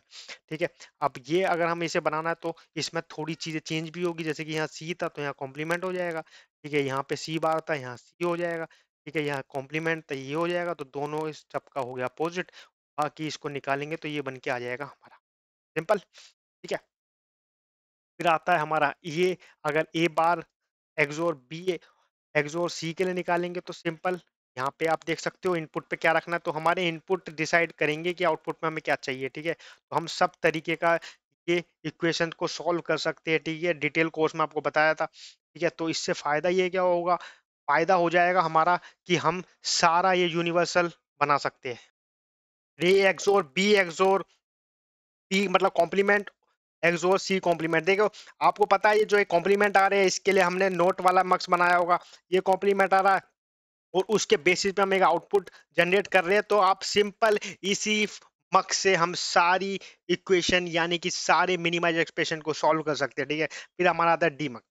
ठीक है अब ये अगर हम इसे बनाना है तो इसमें थोड़ी चीज़ें चेंज भी होगी जैसे कि यहाँ सी था तो यहाँ कॉम्प्लीमेंट हो जाएगा ठीक है यहाँ पे सी बार था यहाँ सी हो जाएगा ठीक है यहाँ कॉम्प्लीमेंट था तो ये हो जाएगा तो दोनों इस स्टेप का हो गया अपोजिट बाकी इसको निकालेंगे तो ये बन के आ जाएगा हमारा सिंपल ठीक है फिर आता है हमारा ये अगर ए बार एक्सोर बी एक्सोर सी के लिए निकालेंगे तो सिंपल यहाँ पे आप देख सकते हो इनपुट पे क्या रखना है तो हमारे इनपुट डिसाइड करेंगे कि आउटपुट में हमें क्या चाहिए ठीक है तो हम सब तरीके का ये इक्वेशन को सॉल्व कर सकते हैं ठीक है डिटेल कोर्स में आपको बताया था ठीक है तो इससे फ़ायदा ये क्या होगा फ़ायदा हो जाएगा हमारा कि हम सारा ये यूनिवर्सल बना सकते हैं रे एक्सोर बी एक्सोर बी मतलब कॉम्प्लीमेंट एक्सोर सी कॉम्प्लीमेंट देखो आपको पता है ये जो एक कॉम्प्लीमेंट आ रहे हैं इसके लिए हमने नोट वाला मक्स बनाया होगा ये कॉम्प्लीमेंट आ रहा है और उसके बेसिस पे हम एक आउटपुट जनरेट कर रहे हैं तो आप सिंपल इसी मक से हम सारी इक्वेशन यानी कि सारे मिनिमाइज एक्सप्रेशन को सॉल्व कर सकते हैं ठीक है फिर हमारा आता है डीमक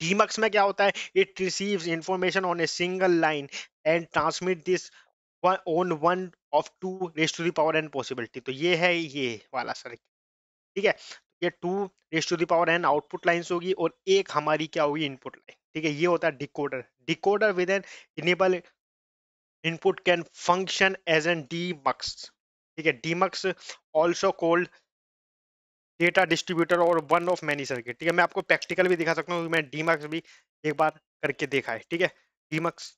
डीमक्स में क्या होता है it receives information on a single line and transmit this on one of two raise to the power and possibility तो ये है ये वाला सर ठीक है ये two raise to the power and output lines होगी और एक हमारी क्या होगी इनपुट लाइन ठीक है ये होता है decoder decoder with an enable input can function as an demux ठीक है demux also called data distributor और वन ऑफ मैनी सर्किट ठीक है मैं आपको प्रैक्टिकल भी दिखा सकता हूँ मैं डीमक्स भी एक बार करके देखा है ठीक है डीमक्स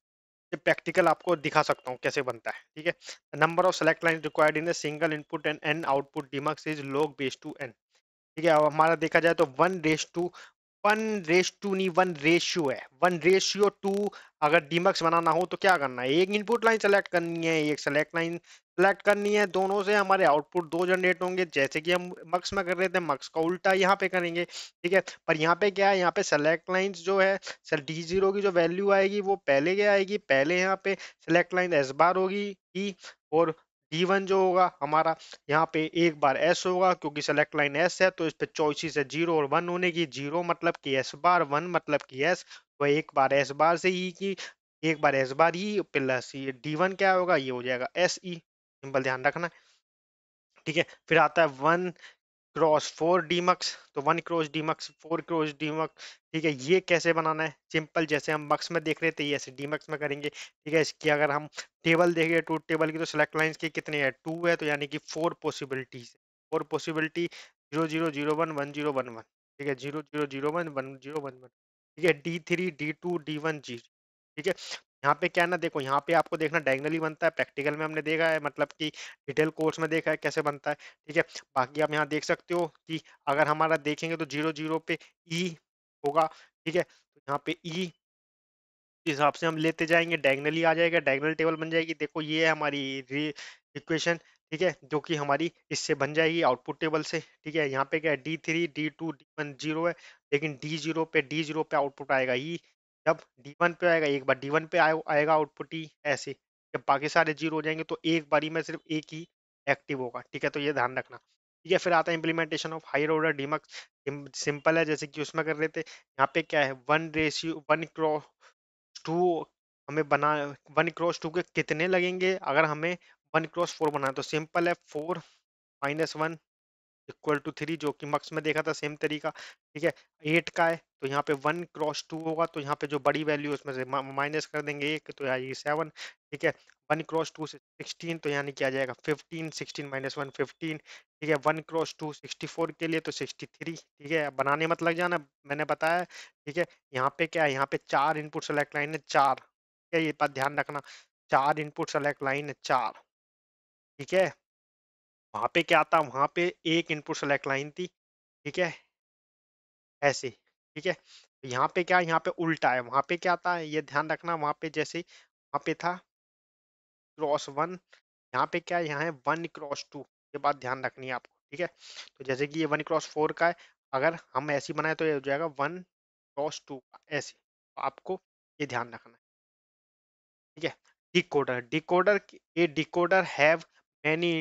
प्रैक्टिकल आपको दिखा सकता हूँ कैसे बनता है ठीक है number of select line required in single input and n output demux is log base two n ठीक है अब हमारा देखा जाए तो one ratio two one ratio two नहीं वन रेशियो है वन रेशियो टू अगर डीमक्स बनाना हो तो क्या करना है एक इनपुट लाइन सेलेक्ट करनी है एक सेलेक्ट लाइन सेलेक्ट करनी है दोनों से हमारे आउटपुट दो जनरेट होंगे जैसे कि हम मक्स में कर रहे थे मक्स का उल्टा यहाँ पे करेंगे ठीक है पर यहाँ पे क्या है यहाँ पे सेलेक्ट लाइंस जो है सर डी जीरो की जो वैल्यू आएगी वो पहले क्या आएगी पहले यहाँ पे सेलेक्ट लाइन एस बार होगी ई और इवन जो होगा हमारा यहाँ पे एक बार एस होगा क्योंकि सेलेक्ट लाइन एस है तो इस पे चॉइसिस है जीरो और वन होने की जीरो मतलब कि एस बार वन मतलब कि एस तो एक बार एस बार से ई e की एक बार एस बार E plus E D one क्या होगा ये हो जाएगा एस ई e, सिंपल ध्यान रखना ठीक है फिर आता है वन क्रॉस फोर डीमक्स तो one cross demux four cross demux ठीक है ये कैसे बनाना है सिंपल जैसे हम मक्स में देख रहे थे ऐसे डीमक्स में करेंगे ठीक है इसकी अगर हम टेबल देखें टू टेबल की तो सेलेक्ट लाइन्स की कितनी है टू है तो यानी कि four possibilities four possibility zero zero zero one one zero one one ठीक है zero zero zero one one zero one one ठीक है D three D two D one जी ठीक है यहाँ पे क्या ना देखो यहाँ पे आपको देखना डायगनली बनता है प्रैक्टिकल में हमने देखा है मतलब कि डिटेल कोर्स में देखा है कैसे बनता है ठीक है बाकी आप यहाँ देख सकते हो कि अगर हमारा देखेंगे तो जीरो जीरो पे ई e होगा ठीक है तो यहाँ पे ई e हिसाब से हम लेते जाएंगे डायगनली आ जाएगा डायगनल टेबल बन जाएगी देखो ये है हमारी इक्वेशन ठीक है जो कि हमारी इससे बन जाएगी आउटपुट टेबल से ठीक है यहाँ पे क्या है D three D two D one zero है लेकिन डी जीरो पे डी जीरो पे आउटपुट आएगा ई e, जब D1 पे आएगा एक बार D1 पे आएगा आउटपुट ही ऐसे जब बाकी सारे जीरो हो जाएंगे तो एक बारी में सिर्फ एक ही एक्टिव होगा ठीक है तो ये ध्यान रखना ठीक है फिर आता है implementation of higher order demux simple है जैसे कि उसमें कर रहे थे यहाँ पे क्या है one ratio one cross two हमें बना वन क्रॉस टू के कितने लगेंगे अगर हमें वन क्रॉस फोर बनाए तो सिंपल है four minus one equal to three जो कि मक्स में देखा था सेम तरीका ठीक है एट का है तो यहाँ पे वन क्रॉस टू होगा तो यहाँ पे जो बड़ी वैल्यू है उसमें से माइनस कर देंगे एक तो आएगी सेवन ठीक है वन क्रॉस टू से सिक्सटीन तो यानी क्या जाएगा fifteen sixteen minus one fifteen ठीक है one cross two sixty four के लिए तो सिक्सटी थ्री ठीक है बनाने मत लग जाना मैंने बताया ठीक है यहाँ पे क्या है यहाँ पे चार इनपुट सेलेक्ट लाइन है चार ठीक है ये बात ध्यान रखना चार इनपुट सेलेक्ट लाइन है चार ठीक है वहां पे क्या था वहां पे एक इनपुट सेलेक्ट लाइन थी ठीक है ऐसे ठीक है यहाँ पे क्या यहाँ पे उल्टा है वहां पे क्या था ये ध्यान रखना वहां पे जैसे वहां पे था क्रॉस वन यहाँ पे क्या यहाँ है वन क्रॉस टू ये बात ध्यान रखनी है आपको ठीक है तो जैसे कि ये वन क्रॉस फोर का है अगर हम ऐसी बनाए तो ये हो जाएगा वन क्रॉस टू का ऐसे तो आपको ये ध्यान रखना है ठीक है डिकोडर डिकोडर ये decoder have many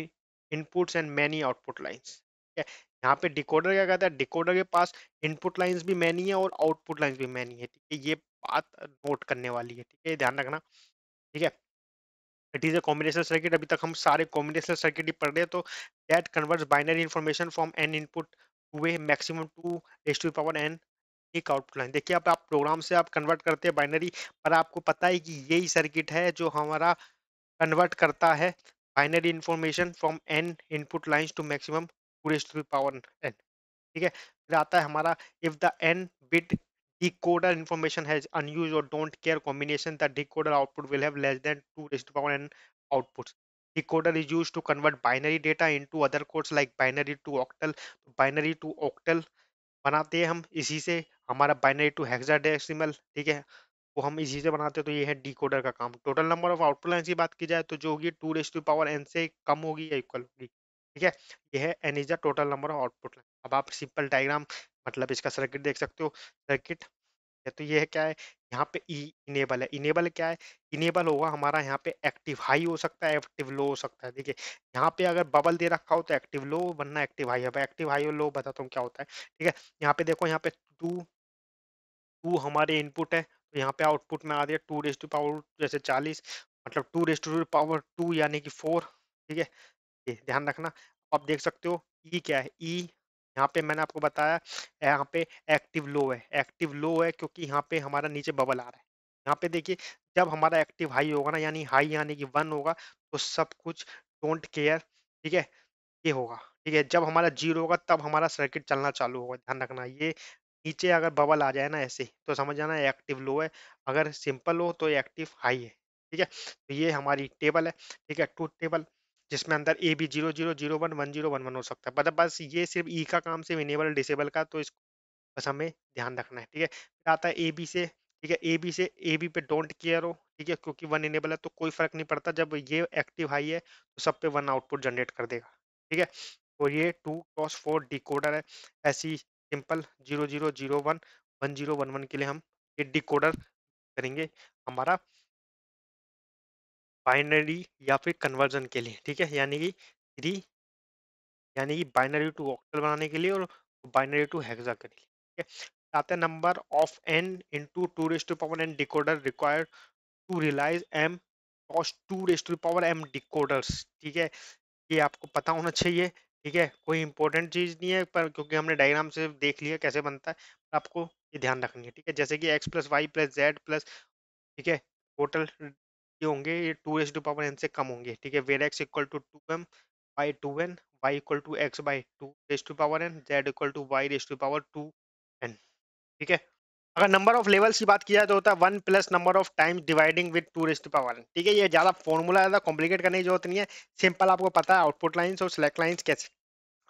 inputs and many output lines ठीक है यहाँ पे डिकोडर क्या कहता है डिकोडर के पास इनपुट लाइन्स भी मैनी है और आउटपुट लाइन्स भी मैनी है ठीक है ये बात नोट करने वाली है ठीक है ध्यान रखना ठीक है it is a combination circuit अभी तक हम सारे कॉम्बिनेशन सर्किट ही पढ़ रहे हैं तो that converts binary information from n input to a maximum two S to power n एक आउटपुट लाइन देखिए अब आप प्रोग्राम से आप कन्वर्ट करते हैं बाइनरी पर आपको पता है कि यही सर्किट है जो हमारा कन्वर्ट करता है binary information from n input lines to maximum पूरे पावर एन ठीक है फिर आता है हमारा if the n bit decoder information has unused और don't care combination the decoder output will have less than two raised power n outputs decoder is use to convert binary data into other codes like binary to octal binary to octal बनाते हैं हम इसी से हमारा binary to hexadecimal ठीक है वो हम इसी से बनाते हैं तो ये है डिकोडर का काम total number of output line की बात की जाए तो जो होगी two raise to power n से कम होगी या इक्वल होगी ठीक है ये है n is the total number of output line अब आप सिंपल डायग्राम मतलब इसका सर्किट देख सकते हो सर्किट तो ये है क्या है यहाँ पे ई e इनेबल है इनेबल क्या है इनेबल होगा हमारा यहाँ पे एक्टिव हाई हो सकता है एक्टिव लो हो सकता है देखिए यहाँ पे अगर बबल दे रखा हो तो एक्टिव लो बनना एक्टिव हाई अब एक्टिव हाई और लो बताता हूँ क्या होता है ठीक है यहाँ पे देखो यहाँ पे टू टू हमारे इनपुट है तो यहाँ पे आउटपुट में आ रही टू रेस टू पावर जैसे चालीस मतलब two raise to power two यानी कि फोर ठीक है ये ध्यान रखना आप देख सकते हो ई क्या है ई यहाँ पे मैंने आपको बताया यहाँ पे एक्टिव लो है एक्टिव लो है क्योंकि यहाँ पे हमारा नीचे बबल आ रहा है यहाँ पे देखिए जब हमारा एक्टिव हाई होगा ना यानी हाई यानी कि वन होगा तो सब कुछ डोंट केयर ठीक है ये होगा ठीक है जब हमारा जीरो होगा तब हमारा सर्किट चलना चालू होगा ध्यान रखना ये नीचे अगर बबल आ जाए ना ऐसे तो समझ जाना एक्टिव लो है अगर सिंपल हो तो एक्टिव हाई है ठीक है तो ये हमारी टेबल है ठीक है टू टेबल जिसमें अंदर A B zero zero zero one one zero one one हो सकता है मतलब बस ये सिर्फ ई का काम सिर्फ इनेबल डिसेबल का तो इसको बस हमें ध्यान रखना है ठीक है फिर आता है ए बी से ठीक है ए बी से ए बी पे डोंट केयर हो ठीक है क्योंकि वन इनेबल है तो कोई फर्क नहीं पड़ता जब ये एक्टिव हाई है तो सब पे वन आउटपुट जनरेट कर देगा ठीक है तो ये टू क्रॉस फोर डिकोडर है ऐसी simple zero zero zero one one zero one one के लिए हम ये डिकोडर करेंगे हमारा बाइनरी या फिर कन्वर्जन के लिए ठीक है यानी कि थ्री यानी कि बाइनरी टू ऑक्टल बनाने के लिए और बाइनरी टू हेक्सा के लिए ठीक है आता हैं number of n into two raised power n decoder required to realise m two raised power m decoders ठीक है ये आपको पता होना चाहिए ठीक है कोई इंपॉर्टेंट चीज़ नहीं है पर क्योंकि हमने डायग्राम से देख लिया कैसे बनता है आपको ये ध्यान रखनी है ठीक है जैसे कि X plus Y plus Z plus ठीक है टोटल ये होंगे ये two S to power n से कम होंगे ठीक है where X equal to two m Y two n Y equal to X by two S to power n Z equal to Y raise to power two n ठीक है अगर number of levels की बात किया जाए तो होता है one plus number of time dividing with two raised power one ठीक है ये ज्यादा फॉर्मूला ज्यादा कॉम्प्लिकेट करने की जरूरत नहीं है सिंपल आपको पता है आउटपुट लाइन्स और सिलेक्ट लाइंस कैसे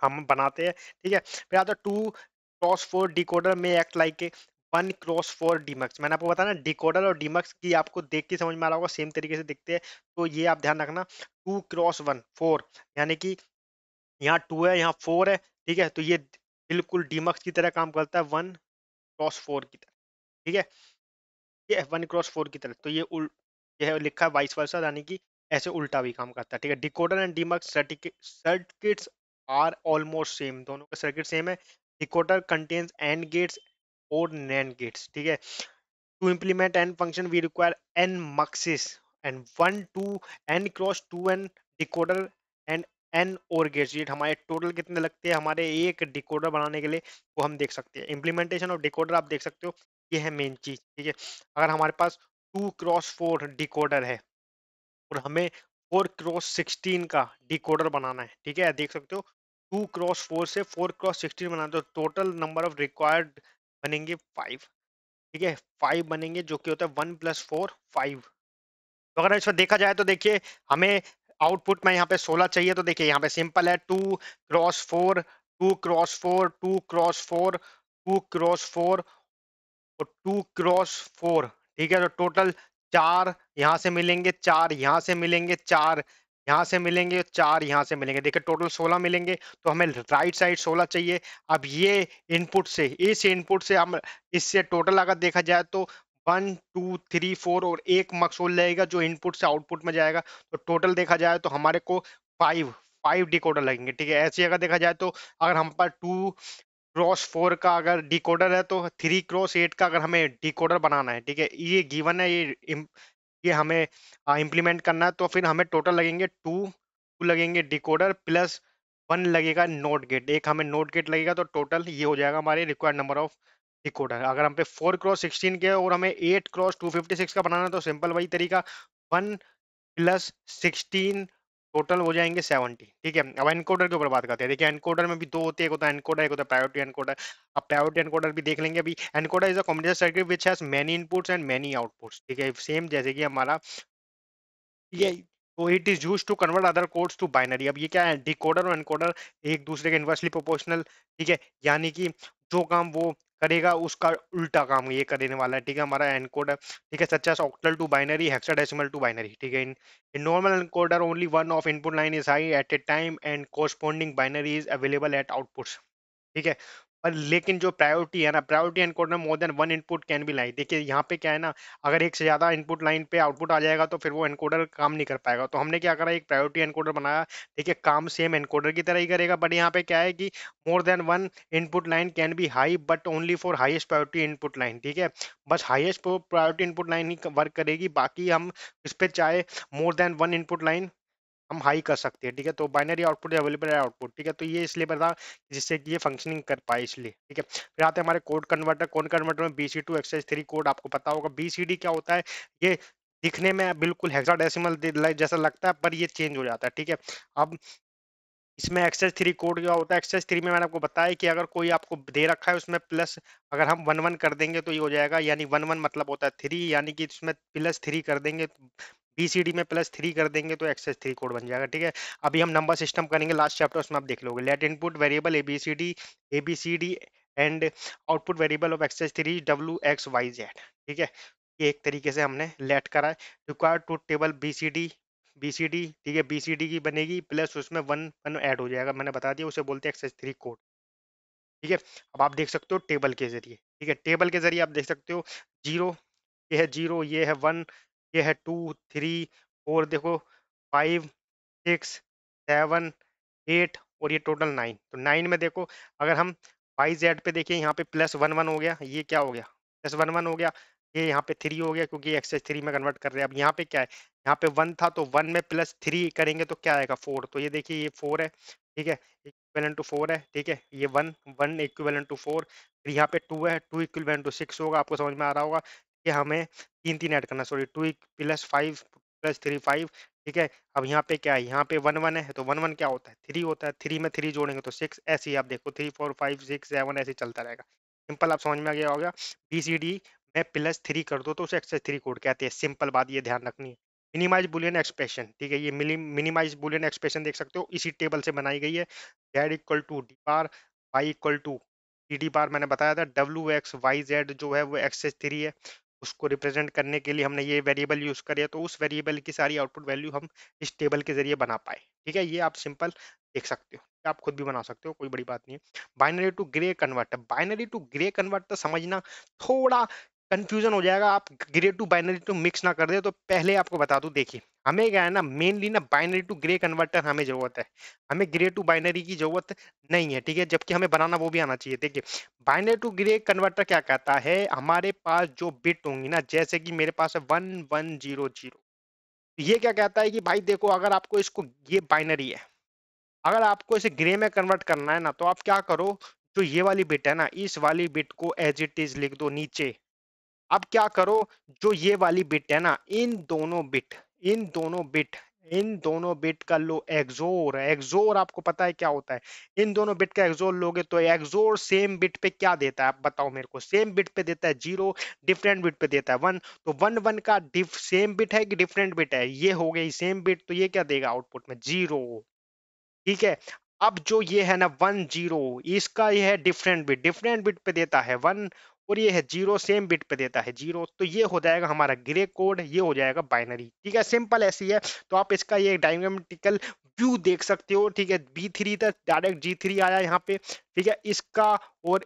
हम बनाते हैं ठीक है फिर आता है टू क्रॉस फोर डिकोडर में act like a one cross four demux मैंने आपको बताया ना डिकोडर और डीमक्स की आपको देख के समझ में आ रहा होगा सेम तरीके से दिखते हैं तो ये आप ध्यान रखना टू क्रॉस वन फोर यानी कि यहाँ टू है यहाँ फोर है ठीक है तो ये बिल्कुल डीमक्स की तरह काम करता है वन क्रॉस फोर की तरह ठीक है ये एफ वन क्रॉस फोर की तरह तो ये उल ये है लिखा वाइस वर्सा यानी कि ऐसे उल्टा भी काम करता है ठीक है decoder and demux circuits are almost same दोनों का सर्किट सेम है डिकोडर कंटेन्स एंड गेट्स और नैन गेट्स ठीक है to implement n function we require n muxes and one two n cross two n decoder and n OR gates ये हमारे total कितने लगते हैं हमारे एक डिकोडर बनाने के लिए वो हम देख सकते हैं इम्प्लीमेंटेशन ऑफ डिकोडर आप देख सकते हो ये है मेन चीज ठीक है अगर हमारे पास टू क्रॉस फोर डिकोडर है और हमें फोर क्रॉस सिक्सटीन का डिकोडर बनाना है ठीक है देख सकते हो टू क्रॉस फोर से फोर क्रॉस सिक्सटीन बनाते हो टोटल नंबर ऑफ रिक्वायर्ड बनेंगे फाइव ठीक है फाइव बनेंगे जो कि होता है वन प्लस फोर फाइव तो अगर इसमें देखा जाए तो देखिए हमें आउटपुट में यहाँ पे सोलह चाहिए तो देखिए यहाँ पे सिंपल है two cross four two cross four two cross four two cross four और तो टू क्रॉस फोर ठीक है तो टोटल चार यहाँ से मिलेंगे चार यहाँ से मिलेंगे चार यहाँ से मिलेंगे चार यहाँ से मिलेंगे देखिए टोटल सोलह मिलेंगे तो हमें राइट साइड सोलह चाहिए अब ये इनपुट से इस इनपुट से हम इससे टोटल अगर देखा जाए तो वन टू थ्री फोर और एक मकसूल रहेगा जो इनपुट से आउटपुट में जाएगा तो टोटल देखा जाए तो हमारे को फाइव फाइव डिकोडर लगेंगे ठीक है ऐसे अगर देखा जाए तो अगर हम पर टू क्रॉस फोर का अगर डिकोडर है तो थ्री क्रॉस एट का अगर हमें डिकोडर बनाना है ठीक है ये गिवन है ये ये हमें इम्प्लीमेंट करना है तो फिर हमें टोटल लगेंगे टू टू लगेंगे डिकोडर प्लस वन लगेगा नोट गेट एक हमें नोट गेट लगेगा तो टोटल ये हो जाएगा हमारे रिक्वायर्ड नंबर ऑफ डिकोडर अगर हम पे फोर क्रॉस सिक्सटीन के और हमें eight cross two fifty six का बनाना है तो सिंपल वही तरीका वन प्लस सिक्सटीन टोटल हो जाएंगे सेवेंटी ठीक है अब एनकोडर के ऊपर बात करते हैं देखिए एनकोडर में भी दो होते हैं एक होता है एनकोडर एक होता है प्रायोरिटी एनकोडर अब प्रायोरिटी एनकोडर भी देख लेंगे अभी encoder is a computer circuit which has many inputs and many outputs ठीक है सेम जैसे कि हमारा ये तो it is use to convert other codes to binary अब ये क्या है डिकोडर और एनकोडर एक दूसरे के इन्वर्सली प्रोपोर्शनल ठीक है यानी कि जो काम वो करेगा उसका उल्टा काम ये करने वाला है ठीक है हमारा एनकोडर है ठीक है such as octal to binary hexadecimal to binary ठीक है in normal encoder only one of input line is high at a time and corresponding binary is available at outputs ठीक है पर लेकिन जो प्रायोरिटी है ना प्रायोरिटी एनकोड में more than one input can भी लाइन देखिए यहाँ पे क्या है ना अगर एक से ज़्यादा इनपुट लाइन पे आउटपुट आ जाएगा तो फिर वो एनकोडर काम नहीं कर पाएगा तो हमने क्या करा एक प्रायोरिटी एनकोडर बनाया देखिए काम सेम एनकोडर की तरह ही करेगा बट यहाँ पे क्या है कि more than one input line can be high but only for highest priority input line ठीक है बस हाइएस्ट प्रायोरिटी इनपुट लाइन ही वर्क करेगी बाकी हम इस पर चाहे more than one input line हम हाई कर सकते हैं ठीक है तो बाइनरी आउटपुट अवेलेबल है आउटपुट ठीक है तो ये इसलिए बता जिससे कि ये फंक्शनिंग कर पाए इसलिए ठीक है फिर आते हैं हमारे कोड कन्वर्टर कोड कन्वर्टर में B C to excess three code आपको पता होगा बी सी डी क्या होता है ये दिखने में बिल्कुल हेक्साडेसिमल जैसा लगता है पर ये चेंज हो जाता है ठीक है अब इसमें एक्सेस थ्री कोड क्या होता है एक्सेस थ्री में मैंने आपको बताया कि अगर कोई आपको दे रखा है उसमें प्लस अगर हम वन वन कर देंगे तो ये हो जाएगा यानी वन वन मतलब होता है थ्री यानी कि इसमें प्लस थ्री कर देंगे बी सी डी में प्लस थ्री कर देंगे तो एक्सेस थ्री कोड बन जाएगा ठीक है अभी हम नंबर सिस्टम करेंगे लास्ट चैप्टर उसमें आप देख लोगे let input variable A B C D A B C D and output variable of excess three W X Y Z ठीक है ये एक तरीके से हमने लेट करा है require to table B C D B C D ठीक है बी सी डी की बनेगी प्लस उसमें वन वन ऐड हो जाएगा मैंने बता दिया उसे बोलते हैं एक्सेस थ्री कोड ठीक है अब आप देख सकते हो टेबल के जरिए ठीक है टेबल के जरिए आप देख सकते हो जीरो ये है जीरो ये है वन ये है टू थ्री फोर देखो फाइव सिक्स सेवन एट और ये टोटल नाइन तो नाइन में देखो अगर हम वाई जेड पे देखिए यहाँ पे प्लस वन वन हो गया ये क्या हो गया प्लस वन वन हो गया ये यहाँ पे थ्री हो गया क्योंकि एक्स एच थ्री में कन्वर्ट कर रहे हैं अब यहाँ पे क्या है यहाँ पे वन था तो वन में प्लस थ्री करेंगे तो क्या आएगा फोर तो ये देखिए ये फोर है ठीक है इक्वेलन टू फोर है ठीक है ये one one equal to four फिर यहाँ पे टू है टू इक्वेलन टू सिक्स होगा आपको समझ में आ रहा होगा कि हमें तीन तीन ऐड करना sorry two plus five plus three five ठीक है अब यहाँ पे क्या है यहाँ पे वन वन है तो वन वन क्या होता है थ्री होता है थ्री में थ्री जोड़ेंगे तो सिक्स ऐसे ही आप देखो three four five six seven ऐसे चलता रहेगा सिंपल आप समझ में आ गया होगा बी सी डी में प्लस थ्री कर दो तो उसे एक्सेस थ्री कोड कहते हैं सिंपल बात ये ध्यान रखनी है मिनिमाइज बुलियन एक्सप्रेशन ठीक है ये मिनिमाइज बुलियन एक्सप्रेशन देख सकते हो इसी टेबल से बनाई गई है Z equal to D bar Y equal to D D bar मैंने बताया था डब्ल्यू एक्स वाई जेड जो है वो एक्सेस थ्री है उसको रिप्रेजेंट करने के लिए हमने ये वेरिएबल यूज़ करें तो उस वेरिएबल की सारी आउटपुट वैल्यू हम इस टेबल के जरिए बना पाए ठीक है ये आप सिंपल देख सकते हो आप खुद भी बना सकते हो कोई बड़ी बात नहीं है binary to Gray converter binary to Gray converter समझना थोड़ा कंफ्यूजन हो जाएगा आप Gray to binary to mix ना कर दे तो पहले आपको बता दू देखिए हमें क्या है ना मेनली ना बाइनरी टू ग्रे कन्वर्टर हमें जरूरत है हमें ग्रे टू बाइनरी की जरूरत नहीं है ठीक है जबकि हमें बनाना वो भी आना चाहिए देखिए बाइनरी टू ग्रे कन्वर्टर क्या कहता है हमारे पास जो बिट होंगी ना जैसे कि मेरे पास है वन वन जीरो जीरो तो ये क्या कहता है कि भाई देखो अगर आपको इसको ये बाइनरी है अगर आपको इसे ग्रे में कन्वर्ट करना है ना तो आप क्या करो जो ये वाली बिट है ना इस वाली बिट को एज इट इज लिख दो नीचे अब क्या करो जो ये वाली बिट है ना इन दोनों बिट इन दोनों बिट इन दोनों बिट का लो एक्सोर एक्सोर आपको पता है क्या होता है इन दोनों बिट का एक्सोर लोगे तो एक्सोर सेम बिट पे क्या देता है आप बताओ मेरे को सेम बिट पे देता है जीरो डिफरेंट बिट पे देता है वन तो वन वन का डिफ सेम बिट है कि डिफरेंट बिट है ये हो गई सेम बिट तो ये क्या देगा आउटपुट में जीरो ठीक है अब जो ये है ना वन जीरो इसका यह है डिफरेंट बिट डिफरेंट बिट पे देता है वन और ये है जीरो सेम बिट पे देता है जीरो तो ये हो जाएगा हमारा ग्रे कोड ये हो जाएगा बाइनरी ठीक है सिंपल ऐसी है तो आप इसका ये डायग्रामेटिकल व्यू देख सकते हो ठीक है बी थ्री तक डायरेक्ट जी थ्री आया यहाँ पे ठीक है इसका और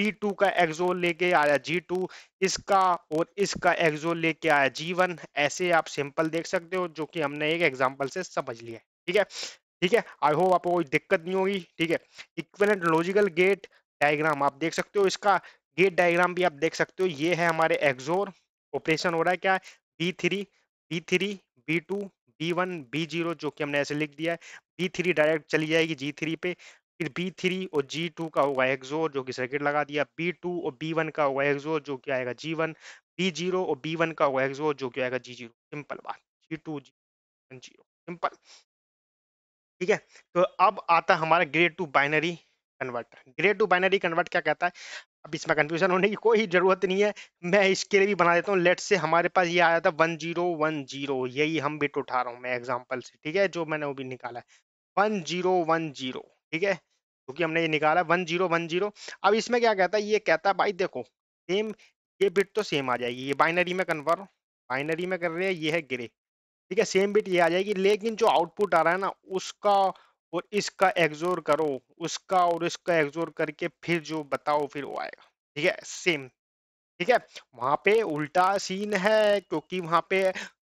P2 टू का एक्सोल लेके आया जी टू इसका और इसका एक्सोल लेके आया जी वन ऐसे आप सिंपल देख सकते हो जो कि हमने एक एग्जाम्पल से समझ लिया ठीक है ठीक है आई होप आपको कोई दिक्कत नहीं होगी ठीक है इक्विवेलेंट लॉजिकल गेट डायग्राम आप देख सकते हो इसका गेट डायग्राम भी आप देख सकते हो ये है हमारे एक्जोर ऑपरेशन हो रहा है क्या B three B three B two B one B zero जो कि हमने ऐसे लिख दिया है बी थ्री डायरेक्ट चली जाएगी जी थ्री पे फिर बी थ्री और जी टू का होगा एक्सोर जो कि सर्किट लगा दिया बी टू और बी वन का होगा एक्सोर जो कि आएगा जी वन बी जीरो और बी वन का होगा एक्सोर जो कि आएगा जी जीरो सिंपल बात G two G zero simple ठीक है तो अब आता हमारा Gray to binary converter Gray to binary convert क्या कहता है अब इसमें कंफ्यूजन होने की कोई ज़रूरत नहीं है मैं इसके लिए भी बना देता हूँ लेट से हमारे पास ये आया था वन जीरो वन जीरो यही हम बिट उठा रहा हूँ मैं एग्जाम्पल से ठीक है जो मैंने वो भी निकाला है वन जीरो वन जीरो ठीक है क्योंकि हमने ये निकाला वन जीरो वन जीरो अब इसमें क्या कहता है ये कहता है भाई देखो सेम ये बिट तो सेम आ जाएगी ये बाइनरी में कन्वर्ट बाइनरी में कर रहे हैं ये है ग्रे ठीक है सेम बिट ये आ जाएगी लेकिन जो आउटपुट आ रहा है ना उसका और इसका एग्जोर करो उसका और इसका एग्जोर करके फिर जो बताओ फिर वो आएगा ठीक है सेम ठीक है वहां पे उल्टा सीन है क्योंकि वहां पे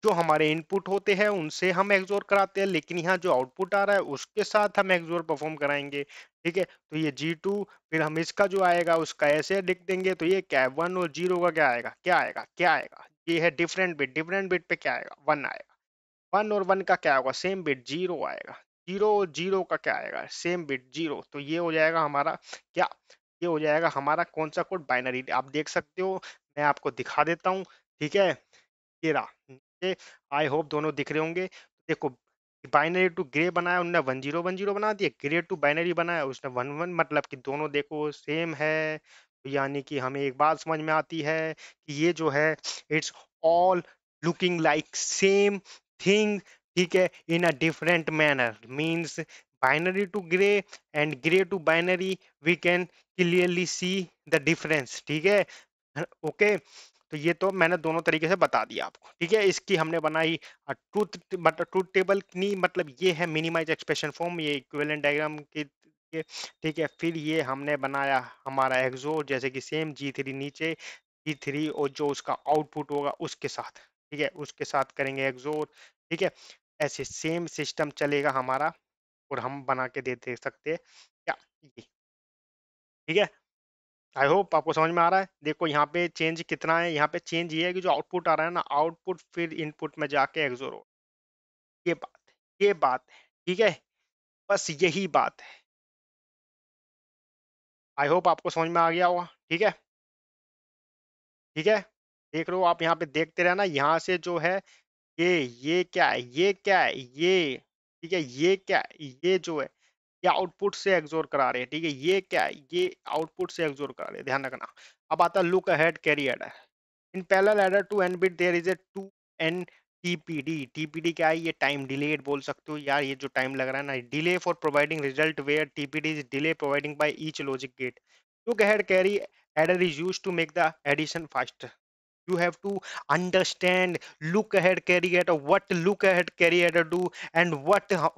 जो हमारे इनपुट होते हैं उनसे हम एग्जोर कराते हैं लेकिन यहाँ जो आउटपुट आ रहा है उसके साथ हम एग्जोर परफॉर्म कराएंगे ठीक है तो ये G2 फिर हम इसका जो आएगा उसका ऐसे लिख देंगे तो ये क्या वन और जीरो का क्या आएगा क्या आएगा क्या आएगा ये है डिफरेंट बिट डिफरेंट बिट पे क्या आएगा वन आएगा वन और वन का क्या होगा सेम बिट जीरो आएगा जीरो जीरो का क्या आएगा सेम बिट जीरो तो ये हो जाएगा हमारा क्या ये हो जाएगा हमारा कौन सा कोड बाइनरी आप देख सकते हो मैं आपको दिखा देता हूँ ठीक है तेरा नीचे आई होप दोनों दिख रहे होंगे देखो बाइनरी टू ग्रे बनाया उनने वन जीरो वन जीरो बना दिया ग्रे टू बाइनरी बनाया उसने वन वन मतलब कि दोनों देखो सेम है तो यानी कि हमें एक बात समझ में आती है कि ये जो है it's all looking like same thing ठीक है in a different manner means binary to Gray and Gray to binary we can clearly see the difference ठीक है ओके तो ये तो मैंने दोनों तरीके से बता दिया आपको ठीक है इसकी हमने बनाई ट्रूथ मतलब ट्रूथ टेबल नहीं मतलब ये है मिनिमाइज एक्सप्रेशन फॉर्म ये इक्वेलन डायग्राम की ठीक है फिर ये हमने बनाया हमारा एक्सो जैसे कि सेम जी थ्री नीचे जी थ्री और जो उसका आउटपुट होगा उसके साथ ठीक है उसके साथ करेंगे एक्सोर ठीक है ऐसे सेम सिस्टम चलेगा हमारा और हम बना के दे दे सकते या ये ठीक है आई होप आपको समझ में आ रहा है देखो यहाँ पे चेंज कितना है यहाँ पे चेंज ये है कि जो आउटपुट आ रहा है ना आउटपुट फिर इनपुट में जाके एग्जोर हो ये बात ये बात है ठीक है बस यही बात है आई होप आपको समझ में आ गया होगा ठीक है ठीक है देख लो आप यहाँ पे देखते रहना यहाँ से जो है ये ये क्या है ये क्या है ये ठीक है ये क्या है? ये जो है ये आउटपुट से एग्जोर करा रहे हैं ठीक है ये क्या है ये आउटपुट से एग्जोर करा रहे हैं ध्यान रखना अब आता look ahead carry adder in parallel adder to N bit there is a two N TPD TPD क्या है ये टाइम डिलेड बोल सकते हो यार ये जो टाइम लग रहा है ना delay for providing result where TPD is delay providing by each logic gate look ahead carry adder is use to make the addition faster you have to understand look ahead carry adder. what look ahead carry adder do and what uh,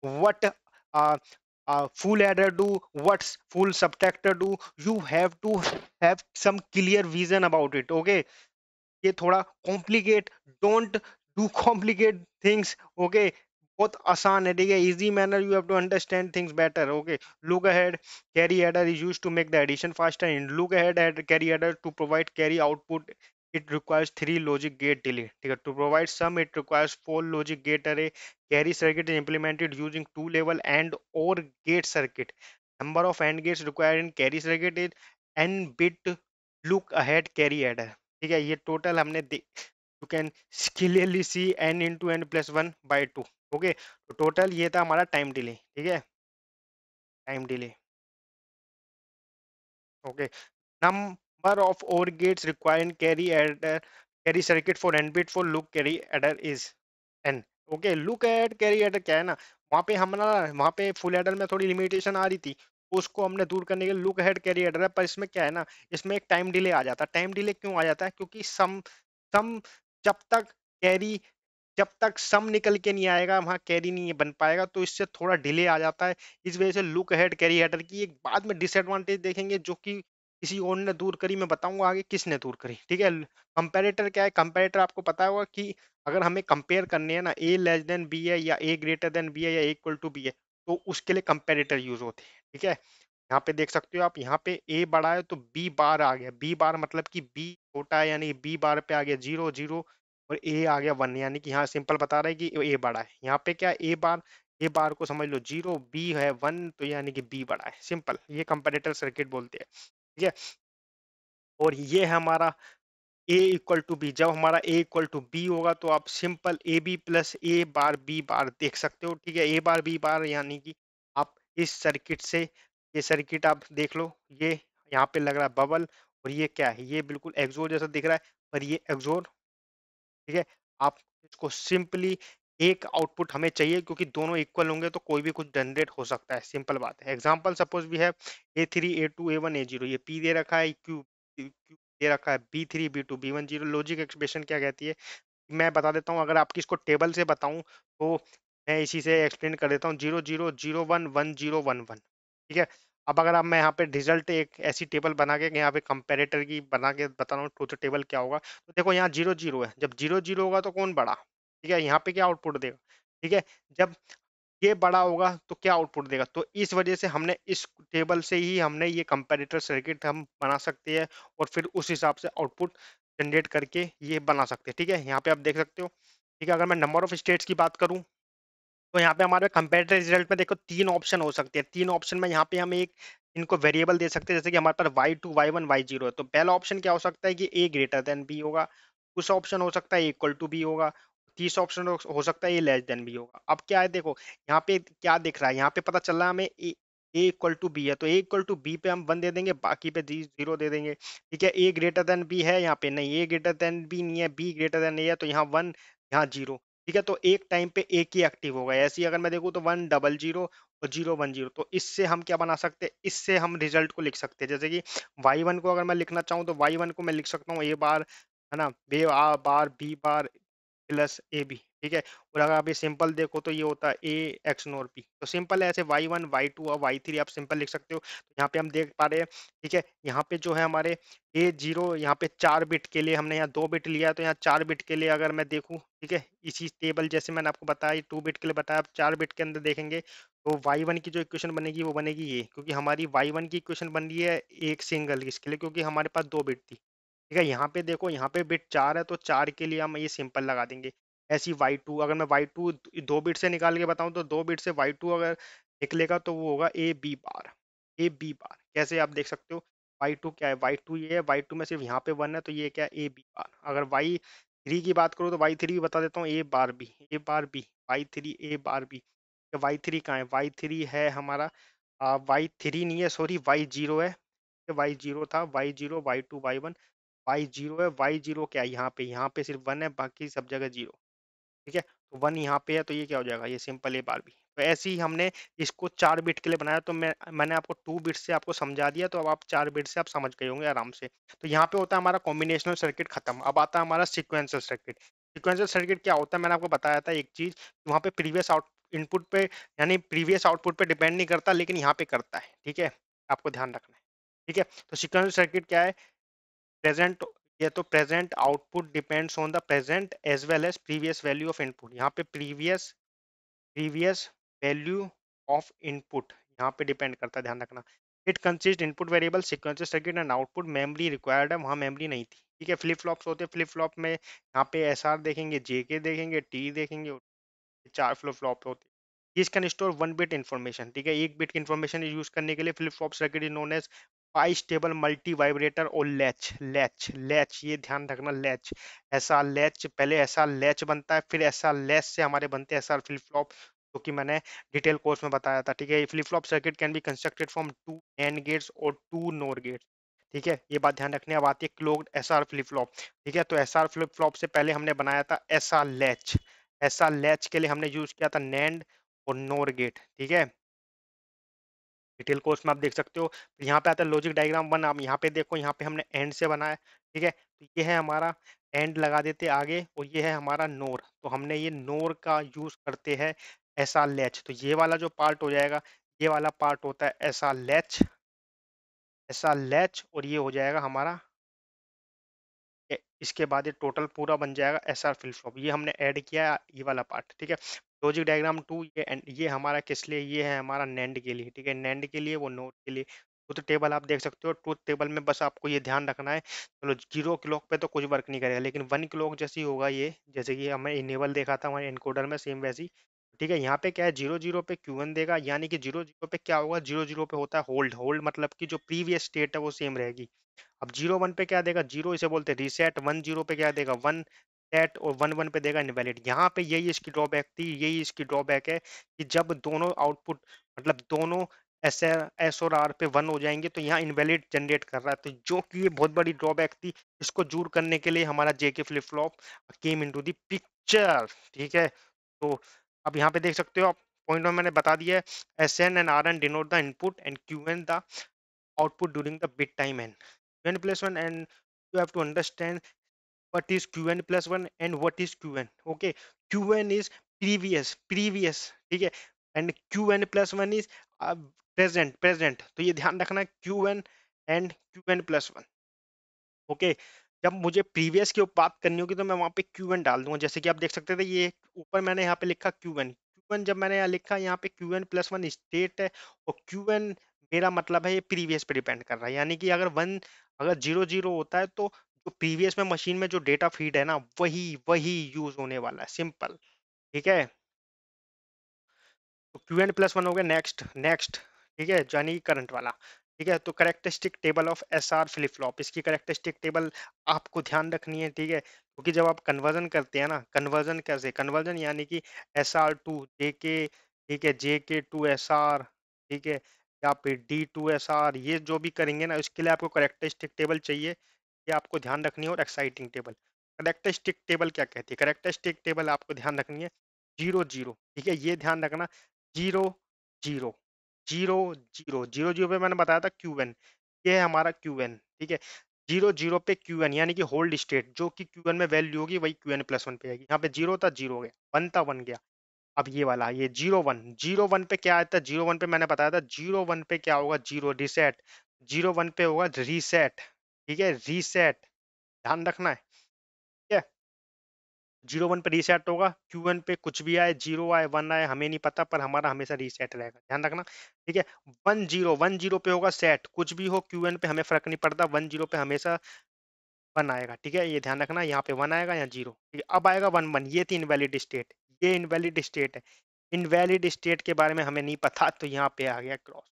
what uh, uh, full adder do what's full subtractor do you have to have some clear vision about it okay ye thoda complicate don't do complicated things okay both asan hai theek easy manner you have to understand things better okay look ahead carry adder is used to make the addition faster and look ahead carry adder to provide carry output it requires three logic gate delay ठीक है to provide sum it requires four logic gate array carry circuit is implemented using two level and or gate circuit number of and gates required in carry circuit is n bit look ahead carry adder ठीक है ये total हमने you can clearly see N into N plus one by two okay तो total ये था हमारा time delay ठीक है टाइम डिले ओके नम number of OR gates requiring carry adder carry circuit for n bit for loop carry adder is n okay look at carry adder क्या है ना वहाँ पे हमारा वहाँ पे फुल एडर में थोड़ी लिमिटेशन आ रही थी उसको हमने दूर करने के लिए लुक हेड कैरी एडर है पर इसमें क्या है ना इसमें एक टाइम डिले आ जाता है टाइम डिले क्यों आ जाता है क्योंकि सम सम जब तक कैरी जब तक सम निकल के नहीं आएगा वहाँ कैरी नहीं बन पाएगा तो इससे थोड़ा डिले आ जाता है इस वजह से लुक हेड कैरी एडर की एक बाद में डिसएडवांटेज देखेंगे जो कि किसी और ने दूर करी मैं बताऊंगा आगे किसने दूर करी ठीक है कंपेरेटर क्या है कंपेरेटर आपको पता होगा कि अगर हमें कंपेयर करने है ना ए लेस देन बी है या ए ग्रेटर देन बी है या इक्वल टू बी है तो उसके लिए कंपेरेटर यूज होते हैं ठीक है यहाँ पे देख सकते हो आप यहाँ पे ए बड़ा है तो बी बार आ गया बी बार मतलब कि बी छोटा है यानी बी बार पे आ गया जीरो जीरो और ए आ गया वन यानी कि यहाँ सिंपल बता रहा है कि ए बड़ा है यहाँ पे क्या ए बार ए बार को समझ लो जीरो बी है वन तो यानी कि बी बड़ा है सिंपल ये कंपेरेटर सर्किट बोलते हैं ठीक है और ये हमारा ए इक्वल टू बी जब हमारा ए इक्वल टू बी होगा तो आप simple A B plus A bar B bar देख सकते हो ठीक है ए बार बी बार यानी कि आप इस सर्किट से ये सर्किट आप देख लो ये यहाँ पे लग रहा है बबल और ये क्या है ये बिल्कुल एग्जोर जैसा दिख रहा है पर ये एग्जोर ठीक है आप इसको सिंपली एक आउटपुट हमें चाहिए क्योंकि दोनों इक्वल होंगे तो कोई भी कुछ जनरेट हो सकता है सिंपल बात है एग्जाम्पल सपोज भी है A three A two A one A zero ये पी दे रखा है क्यू e क्यू e दे रखा है B three B two B one zero logic expression क्या कहती है मैं बता देता हूँ अगर आपकी इसको टेबल से बताऊँ तो मैं इसी से एक्सप्लेन कर देता हूँ zero zero zero one one zero one one ठीक है अब अगर आप मैं यहाँ पे रिजल्ट एक ऐसी टेबल बना के यहाँ पे कंपेरेटर की बना के बता रहा हूँ टोटल टेबल क्या होगा तो देखो यहाँ जीरो जीरो है जब जीरो जीरो होगा तो कौन बड़ा ठीक है यहाँ पे क्या आउटपुट देगा ठीक है जब ये बड़ा होगा तो क्या आउटपुट देगा तो इस वजह से हमने इस टेबल से ही हमने ये कंपेरेटर सर्किट हम बना सकते हैं और फिर उस हिसाब से आउटपुट जनरेट करके ये बना सकते हैं ठीक है यहाँ पे आप देख सकते हो ठीक है अगर मैं नंबर ऑफ स्टेट्स की बात करूँ तो यहाँ पे हमारे कंपेरेटर रिजल्ट में देखो तीन ऑप्शन हो सकते हैं तीन ऑप्शन में यहाँ पे हम एक इनको वेरिएबल दे सकते हैं जैसे कि हमारे पास Y two Y one Y zero है तो पहला ऑप्शन क्या हो सकता है कि ए ग्रेटर देन बी होगा उस ऑप्शन हो सकता है इक्वल टू बी होगा तीस ऑप्शन हो सकता है ये लेस देन भी होगा अब क्या है देखो यहाँ पे क्या दिख रहा है यहाँ पे पता चल रहा है हमें ए इक्वल टू बी है तो ए इक्वल टू बी पे हम वन दे देंगे बाकी पे जीरो दे देंगे ठीक है ए ग्रेटर देन बी है यहाँ पे नहीं ए ग्रेटर देन बी नहीं है बी ग्रेटर देन ए है तो यहाँ वन यहाँ जीरो ठीक है तो एक टाइम पे एक ही एक्टिव होगा ऐसे ही अगर मैं देखूँ तो वन डबल जीरो और जीरो वन जीरो तो इससे हम क्या बना सकते हैं इससे हम रिजल्ट को लिख सकते हैं जैसे कि वाई वन को अगर मैं लिखना चाहूँ तो वाई वन को मैं लिख सकता हूँ ए बार है ना बे A bar B bar plus A B ठीक है और अगर आप ये सिंपल देखो तो ये होता है ए एक्स नोर पी तो सिंपल है ऐसे वाई वन वाई टू और वाई थ्री आप सिंपल लिख सकते हो तो यहाँ पे हम देख पा रहे हैं ठीक है यहाँ पे जो है हमारे ए जीरो यहाँ पे चार बिट के लिए हमने यहाँ दो बिट लिया तो यहाँ चार बिट के लिए अगर मैं देखूँ ठीक है इसी टेबल जैसे मैंने आपको बताया टू बिट के लिए बताया आप चार बिट के अंदर देखेंगे तो वाई वन की जो इक्वेशन बनेगी वो बनेगी ये क्योंकि हमारी वाई वन की इक्वेशन बन रही है एक सिंगल इसके लिए क्योंकि हमारे पास दो बिट थी ठीक है यहाँ पे देखो यहाँ पे बिट चार है तो चार के लिए हम ये सिंपल लगा देंगे ऐसी वाई टू अगर मैं वाई टू दो बिट से निकाल के बताऊँ तो दो बिट से वाई टू अगर निकलेगा तो वो होगा ए बी बार ए बी बार कैसे आप देख सकते हो वाई टू क्या है वाई टू ये है वाई टू में सिर्फ यहाँ पे वन है तो ये क्या है ए बी बार अगर वाई थ्री की बात करूँ तो वाई थ्री भी बता देता हूँ A bar B A bar B Y three A bar B Y three कहाँ है वाई थ्री है हमारा वाई थ्री नहीं है सॉरी वाई जीरो है वाई जीरो तो था Y zero Y two Y one Y zero है वाई जीरो क्या है यहाँ पे यहाँ पे सिर्फ वन है बाकी सब जगह जीरो ठीक है तो वन यहाँ पे है तो ये क्या हो जाएगा ये सिंपल ए बार भी तो ऐसे ही हमने इसको चार बिट के लिए बनाया तो मैं मैंने आपको टू बिट से आपको समझा दिया तो अब आप चार बिट से आप समझ गए होंगे आराम से तो यहाँ पे होता है हमारा कॉम्बिनेशनल सर्किट खत्म अब आता है हमारा सिक्वेंसल सर्किट सिक्वेंसल सर्किट क्या होता है मैंने आपको बताया था एक चीज वहाँ पे प्रीवियस आउट इनपुट पे यानी प्रीवियस आउटपुट पे डिपेंड नहीं करता लेकिन यहाँ पे करता है ठीक है आपको ध्यान रखना है ठीक है तो सिक्वेंसल सर्किट क्या है प्रेजेंट ये तो present output depends on the present as well as previous value of input यहाँ पे previous previous value of input यहाँ पे डिपेंड करता है ध्यान रखना it consist input variable sequence circuit and output memory required है वहाँ मेमोरी नहीं थी ठीक है फ्लिप फ्लॉप्स होते फ्लिप फ्लॉप में यहाँ पे एस आर देखेंगे जे के देखेंगे टी देखेंगे चार फ्लिप फ्लॉप होते this can store one bit information ठीक है एक बिट की इन्फॉर्मेशन यूज करने के लिए flip flop circuit is known as bistable multivibrator और लैच लैच लैच ये ध्यान रखना लैच ऐसा लैच पहले ऐसा लैच बनता है फिर ऐसा लैच से हमारे बनते हैं ऐसा फ्लिप फ्लॉप जो कि मैंने डिटेल कोर्स में बताया था ठीक है flip flop circuit can be constructed from two AND gates और टू नोर गेट्स ठीक है ये बात ध्यान रखने अब आती है clocked S R flip flop ठीक है तो एस आर फ्लिप फ्लॉप से पहले हमने बनाया था S R latch S R latch के लिए हमने यूज किया था नैंड और नोर गेट ठीक है डिटेल कोर्स में आप देख सकते हो तो यहाँ पे आता है लॉजिक डायग्राम वन आप यहाँ पे देखो यहाँ पे हमने एंड से बनाया ठीक है तो ये है हमारा एंड लगा देते आगे और ये है हमारा नोर तो हमने ये नोर का यूज़ करते हैं ऐसा लेच तो ये वाला जो पार्ट हो जाएगा ये वाला पार्ट होता है ऐसा लेच ऐसा लेच और ये हो जाएगा हमारा इसके बाद ये टोटल पूरा बन जाएगा एस आर फ्लिप ये हमने ऐड किया ये वाला पार्ट ठीक है लॉजिक डायग्राम टू ये एंड ये हमारा किस लिए ये है हमारा नैंड के लिए ठीक है नैंड के लिए वो नोट के लिए ट्रूथ टेबल आप देख सकते हो ट्रूथ टेबल में बस आपको ये ध्यान रखना है चलो जीरो क्लॉक पे तो कुछ वर्क नहीं करेगा लेकिन वन क्लॉक जैसी होगा ये जैसे कि हमें इनेबल देखा था हमारे इनकोडर में सेम वैसी ठीक है यहाँ पे क्या है जीरो जीरो पे क्यू वन देगा यानी कि जीरो जीरो पे क्या होगा जीरो जीरो पे होता है होल्ड होल्ड मतलब कि जो प्रीवियस स्टेट है वो सेम रहेगी अब जीरो वन पे क्या देगा जीरो इसे बोलते हैं रीसेट वन जीरो पे क्या देगा वन सेट और वन वन पे देगा इनवैलिड यहाँ पे यही इसकी ड्रॉबैक थी यही इसकी ड्रॉबैक है कि जब दोनों आउटपुट मतलब दोनों एस एस और आर पे वन हो जाएंगे तो यहाँ इनवैलिड जनरेट कर रहा है तो जो कि ये बहुत बड़ी ड्रॉबैक थी इसको जूर करने के लिए हमारा J K flip flop came into picture ठीक है तो अब यहाँ पे देख सकते हो आप पॉइंट में मैंने बता दिया है S N and R N denote the input and Q N the output during the bit time N N plus one and you have to understand what is qn plus 1 and what is qn okay qn is previous previous ठीक है and qn plus 1 is is uh, present present तो ये ध्यान रखना qn and qn plus 1 okay जब मुझे previous की बात करनी होगी तो मैं वहाँ पे क्यू डाल दूंगा जैसे कि आप देख सकते थे ये ऊपर मैंने यहाँ पे लिखा क्यू एन जब मैंने यहाँ लिखा यहाँ पे Q N plus one state है और क्यू मेरा मतलब है ये प्रीवियस पे डिपेंड कर रहा है यानी कि अगर वन अगर जीरो जीरो होता है तो जो प्रीवियस में मशीन में जो डेटा फीड है ना वही वही यूज होने वाला है सिंपल ठीक है तो क्यू एंड प्लस वन हो गया नेक्स्ट नेक्स्ट ठीक है यानी करंट वाला ठीक है तो characteristic table of S R flip flop इसकी करेक्टरिस्टिक टेबल आपको ध्यान रखनी है ठीक है क्योंकि जब आप कन्वर्जन करते हैं ना कन्वर्जन कैसे कन्वर्जन यानी कि एस आर टू जे के ठीक है J K to S are ठीक है या फिर डी टू एस आर ये जो भी करेंगे ना इसके लिए आपको करेक्टरिस्टिक टेबल चाहिए ये आपको ध्यान रखनी है और एक्साइटिंग टेबल करेक्टरिस्टिक टेबल क्या कहती है करेक्टरिस्टिक टेबल आपको ध्यान रखनी है जीरो जीरो ठीक है ये ध्यान रखना zero zero zero zero zero zero पे मैंने बताया था क्यू एन ये है हमारा क्यू एन ठीक है जीरो जीरो पे क्यू एन यानी कि होल्ड स्टेट जो कि क्यू एन में वैल्यू होगी वही क्यू एन प्लस वन पे आएगी यहाँ पे जीरो था जीरो गया वन था वन गया अब ये वाला ये जीरो वन जीरो वन पे क्या आया था जीरो वन पे मैंने बताया था जीरो वन पे क्या होगा जीरो रिसेट जीरो वन पे होगा रीसेट ठीक है रीसेट ध्यान रखना है ठीक है जीरो वन पे रीसेट होगा क्यू वन पे कुछ भी आए जीरो आए वन आए हमें नहीं पता पर हमारा हमेशा रीसेट रहेगा ध्यान रखना ठीक है वन जीरो वन जीरो पे होगा सेट कुछ भी हो क्यू वन पे हमें फर्क नहीं पड़ता वन जीरो पे हमेशा वन आएगा ठीक है ये ध्यान रखना यहाँ पे वन आएगा या जीरो अब आएगा वन वन ये थी इनवैलिड स्टेट ये इनवैलिड स्टेट है इनवैलिड स्टेट के बारे में हमें नहीं पता तो यहाँ पे आ गया क्रॉस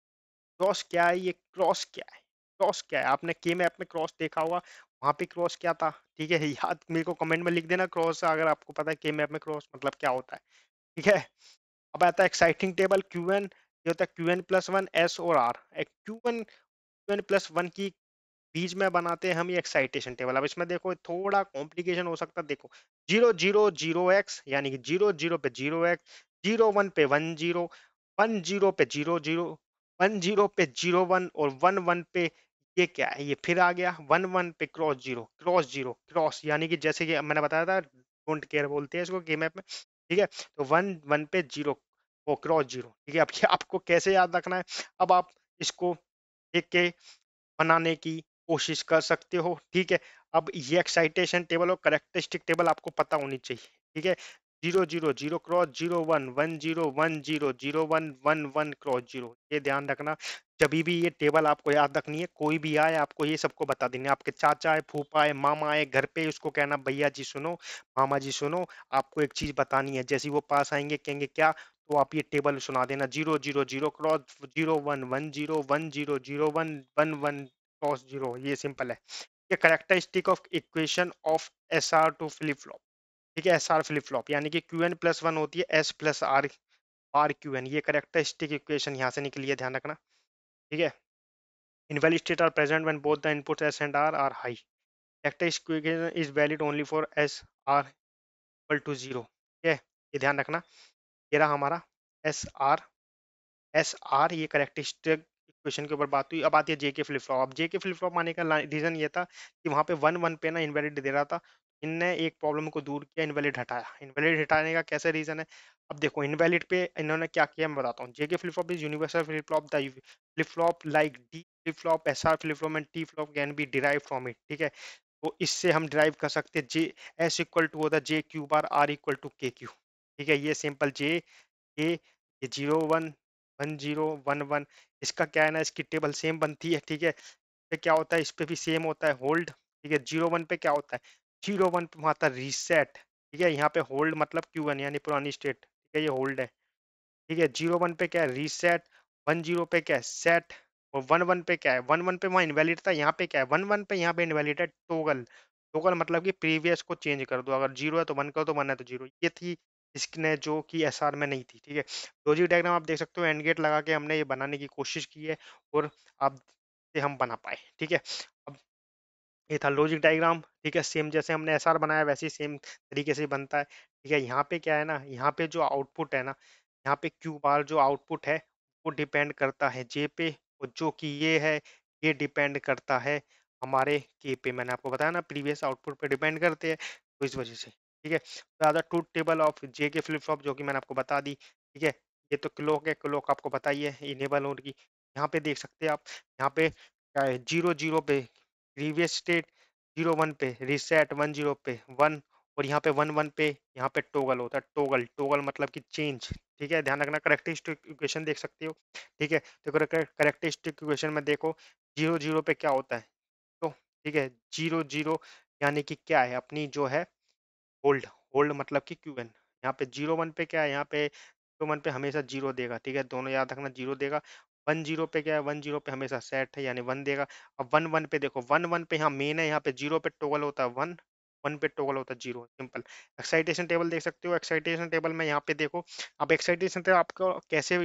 क्रॉस क्या है ये क्रॉस क्या है क्रॉस क्या है आपने के मैप में क्रॉस देखा होगा वहाँ पे क्रॉस क्या था ठीक है याद मेरे को कमेंट में लिख देना क्रॉस अगर आपको पता है के मैप में क्रॉस मतलब क्या होता है ठीक है अब आता है एक्साइटिंग टेबल क्यू एन ये होता है Q N plus one S और आर एक Q N Q N plus one की बीच में बनाते हैं हम ये एक्साइटेशन टेबल अब इसमें देखो थोड़ा कॉम्प्लिकेशन हो सकता है देखो जीरो जीरो जीरो एक्स यानी कि जीरो जीरो पे जीरो एक्स जीरो वन पे वन जीरो वन जीरो पे जीरो जीरो वन जीरो पे जीरो वन और वन वन पे ये क्या है ये फिर आ गया वन वन पे cross zero cross zero cross यानी कि जैसे कि मैंने बताया था डोंट केयर बोलते हैं इसको गेम ऐप में ठीक है तो वन वन पे जीरो वो क्रॉस जीरो ठीक है अब ये आपको कैसे याद रखना है अब आप इसको देख के बनाने की कोशिश कर सकते हो ठीक है अब ये एक्साइटेशन टेबल और करेक्टरिस्टिक टेबल आपको पता होनी चाहिए ठीक है zero zero zero cross zero one one zero one zero zero one one one cross zero ये ध्यान रखना जब भी ये टेबल आपको याद रखनी है कोई भी आए आपको ये सबको बता देना आपके चाचा है फूफा है मामा है घर पे उसको कहना भैया जी सुनो मामा जी सुनो आपको एक चीज बतानी है जैसे वो पास आएंगे कहेंगे क्या तो आप ये टेबल सुना देना zero zero zero cross zero one one zero one zero zero one one one cross zero ये सिंपल है ये characteristic of equation of S R to flip flop ठीक है एस आर फ्लिप फ्लॉप यानी कि Q N plus one होती है S plus R R Q N ये करेक्ट है स्टिक इक्वेशन यहाँ से निकली है ध्यान रखना ठीक है invalid state are present when both the input S and R are high करेक्ट equation is valid only for S R equal to zero ठीक है ये ध्यान रखना ये रहा हमारा एस आर एस आर ये करेक्टरिस्टिक क्वेश्चन के ऊपर बात हुई अब आती है जे के फ्लिप फ्लॉप अब जे के फ्लिप फ्लॉप आने का रीजन ये था कि वहाँ पे वन वन पे ना इनवैलिड दे रहा था इनने एक प्रॉब्लम को दूर किया इनवैलिड हटाया इनवैलिड हटाने का कैसे रीज़न है अब देखो इनवैलिड पे इन्होंने क्या किया मैं बताता हूँ J K flip flop is universal flip flop the flip flop like D flip flop S R flip flop and T flop can be derive from it ठीक है तो इससे हम डिराइव कर सकते हैं जे एस इक्वल टू होता है J Q bar R equal to K Q ठीक है ये simple J A zero one one zero one one इसका क्या है ना इसकी टेबल सेम बनती है ठीक है क्या होता है इस पर भी सेम होता है होल्ड ठीक है जीरो वन पे क्या होता है जीरो वन तो वहाँ था रीसेट ठीक है यहाँ पे होल्ड मतलब क्यू वन यानी पुरानी स्टेट ठीक है ये होल्ड है ठीक है जीरो वन पे क्या है रीसेट वन जीरो पे क्या है सेट और वन वन पे क्या है वन वन पे वहाँ इनवैलिड था यहाँ पे क्या है वन वन पे यहाँ पे इनवैलिड है टोगल टोगल मतलब कि प्रीवियस को चेंज कर दो अगर जीरो है तो वन करो तो वन है तो जीरो ये थी इसने जो कि एस में नहीं थी ठीक है लॉजिक डायग्राम आप देख सकते हो एंड गेट लगा के हमने ये बनाने की कोशिश की है और आप हम बना पाए ठीक है अब ये था लॉजिक डायग्राम ठीक है सेम जैसे हमने एस बनाया वैसे ही सेम तरीके से बनता है ठीक है यहाँ पे क्या है ना यहाँ पे जो आउटपुट है ना यहाँ पे क्यू बार जो आउटपुट है वो डिपेंड करता है जे पे और जो कि ये है ये डिपेंड करता है हमारे के पे मैंने आपको बताया ना प्रीवियस आउटपुट पे डिपेंड करते हैं तो इस वजह से ठीक है ज़्यादा truth table of J K flip flop जो कि मैंने आपको बता दी ठीक है ये तो क्लोक है क्लोक आपको बताइए इनेबल की यहाँ पे देख सकते हैं आप यहाँ पे क्या है जीरो जीरो पे प्रीवियस स्टेट जीरो वन पे रिसेट वन जीरो पे वन और यहाँ पे वन वन पे यहाँ पे टोगल होता है टोगल टोगल मतलब कि चेंज ठीक है ध्यान रखना करेक्टिस्टिक इक्वेशन देख सकते हो ठीक है देखो तो करेक्टिस्टिक इक्वेशन में देखो जीरो जीरो पे क्या होता है तो ठीक है जीरो जीरो यानी कि क्या है अपनी जो है होल्ड होल्ड मतलब कि क्यू एन यहाँ पे जीरो वन पे क्या है यहाँ पे जीरो वन पे हमेशा जीरो देगा ठीक है दोनों याद रखना जीरो देगा वन जीरो पे क्या है वन जीरो पे हमेशा सेट है यानी वन देगा अब वन वन पे देखो वन वन पे यहाँ मेन है यहाँ पे जीरो पे टोगल होता है वन वन पे टोगल होता है जीरो सिंपल एक्साइटेशन टेबल देख सकते हो एक्साइटेशन टेबल में यहाँ पे देखो अब एक्साइटेशन टेबल आपको कैसे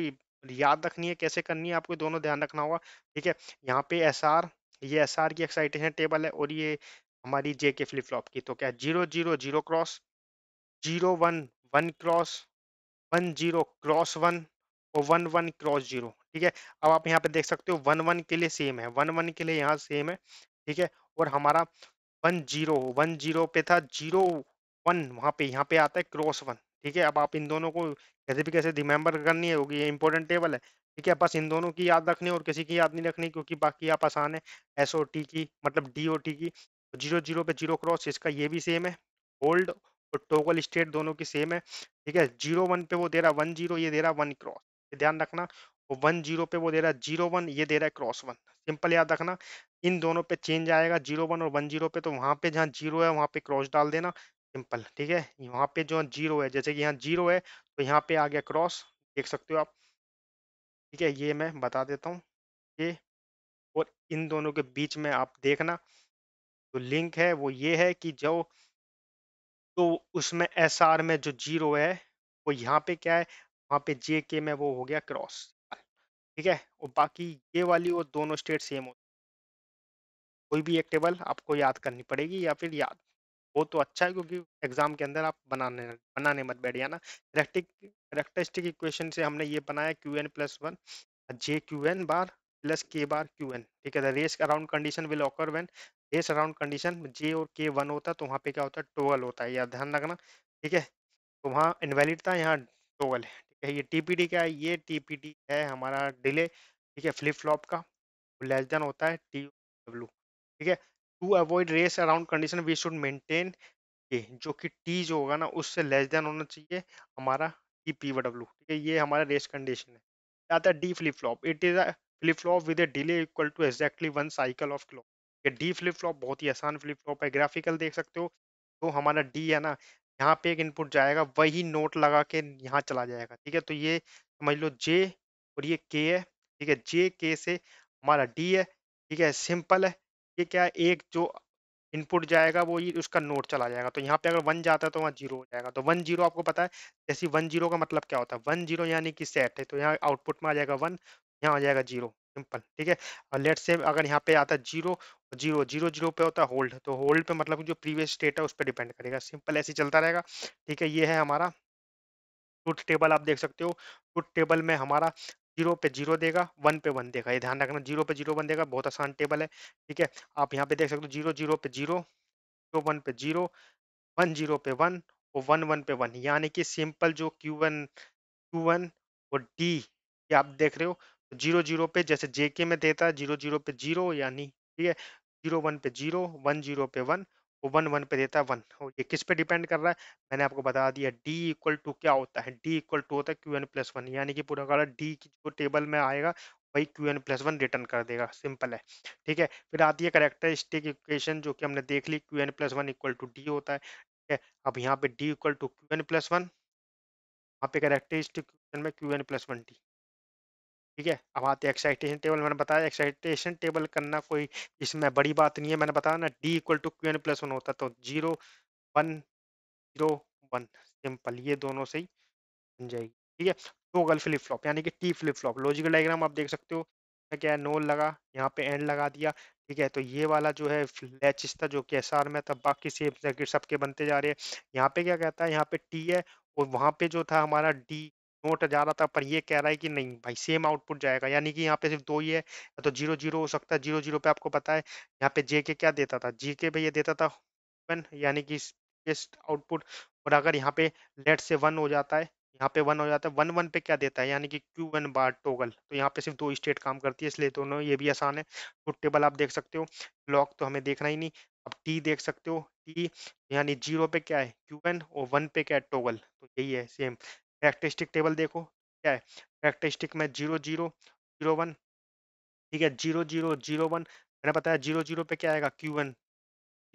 याद रखनी है कैसे करनी है आपको दोनों ध्यान रखना होगा ठीक है यहाँ पे एस आर ये एस आर की एक्साइटेशन टेबल है और ये हमारी जे के फ्लिप फ्लॉप की तो क्या zero zero zero cross zero one one cross one zero cross one और वन वन क्रॉस जीरो ठीक है अब आप यहाँ पे देख सकते हो वन वन के लिए सेम है वन वन के लिए यहाँ सेम है ठीक है और हमारा वन जीरो वन जीरो पे था जीरो वन वहाँ पे यहाँ पे आता है क्रॉस वन ठीक है अब आप इन दोनों को कैसे भी कैसे रिमेंबर करनी होगी ये इंपॉर्टेंट टेबल है ठीक है बस इन दोनों की याद रखनी और किसी की याद नहीं रखनी क्योंकि बाकी आप आसान है एस ओ टी की मतलब डी ओ टी की जीरो जीरो पे जीरो क्रॉस इसका ये भी सेम है होल्ड और टोकल स्टेट दोनों की सेम है ठीक है जीरो वन पे वो दे रहा वन जीरो ये दे रहा वन क्रॉस ध्यान रखना वन जीरो पे वो दे रहा है जीरो वन ये दे रहा है क्रॉस वन सिंपल याद रखना इन दोनों पे चेंज आएगा जीरो वन और वन जीरो पे तो वहाँ पे जहाँ जीरो है वहाँ पे क्रॉस डाल देना सिंपल ठीक है यहाँ पे जो जीरो है जैसे कि यहाँ जीरो है तो यहाँ पे आ गया क्रॉस देख सकते हो आप ठीक है ये मैं बता देता हूँ ये और इन दोनों के बीच में आप देखना जो तो लिंक है वो ये है कि जो तो उसमें एस में जो जीरो है वो यहाँ पे क्या है वहाँ पे जे के में वो हो गया क्रॉस ठीक है और बाकी ये वाली और दोनों स्टेट सेम हो कोई भी एक टेबल आपको याद करनी पड़ेगी या फिर याद वो तो अच्छा है क्योंकि एग्जाम के अंदर आप बनाने बनाने मत बैठ जाना करेक्टरिस्टिक इक्वेशन से हमने ये बनाया Q N plus one J Q N bar plus K bar Q N ठीक है race around condition will occur when race around condition J और के वन होता है तो वहाँ पे क्या होता है टोवल होता है या ध्यान रखना ठीक है तो वहाँ इनवेलिड था यहाँ टोवल है है ये टीपीडी क्या है ये टीपीडी है हमारा डिले ठीक है फ्लिप फ्लॉप का लेस देन होता है टी डब्ल्यू ठीक है to avoid race around condition we should maintain a जो कि टी जो होगा ना उससे लेस देन होना चाहिए हमारा टी पी डब्ल्यू ठीक है ये हमारा रेस कंडीशन है आता है D flip flop it is a flip flop with a delay equal to exactly one cycle of clock ये डी फ्लिप फ्लॉप बहुत ही आसान फ्लिप फ्लॉप है ग्राफिकल देख सकते हो तो हमारा डी है ना यहाँ पे एक इनपुट जाएगा वही नोट लगा के यहाँ चला जाएगा ठीक है तो ये समझ लो जे और ये के है ठीक है जे के से हमारा डी है ठीक है सिंपल है ये क्या है एक जो इनपुट जाएगा वो ही उसका नोट चला जाएगा तो यहाँ पे अगर वन जाता है तो वहाँ जीरो हो जाएगा तो वन जीरो आपको पता है जैसे वन जीरो का मतलब क्या होता है वन जीरो यानी कि सेट है तो यहाँ आउटपुट में आ जाएगा वन यहाँ आ जाएगा जीरो सिंपल ठीक है और लेट से अगर यहाँ पे आता है जीरो जीरो जीरो जीरो पे होता है होल्ड तो होल्ड पे मतलब जो प्रीवियस स्टेट है उस पर डिपेंड करेगा सिंपल ऐसे चलता रहेगा ठीक है ये है हमारा ट्रुथ टेबल आप देख सकते हो ट्रुथ टेबल में हमारा जीरो पे जीरो देगा वन पे वन देगा ये ध्यान रखना जीरो पे जीरो वन देगा बहुत आसान टेबल है ठीक है आप यहाँ पे देख सकते हो जीरो जीरो पे जीरो जीरो वन पे जीरो वन जीरो पे वन और वन वन पे वन यानी कि सिंपल जो क्यू वन क्यू वन और डी ये आप देख रहे हो जीरो जीरो पे जैसे जेके में देता है जीरो जीरो पे जीरो यानी ठीक है जीरो वन पे जीरो वन जीरो पे वन वन वन पे देता है वन और तो ये किस पे डिपेंड कर रहा है मैंने आपको बता दिया डी इक्वल टू क्या होता है डी इक्वल टू होता है क्यू एन प्लस वन यानी कि पूरा का डी की जो टेबल में आएगा वही Q N plus one return कर देगा सिंपल है ठीक है फिर आती है करेक्टरिस्टिक इक्वेशन जो कि हमने देख ली Q N plus one equal to D होता है ठीक है अब यहाँ पे D equal to Q N plus one यहाँ पे करेक्टरिस्टिक इक्वेशन में Q N plus one D ठीक है अब आते हैं एक्साइटेशन टेबल मैंने बताया एक्साइटेशन टेबल करना कोई इसमें बड़ी बात नहीं है मैंने बताया ना D equal to Q N plus one होता तो zero one zero one simple ये दोनों से ही बन जाएगी ठीक है टोगल फ्लिप फ्लॉप यानी कि T flip flop logical diagram आप देख सकते हो क्या है नोल लगा यहाँ पे एंड लगा दिया ठीक है तो ये वाला जो है लैचिस था जो कि एस आर में था बाकी सेम सर्किट सबके बनते जा रहे हैं यहाँ पे क्या कहता है यहाँ पे टी है और वहाँ पे जो था हमारा डी नोट जा रहा था पर ये कह रहा है कि नहीं भाई सेम आउटपुट जाएगा यानी कि यहाँ पे सिर्फ दो ही है या तो जीरो जीरो हो सकता है जीरो जीरो पे आपको पता है यहाँ पे जे के क्या देता था जी के पे ये देता था वन यानी कि बेस्ट आउटपुट और अगर यहाँ पे लेट से वन हो जाता है यहाँ पे वन हो जाता है वन वन पे क्या देता है यानी कि क्यू वन बार टोगल तो यहाँ पे सिर्फ दो स्टेट काम करती है इसलिए दोनों ये भी आसान है ट्रुथ टेबल आप देख सकते हो लॉक तो हमें देखना ही नहीं अब टी देख सकते हो टी यानी जीरो पे क्या है क्यू वन और वन पे क्या है टोगल तो यही है सेम करेक्टरिस्टिक टेबल देखो क्या है करेक्टरिस्टिक में जीरो जीरो जीरो वन ठीक है जीरो जीरो जीरो वन मैंने बताया जीरो जीरो पे क्या आएगा क्यू वन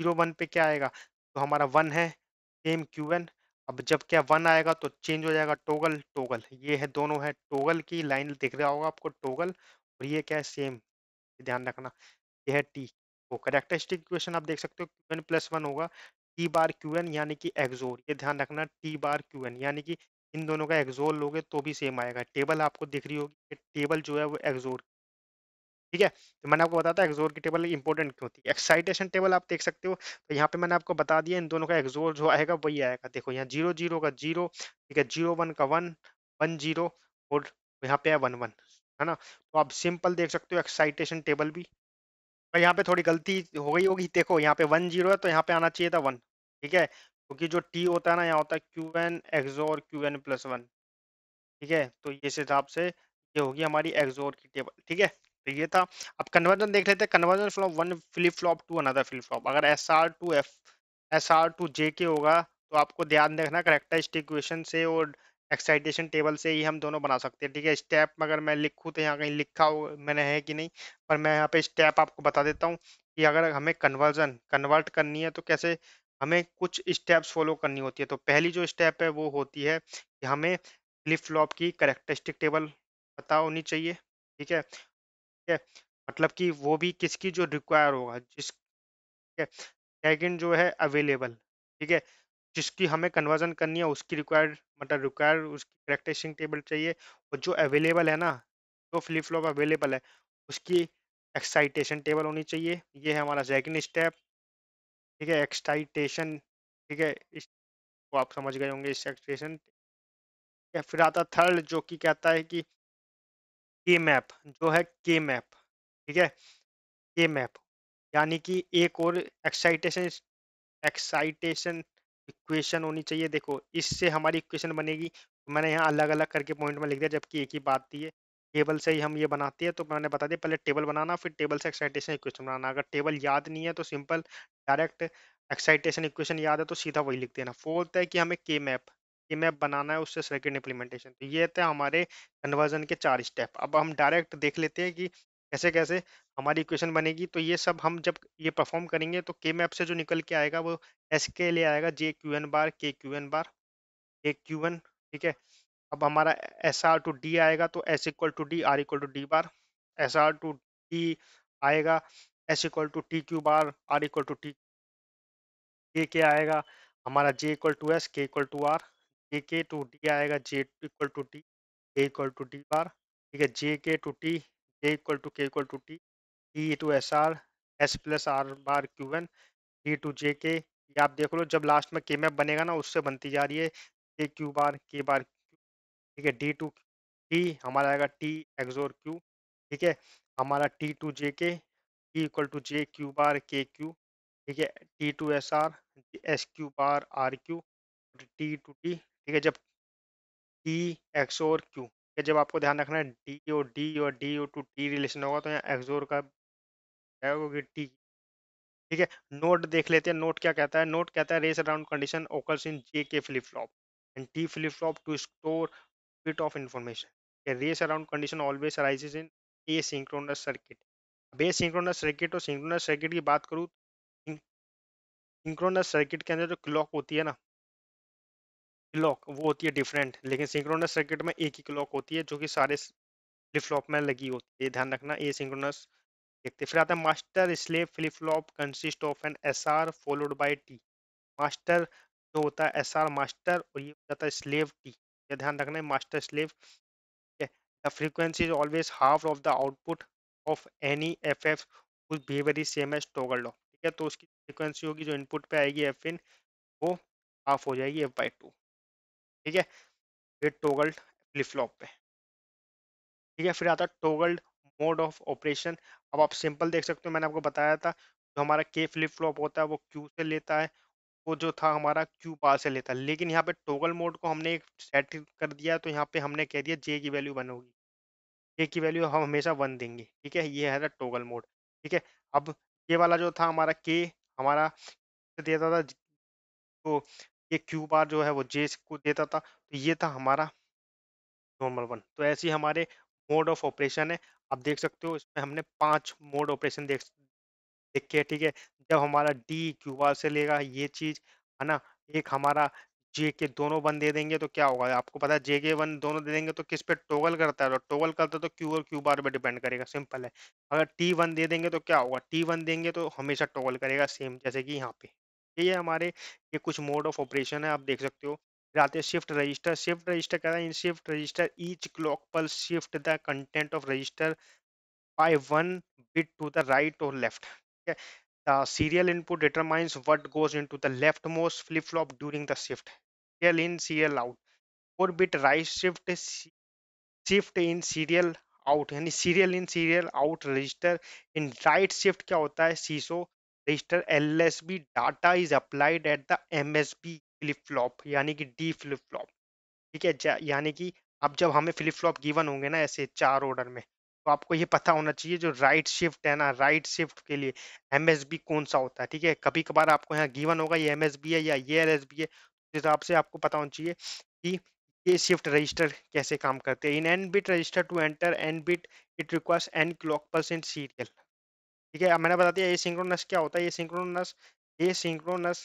जीरो वन पे क्या आएगा तो हमारा वन है सेम क्यू एन अब जब क्या वन आएगा तो चेंज हो जाएगा टोगल टोगल ये है दोनों है टोगल की लाइन दिख रहा होगा आपको टोगल और ये क्या है सेम ध्यान रखना ये है टी वो करेक्टरिस्टिक इक्वेशन आप देख सकते हो क्यू एन प्लस वन होगा टी बार क्यू एन यानी कि एक्जोर ये ध्यान रखना टी बार क्यू एन यानी कि इन दोनों का एग्जोर लोगे तो भी सेम आएगा टेबल आपको दिख रही होगी टेबल जो है वो एक्सोर ठीक है तो मैंने आपको बताया एग्जोर की टेबल इंपॉर्टेंट क्यों थी एक्साइटेशन टेबल आप देख सकते हो तो यहाँ पे मैंने आपको बता दिया इन दोनों का एग्जोर जो आएगा वही आएगा देखो यहाँ जीरो जीरो का जीरो ठीक है जीरो वन का वन वन जीरो और यहाँ पे है वन वन है ना तो आप सिंपल देख सकते हो एक्साइटेशन टेबल भी और यहाँ पे थोड़ी गलती हो गई होगी देखो यहाँ पे वन जीरो है तो यहाँ पे आना चाहिए था वन ठीक है क्योंकि जो टी होता है ना यहाँ होता है Q N XOR Q N plus one ठीक है तो इस हिसाब से ये होगी हमारी एक्जोर की टेबल ठीक है तो ये था अब कन्वर्जन देख लेते हैं conversion flop one flip flop to another flip flop अगर S R to F S R to J K होगा तो आपको ध्यान रखना करेक्टाइज इक्वेशन से और एक्साइटेशन टेबल से ही हम दोनों बना सकते हैं ठीक है स्टेप अगर मैं लिखूँ तो यहाँ कहीं लिखा हो मैंने है कि नहीं पर मैं यहाँ पे स्टेप आपको बता देता हूँ कि अगर हमें कन्वर्जन कन्वर्ट करनी है तो कैसे हमें कुछ स्टेप्स फॉलो करनी होती है तो पहली जो स्टेप है वो होती है कि हमें फ्लिप फ्लॉप की करेक्टरिस्टिक टेबल पता होनी चाहिए ठीक है ठीक है मतलब कि वो भी किसकी जो रिक्वायर होगा जिस ठीक है सेकेंड जो है अवेलेबल ठीक है जिसकी हमें कन्वर्जन करनी है उसकी रिक्वायर मतलब रिक्वायर उसकी करेक्टरिस्टिक टेबल चाहिए और जो अवेलेबल है ना जो फ्लिप फ्लॉप अवेलेबल है उसकी एक्साइटेशन टेबल होनी चाहिए ये है हमारा सेकेंड स्टेप ठीक है एक्साइटेशन ठीक है इस को आप समझ गए होंगे इस एक्साइटेशन या फिर आता थर्ड जो कि कहता है कि के मैप जो है के मैप ठीक है के मैप यानी कि एक और एक्साइटेशन एक्साइटेशन इक्वेशन होनी चाहिए देखो इससे हमारी इक्वेशन बनेगी मैंने यहाँ अलग अलग करके पॉइंट में लिख दिया जबकि एक ही बात थी टेबल से ही हम ये बनाते हैं तो मैंने बता दिया पहले टेबल बनाना फिर टेबल से एक्साइटेशन इक्वेशन बनाना अगर टेबल याद नहीं है तो सिंपल डायरेक्ट एक्साइटेशन इक्वेशन याद है तो सीधा वही लिख देना फोर्थ है कि हमें के मैप के मैप बनाना है उससे सेकेंड इम्प्लीमेंटेशन तो ये थे हमारे कन्वर्जन के चार स्टेप अब हम डायरेक्ट देख लेते हैं कि कैसे कैसे हमारी इक्वेशन बनेगी तो ये सब हम जब ये परफॉर्म करेंगे तो के मैप से जो निकल के आएगा वो एस के लिए आएगा जे Q N bar K Q N bar A Q N ठीक है अब हमारा एस आर टू डी आएगा तो S equal to D R equal to D bar S R to D आएगा S equal to T Q bar R equal to T K के आएगा हमारा J equal to S K equal to R J K to D आएगा J equal to T K equal to D bar ठीक है J K to T J equal to K equal to T T to S R S plus R bar Q N T to J K ये आप देख लो जब last में के map बनेगा ना उससे बनती जा रही है के क्यू बार के बार ठीक है डी टू टी हमारा आएगा टी एक्सोर क्यू ठीक है हमारा T to J K equal to J Q bar K Q ठीक है T to S R S Q bar R Q T to T ठीक है जब टी एक्स और क्यू ठीक है जब आपको ध्यान रखना है डी ओ डी और D O to T relation होगा तो यहाँ एक्सोर का क्योंकि टी ठीक है नोट देख लेते हैं नोट क्या कहता है नोट कहता है race around condition occurs in J K flip flop and T flip flop to store bit of information race around condition always arises in asynchronous circuit asynchronous circuit और synchronous circuit की बात करूँ synchronous circuit के अंदर जो clock होती है ना क्लॉक वो होती है डिफरेंट लेकिन सिंक्रोनस सर्किट में एक ही क्लॉक होती है जो कि सारे फ्लिपलॉप में लगी होती है ध्यान रखना ए सिंक्रोनस देखते फिर आता है master slave flip flop consist of an S R followed by T master जो होता है एस आर मास्टर और ये होता है स्लेव टी ये ध्यान रखना है master slave the frequency is always half of the output of any F F would behaviour is same as toggle law ठीक है तो उसकी फ्रिक्वेंसी होगी जो इनपुट पे आएगी एफ इन वो हाफ हो जाएगी एफ बाई टू ठीक है फिर टोगल्ड फ्लिप फ्लॉप पे ठीक है फिर आता टोगल्ड मोड ऑफ ऑपरेशन अब आप सिंपल देख सकते हो मैंने आपको बताया था जो हमारा के फ्लिप फ्लॉप होता है वो क्यू से लेता है वो जो था हमारा क्यू बार से लेता है लेकिन यहाँ पे टोगल मोड को हमने एक सेट कर दिया तो यहाँ पे हमने कह दिया जे की वैल्यू वन होगी ए की वैल्यू हम हमेशा वन देंगे ठीक है ये है टोगल मोड ठीक है अब ये वाला जो था हमारा के हमारा देता था तो ये क्यू बार जो है वो जे को देता था तो ये था हमारा नॉर्मल वन तो ऐसे हमारे मोड ऑफ ऑपरेशन है आप देख सकते हो इसमें हमने पांच मोड ऑपरेशन देख देखे ठीक है जब हमारा डी क्यू बार से लेगा ये चीज है ना एक हमारा जे के दोनों वन दे देंगे तो क्या होगा आपको पता है जे के वन दोनों दे देंगे तो किस पे टोगल करता है तो टोगल करता है तो क्यू और क्यू बार पे डिपेंड करेगा सिंपल है अगर टी वन दे देंगे तो क्या होगा टी वन देंगे तो हमेशा टोगल करेगा सेम जैसे कि यहाँ पे ये है हमारे ये कुछ मोड ऑफ ऑपरेशन है आप देख सकते हो फिर आते हैं शिफ्ट रजिस्टर शिफ्ट रजिस्टर कह रहे हैं in shift register each clock पर shift the content of register by one bit to the right और लेफ्ट ठीक है the serial input determines what goes into the leftmost flip-flop during the shift CL in CL out 4 bit right shift shift in serial out यानी serial in serial out register in right shift क्या होता है CISO register LSB data is applied at the MSB flip flop यानी कि D flip flop ठीक है यानी कि अब जब हमें फ्लिप फ्लॉप गिवन होंगे ना ऐसे चार ऑर्डर में तो आपको ये पता होना चाहिए जो राइट शिफ्ट है ना राइट शिफ्ट के लिए एम कौन सा होता है ठीक है कभी कभार आपको यहाँ गिवन होगा ये एम है या ये एल है जिस हिसाब से आपको पता होना चाहिए कि ये शिफ्ट रजिस्टर कैसे काम करते हैं in N bit register to enter N bit it requires N clock pulse in serial ठीक है मैंने बता दिया ए सिंक्रोनस क्या होता है ये सिंक्रोनस ए सिंक्रोनस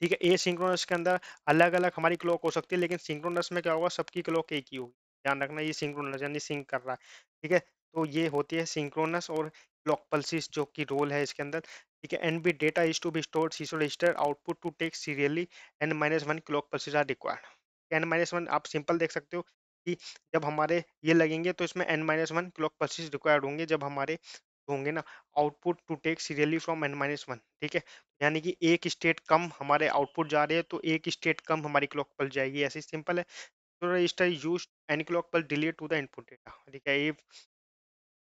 ठीक है ए सिंक्रोनस के अंदर अलग अलग हमारी क्लॉक हो सकती है लेकिन सिंक्रोनस में क्या होगा सबकी क्लॉक एक ही होगी ध्यान रखना ये सिंक्रोनस यानी सिंक कर रहा है ठीक है तो ये होती है सिंक्रोनस और क्लॉक पल्सिस जो कि रोल है इसके अंदर ठीक है and B data is to be store SISO register output to take serially N minus one clock pulses are required N minus one आप सिंपल देख सकते हो कि जब हमारे ये लगेंगे तो इसमें N minus one clock pulses required होंगे जब हमारे होंगे ना output to take serially from N minus one ठीक है यानी कि एक स्टेट कम हमारे आउटपुट जा रहे हैं तो एक स्टेट कम हमारी क्लॉक पल जाएगी ऐसे सिंपल है register is used any clock pulse delay to the input data ठीक है if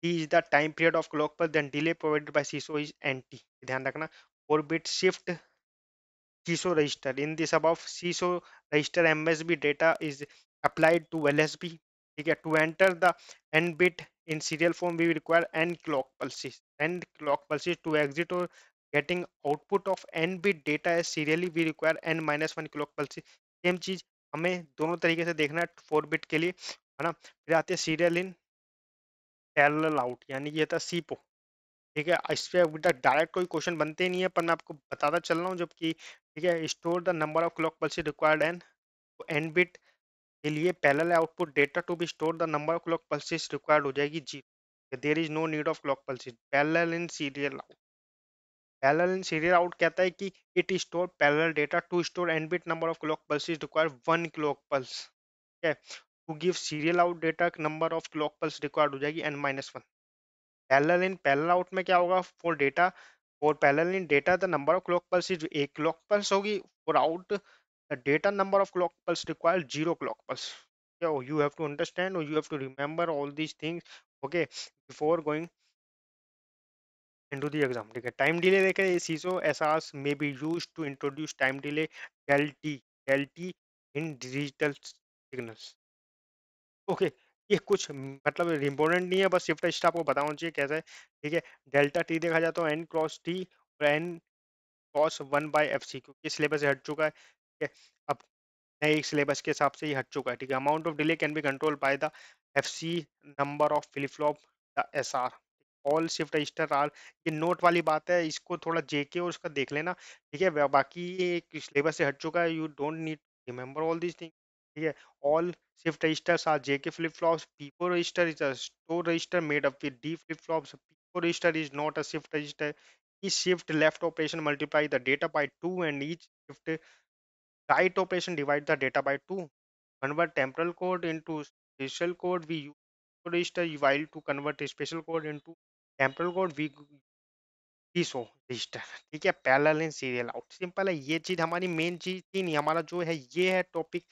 t is the time period of clock pulse then delay provided by CISO is nt ध्यान रखना 4 bit shift CISO register in this above CISO register MSB data is applied to LSB ठीक है to enter the n bit in serial form we require n clock pulses n clock pulses to exit or getting output of n bit data as serially we require n minus 1 clock pulses same चीज हमें दोनों तरीके से देखना है four bit के लिए है ना फिर आते हैं सीरियल इन पैरल आउट यानी ये था सीपो ठीक है इस पर अभी तक डायरेक्ट कोई क्वेश्चन बनते नहीं है पर मैं आपको बताता चल रहा हूँ जबकि ठीक है store the number of clock pulse required and N bit के लिए parallel output data to be store the number of clock pulses required हो जाएगी जी there is no need of clock pulses parallel in serial out parallel and serial out कहता है कि it store parallel data to store n bit number of clock pulses require one clock pulse ठीक है to give serial out data number of clock pulse required हो जाएगी n minus one parallel in parallel out में क्या होगा for data for parallel in data the number of clock pulses एक clock pulse होगी for out the data number of clock pulse require zero clock pulse yeah, you have to understand or you have to remember all these things okay before going into the exam ठीक है time delay देखे CISO SRs may be used to introduce time delay DLT DLT in digital signals okay ये कुछ मतलब important नहीं है बस shift register आपको बताना चाहिए कैसे ठीक है डेल्टा टी देखा जाता है एन क्रॉस टी और N cross one by F C क्योंकि सिलेबस से हट चुका है ठीक है अब नए सिलेबस के हिसाब से ही हट चुका है ठीक है amount of delay can be control by the F C number of flip flop the S R all shift register are ये नोट वाली बात है इसको थोड़ा जेके और उसका देख लेना ठीक है बाकी ये सिलेबस से हट चुका है you don't need remember all this thing ठीक है all shift register are JK flip flops PIPO register is a register made up with D flip flops PIPO register is not a shift register E shift left operation multiply the data by two and each shift right operation divide the data by two convert temporal code into special code we you register you while to convert special code into temporal code we की सो register ठीक है parallel in serial out simple है ये चीज हमारी main चीज थी नहीं हमारा जो है ये है टॉपिक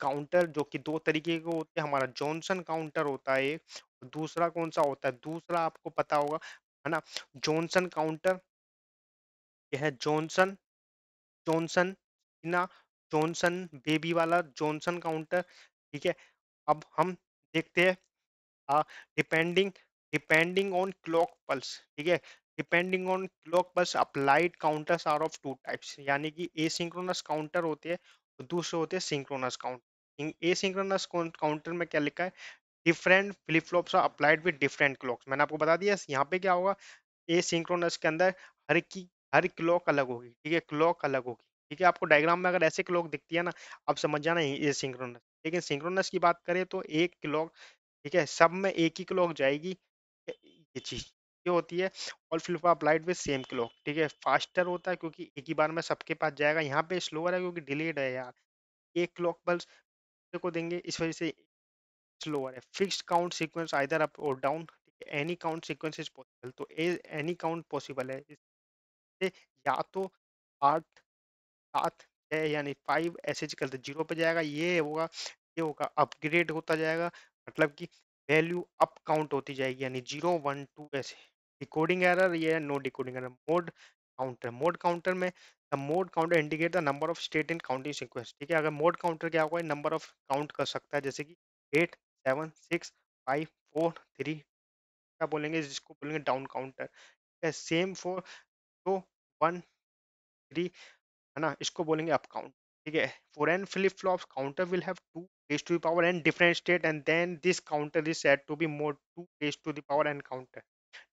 काउंटर जो कि दो तरीके के होते हैं हमारा जॉनसन काउंटर होता है एक दूसरा कौन सा होता है दूसरा आपको पता होगा है ना जॉनसन काउंटर यह है जॉनसन जॉनसन ना जॉनसन बेबी वाला जॉनसन काउंटर ठीक है अब हम देखते हैं depending depending on clock pulse ठीक है depending on clock pulse applied counters are of two types यानी कि ए सिंक्रोनस काउंटर होते हैं और दूसरे होते हैं synchronous counter asynchronous counter में क्या लिखा है different flip flops are applied with different clocks मैंने आपको बता दिया यहाँ पे क्या होगा ए सिंक्रोनस के अंदर हर की हर क्लॉक अलग होगी ठीक है क्लॉक अलग होगी ठीक है आपको डायग्राम में अगर ऐसे क्लॉक दिखती है ना आप समझ जाना ए सिंक्रोनस लेकिन सिंक्रोनस की बात करें तो एक क्लॉक ठीक है सब में एक ही क्लॉक जाएगी ये चीज ये होती है all flip applied with same clock ठीक है फास्टर होता है क्योंकि एक ही बार में सबके पास जाएगा यहाँ पे स्लोअर है क्योंकि डिलेड है यार एक क्लॉक बल्स को देंगे इस वजह से स्लोअर है fix count sequence either up और down any count sequence is possible तो एनी काउंट पॉसिबल है या तो आठ सात छः यानी फाइव ऐसे चलते जीरो पे जाएगा ये होगा ये होगा अपग्रेड होता जाएगा मतलब कि वैल्यू अप काउंट होती जाएगी यानी जीरो वन टू ऐसे डिकोडिंग एरर ये no decoding error mod counter mod counter में the mod counter indicate the number of state in counting sequence ठीक है अगर मोड काउंटर क्या होगा नंबर ऑफ काउंट कर सकता है जैसे कि eight seven six five four three क्या बोलेंगे जिसको बोलेंगे डाउन काउंटर ठीक है same four two one three है ना इसको बोलेंगे अप काउंट ठीक है four and flip flop counter will have two raised to the power n different state and then this counter is said to be mode 2 raised to the power n counter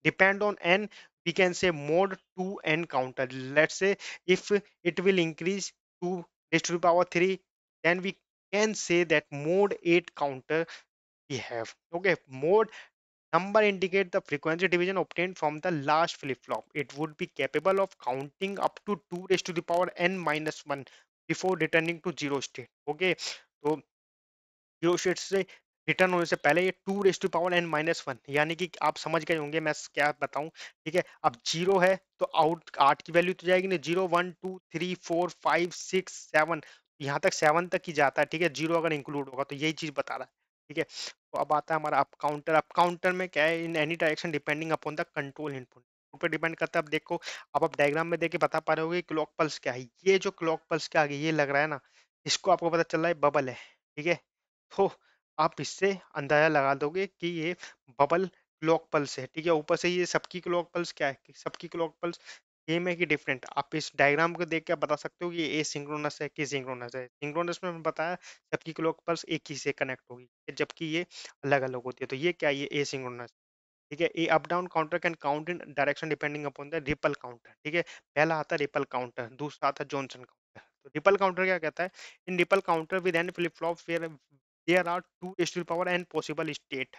depend on n we can say mode 2 n counter let's say if it will increase to raised to the power 3 then we can say that mode 8 counter we have okay mode number indicate the frequency division obtained from the last flip-flop it would be capable of counting up to 2 raised to the power n minus 1 before returning to zero state okay so zero state से return होने से पहले ये two raise to power N minus one यानी कि आप समझ गए होंगे मैं क्या बताऊं ठीक है अब जीरो है तो आउट आठ की वैल्यू तो जाएगी ना zero one two three four five six seven यहाँ तक सेवन तक ही जाता है ठीक है जीरो अगर इंक्लूड होगा तो यही चीज बता रहा है ठीक है तो अब आता है हमारा अप काउंटर अप काउंटर में क्या है in any direction depending upon the control input पे डिपेंड करता है अब देखो आप आप डायग्राम में देख के बता पा रहे कि क्लॉक पल्स क्या है ये जो क्लॉक पल्स के आगे ये लग रहा है ना इसको आपको पता चल रहा है बबल है ठीक है तो आप इससे अंदाजा लगा दोगे कि ये बबल क्लॉक पल्स है ठीक है ऊपर से ये सबकी क्लॉक पल्स क्या है सबकी क्लॉक पल्स सेम है कि डिफरेंट आप इस डायग्राम को देख के बता सकते हो कि ए सिंक्रोनस है कि सिंक्रोनस है सिंक्रोनस में मैंने बताया सबकी क्लॉक पल्स एक ही से कनेक्ट होगी जबकि ये अलग अलग होती है तो ये क्या ये ए सिंक्रोनस ठीक है a up down counter can count in direction depending upon the ripple counter ठीक है पहला आता है रिपल काउंटर दूसरा आता है जॉनसन काउंटर तो रिपल काउंटर क्या कहता है in ripple counter with n flip flop there are two S to power N possible state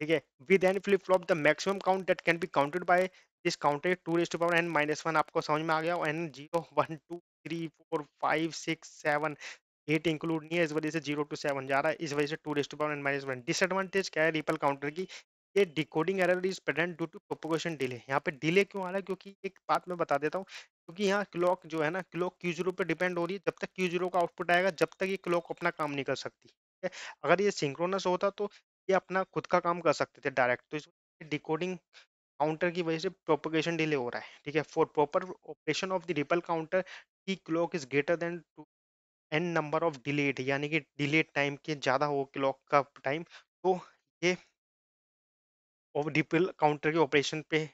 ठीक है with n flip flop the maximum count that can be counted by this counted two S to power N minus one आपको समझ में आ गया n zero one two three four five six seven eight include नहीं है इस वजह से जीरो टू सेवन जा रहा है इस वजह से two raise to power N minus one disadvantage क्या है रिपल काउंटर की ये decoding error is present due to propagation delay यहाँ पे डिले क्यों आ रहा है क्योंकि एक बात मैं बता देता हूँ क्योंकि यहाँ क्लॉक जो है ना क्लॉक क्यू जीरो पर डिपेंड हो रही है जब तक क्यू जीरो का आउटपुट आएगा जब तक ये क्लॉक अपना काम नहीं कर सकती है अगर ये सिंक्रोनस होता तो ये अपना खुद का काम कर सकते थे डायरेक्ट तो इस डिकोडिंग काउंटर की वजह से प्रोपोगेशन डिले हो रहा है ठीक है for proper operation of the ripple counter की clock is greater than two n number of delayed यानी कि डिलेड टाइम के ज़्यादा हो क्लॉक का टाइम तो ये डीपीएल काउंटर के ऑपरेशन पे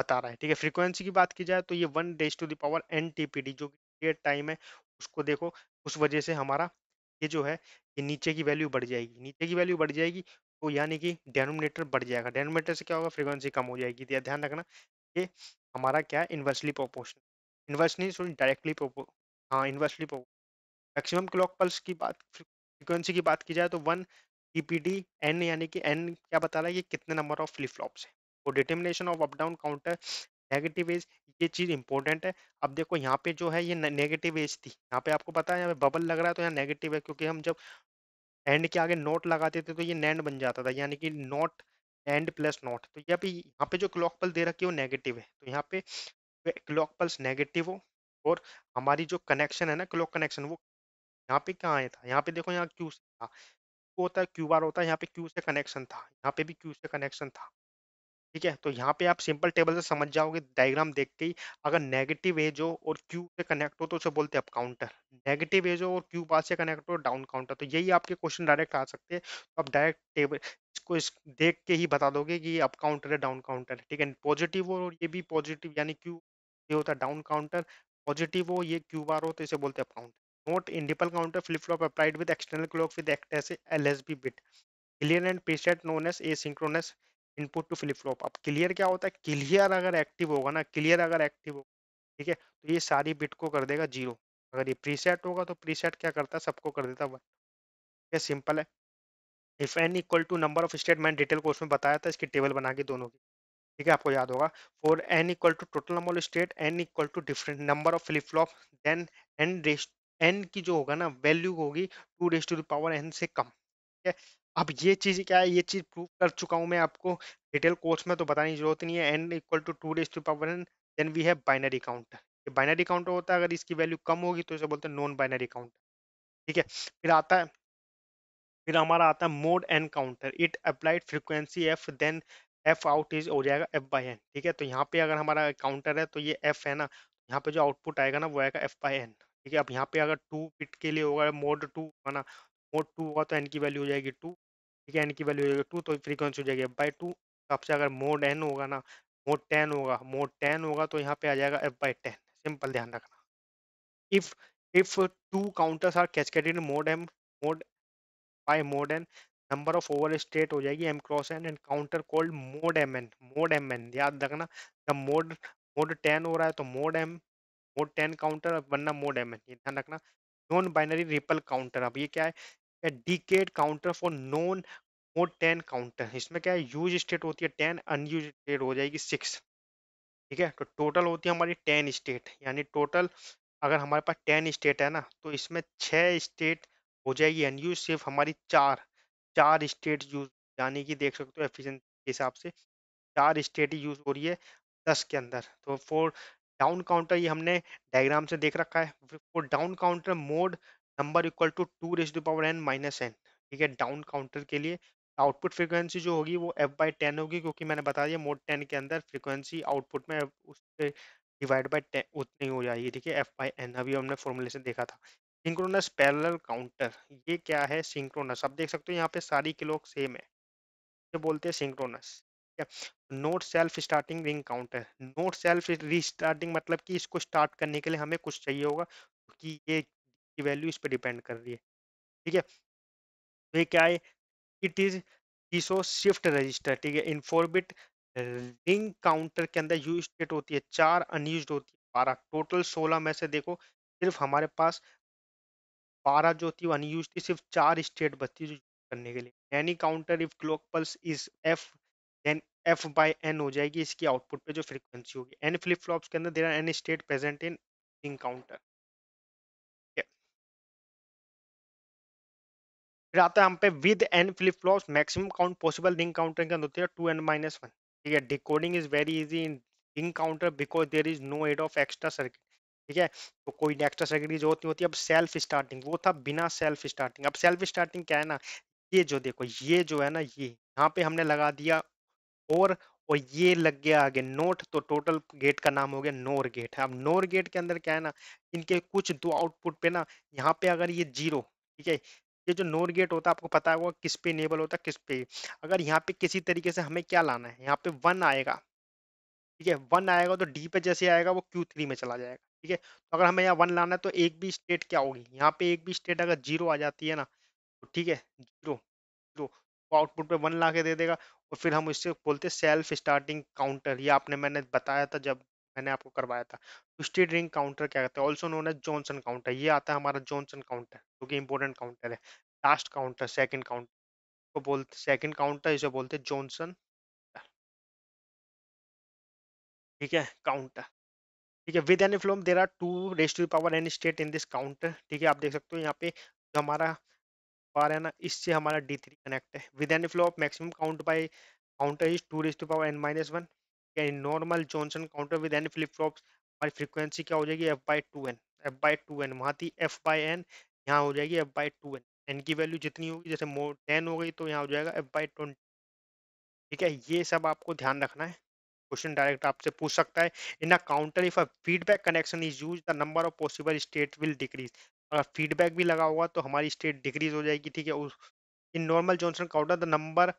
बता रहा है ठीक है फ्रीक्वेंसी की बात की जाए तो ये one days to the power n T P जो टाइम है उसको देखो उस वजह से हमारा ये जो है ये नीचे की वैल्यू बढ़ जाएगी नीचे की वैल्यू बढ़ जाएगी तो यानी कि डेनोमिनेटर बढ़ जाएगा डेनोमिनेटर से क्या होगा फ्रीक्वेंसी कम हो जाएगी तो ध्यान रखना ये हमारा क्या है inversely proportion inversely sorry directly हाँ इन्वर्सली मैक्सिमम क्लॉक पल्स की बात फ्रीक्वेंसी की बात की जाए तो वन टीपीडी एन यानी कि एन क्या बता रहा है कि कितने नंबर ऑफ फ्लिप फ्लॉप्स है तो determination of up down counter negative edge ये चीज़ इंपॉर्टेंट है अब देखो यहाँ पे जो है ये नेगेटिव एज थी यहाँ पे आपको पता है यहाँ पे बबल लग रहा है तो यहाँ नेगेटिव है क्योंकि हम जब एंड के आगे नोट लगाते थे तो ये नैंड बन जाता था यानी कि नोट एंड प्लस नोट तो यहाँ पे यहाँ पे जो क्लॉक पल दे रखी है वो नेगेटिव है तो यहाँ पे क्लॉक पल्स नेगेटिव हो और हमारी जो कनेक्शन है ना क्लॉक कनेक्शन वो यहाँ पे कहाँ आया था यहाँ पे देखो यहाँ क्यू था होता है क्यू बार होता है यहाँ पे क्यू से कनेक्शन था यहाँ पे भी क्यू से कनेक्शन था ठीक है तो यहाँ पे आप सिंपल टेबल से समझ जाओगे डायग्राम देख के ही अगर नेगेटिव एज हो और क्यू से कनेक्ट हो तो उसे बोलते हैं अप काउंटर नेगेटिव एज हो और क्यू बार से कनेक्ट हो डाउन काउंटर तो यही आपके क्वेश्चन डायरेक्ट आ सकते हैं तो आप डायरेक्ट टेबल इसको इस देख के ही बता दोगे कि ये अप काउंटर है डाउन काउंटर है ठीक है पॉजिटिव हो और ये भी पॉजिटिव यानी क्यू ये होता है डाउन काउंटर पॉजिटिव हो ये क्यू बार हो तो इसे बोलते हैं up counter note counter flip flop applied with external clock with act S L S B bit clear and and known as a synchronous input to flip flop अब clear क्या होता है clear अगर एक्टिव होगा ना clear अगर active होगा ठीक है तो ये सारी बिट को कर देगा जीरो अगर ये प्रीसेट होगा तो प्रीसेट क्या करता है सबको कर देता वन ये सिंपल है if n equal to number of statement detail course में बताया था इसकी टेबल बना के दोनों की ठीक है आपको याद होगा for n equal to total number of state n equal to different number of flip flop then n rest n की जो होगा ना वैल्यू होगी two days to the power n से कम ठीक है अब ये चीज़ क्या है ये चीज़ प्रूव कर चुका हूँ मैं आपको डिटेल कोर्स में तो बताने की जरूरत नहीं है n equal to two days to power n then we है बाइनरी काउंटर ये बाइनरी काउंटर होता है अगर इसकी वैल्यू कम होगी तो इसे बोलते हैं नॉन बाइनरी काउंट ठीक है फिर आता है फिर हमारा आता है mod n counter it applied frequency F then F out is हो जाएगा एफ बाई एन ठीक है तो यहाँ पे अगर हमारा काउंटर है तो ये एफ है ना यहाँ पे जो आउटपुट आएगा ना वो आएगा एफ बाई एन ठीक है अब यहाँ पे अगर टू बिट के लिए होगा मोड टू माना मोड टू होगा तो एन की वैल्यू हो जाएगी टू ठीक है एन की वैल्यू हो जाएगी टू तो फ्रीक्वेंसी हो जाएगी एफ बाई टू सबसे अगर मोड एन होगा ना मोड टेन होगा मोड टेन होगा तो यहाँ पे आ जाएगा एफ बाई टेन सिंपल ध्यान रखना if if two counters are catch cascaded mod M mod by mod N number of over state हो जाएगी M cross N and counter called mod M N mod M N याद रखना जब mode mode ten हो रहा है तो mod M mod ten counter और वरना मोड एम ये ध्यान रखना नॉन बाइनरी रिपल काउंटर अब ये क्या है decade counter for non mod ten counter इसमें क्या है यूज स्टेट होती है टेन अनयूज स्टेट हो जाएगी सिक्स ठीक है तो टोटल होती है हमारी टेन स्टेट यानी टोटल अगर हमारे पास टेन स्टेट है ना तो इसमें छः स्टेट हो जाएगी अनयूज सिर्फ हमारी चार चार स्टेट यूज यानी कि देख सकते हो एफिशिएंसी के हिसाब से चार स्टेट यूज हो रही है दस के अंदर तो फोर डाउन काउंटर ये हमने डायग्राम से देख रखा है वो down counter mod number equal to two raise to power N minus n ठीक है डाउन काउंटर के लिए आउटपुट फ्रीक्वेंसी जो होगी वो एफ बाई टेन होगी क्योंकि मैंने बता दिया मोड टेन के अंदर फ्रीक्वेंसी आउटपुट में उससे डिवाइड बाई टेन उतनी हो जाएगी ठीक है एफ बाई एन अभी हमने फॉर्मूले से देखा था सिंक्रोनस पैरेलल काउंटर ये क्या है सिंक्रोनस आप देख सकते हो यहाँ पे सारी के लोग सेम है ये बोलते हैं सिंक्रोनस ठीक है not self starting ring counter not self restarting मतलब कि इसको स्टार्ट करने के लिए हमें कुछ चाहिए होगा कि ये की वैल्यू इस पर डिपेंड कर रही है ठीक है तो ये क्या है it is also shift register ठीक है in four bit ring counter के अंदर यूज स्टेट होती है चार अनयूज होती है बारह टोटल सोलह में से देखो सिर्फ हमारे पास बारह जो थी वो अनयूज थी सिर्फ चार स्टेट बत्ती जो करने के लिए any counter if clock pulse is F then F by N हो जाएगी इसकी आउटपुट पे जो फ्रीक्वेंसी होगी एन फ्लिप फ्लॉप्स के अंदर there are n state present in in counter फिर आता है हम पे with n flip flops maximum count possible ring counter के अंदर होती है टू एन माइनस वन ठीक है decoding is very easy in ring counter because there is no add of extra circuit ठीक है तो कोई एक्स्ट्रा सर्किट की जरूरत नहीं होती अब सेल्फ स्टार्टिंग वो था बिना सेल्फ स्टार्टिंग अब सेल्फ स्टार्टिंग क्या है ना ये जो देखो ये जो है ना ये यहाँ पे हमने लगा दिया और और ये लग गया आगे नोट तो टोटल गेट का नाम हो गया नोर गेट है अब नोर गेट के अंदर क्या है ना इनके कुछ दो आउटपुट पे ना यहाँ पे अगर ये जीरो ठीक है ये जो नोर गेट होता है आपको पता होगा किस पे इनेबल होता है किस पे अगर यहाँ पे किसी तरीके से हमें क्या लाना है यहाँ पे वन आएगा ठीक है वन आएगा तो डी पे जैसे आएगा वो क्यू थ्री में चला जाएगा ठीक है तो अगर हमें यहाँ वन लाना है तो एक भी स्टेट क्या होगी यहाँ पे एक भी स्टेट अगर जीरो आ जाती है ना तो ठीक है जीरो जीरो आउटपुट पे वन ला दे देगा और फिर हम इससे बोलते सेल्फ स्टार्टिंग काउंटर ये आपने मैंने बताया था जब मैंने आपको करवाया था ट्विस्टी ड्रिंक काउंटर क्या कहते हैं also known as Johnson counter ये आता है हमारा जॉनसन काउंटर जो कि इंपॉर्टेंट काउंटर है लास्ट काउंटर सेकेंड काउंटर को बोलते सेकेंड काउंटर इसे बोलते हैं जॉनसन ठीक है काउंटर ठीक है with any flop there are two rest to power any state in this counter ठीक है आप देख सकते हो यहाँ पे जो हमारा पा रहे हैं ना इससे हमारा डी थ्री कनेक्ट है with n flow of maximum count by counter is two rise to power N minus one normal Johnson counter with n flip flop हमारी फ्रिक्वेंसी क्या हो जाएगी F by two n F by two n वहाँ थी F by N यहाँ हो जाएगी F by two N N की वैल्यू जितनी होगी जैसे मोर टेन हो गई तो यहाँ हो जाएगा एफ बाई ट्वेंटी ठीक है ये सब आपको ध्यान रखना है क्वेश्चन डायरेक्ट आपसे पूछ सकता है in a counter if a feedback connection is use the number of possible state will decrease feedback भी लगा होगा तो हमारी स्टेट डिक्रीज हो जाएगी ठीक है उस in normal Johnson counter the number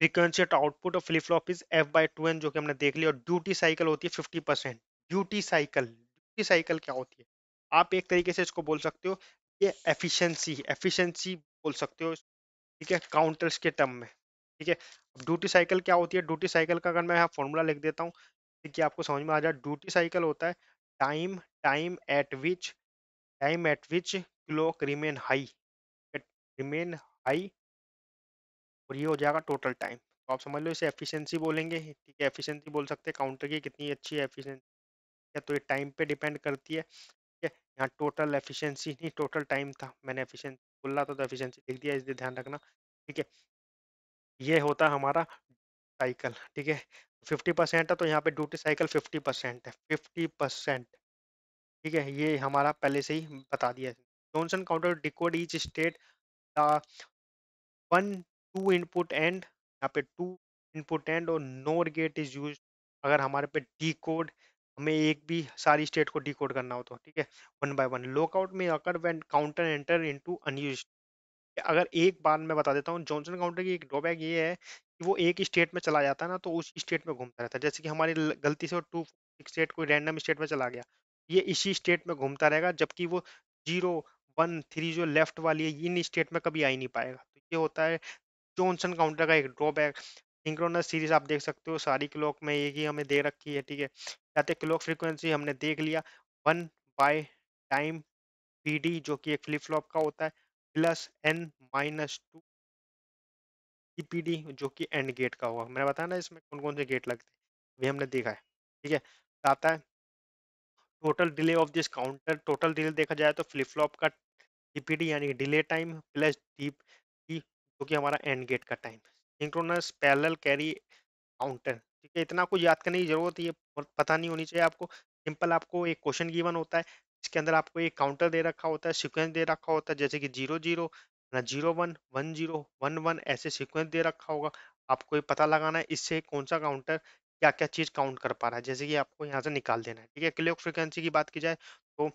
frequency at output of flip flop is F by two जो कि हमने देख लिया और ड्यूटी साइकिल होती है fifty percent duty cycle duty cycle क्या होती है आप एक तरीके से इसको बोल सकते हो ये एफिशिएंसी एफिशिएंसी बोल सकते हो ठीक है काउंटर्स के टर्म में ठीक है अब ड्यूटी साइकिल क्या होती है ड्यूटी साइकिल का अगर मैं यहाँ फॉर्मूला लिख देता हूँ ठीक है आपको समझ में आ जाए ड्यूटी साइकिल होता है time time at which time at which clock remain high remain remain high और ये हो जाएगा टोटल टाइम तो आप समझ लो इसे एफिशिएंसी बोलेंगे ठीक है एफिशिएंसी बोल सकते हैं काउंटर की कितनी अच्छी एफिशिएंसी है तो ये टाइम पे डिपेंड करती है ठीक है यहाँ टोटल एफिशिएंसी नहीं टोटल टाइम था मैंने एफिशिएंसी बोल रहा था तो एफिशिएंसी लिख दिया इसलिए ध्यान रखना ठीक है ये होता हमारा साइकिल ठीक है फिफ्टी परसेंट है तो यहाँ पे ड्यूटी साइकिल फिफ्टी परसेंट है फिफ्टी परसेंट ठीक है? ये हमारा पहले से ही बता दिया है। Johnson counter decode each state the 1 2 input and यहाँ पे टू इनपुट एंड और नोर गेट इज यूज अगर हमारे पे डिकोड हमें एक भी सारी स्टेट को डिकोड करना हो तो ठीक है वन बाय वन लॉकआउट में occur when counter enter into unused अगर एक बार मैं बता देता हूँ जॉनसन काउंटर की एक ड्रॉबैक ये है कि वो एक स्टेट में चला जाता है ना तो उस स्टेट में घूमता रहता है जैसे कि हमारी गलती से वो टू स्टेट कोई रैंडम स्टेट में चला गया ये इसी स्टेट में घूमता रहेगा जबकि वो जीरो वन थ्री जो लेफ्ट वाली है इन स्टेट में कभी आ ही नहीं पाएगा तो ये होता है जॉनसन काउंटर का एक ड्रॉबैक सिंक्रोनस सीरीज आप देख सकते हो सारी क्लॉक में ये ही हमें दे रखी है ठीक है तो क्लॉक फ्रिक्वेंसी हमने देख लिया वन बाय टाइम पी जो कि एक फ्लिप फ्लॉप का होता है plus N minus two P जो कि एंड गेट का होगा मैंने बताया ना इसमें कौन कौन से गेट लगते हैं अभी हमने देखा है ठीक है तो आता है total delay of this counter total delay देखा जाए तो फ्लिप फ्लॉप का डीपीडी यानी डिले टाइम प्लस डीप जो कि हमारा एंड गेट का time synchronous parallel carry counter ठीक है इतना कुछ याद करने की जरूरत है ये पता नहीं होनी चाहिए आपको सिंपल आपको एक क्वेश्चन गिवन होता है इसके अंदर आपको एक काउंटर दे रखा होता है सिक्वेंस दे रखा होता है जैसे कि जीरो जीरो ना zero one one zero one one ऐसे सिक्वेंस दे रखा होगा आपको ये पता लगाना है इससे कौन सा काउंटर क्या क्या चीज़ काउंट कर पा रहा है जैसे कि आपको यहाँ से निकाल देना है ठीक है क्लॉक फ्रिक्वेंसी की बात की जाए तो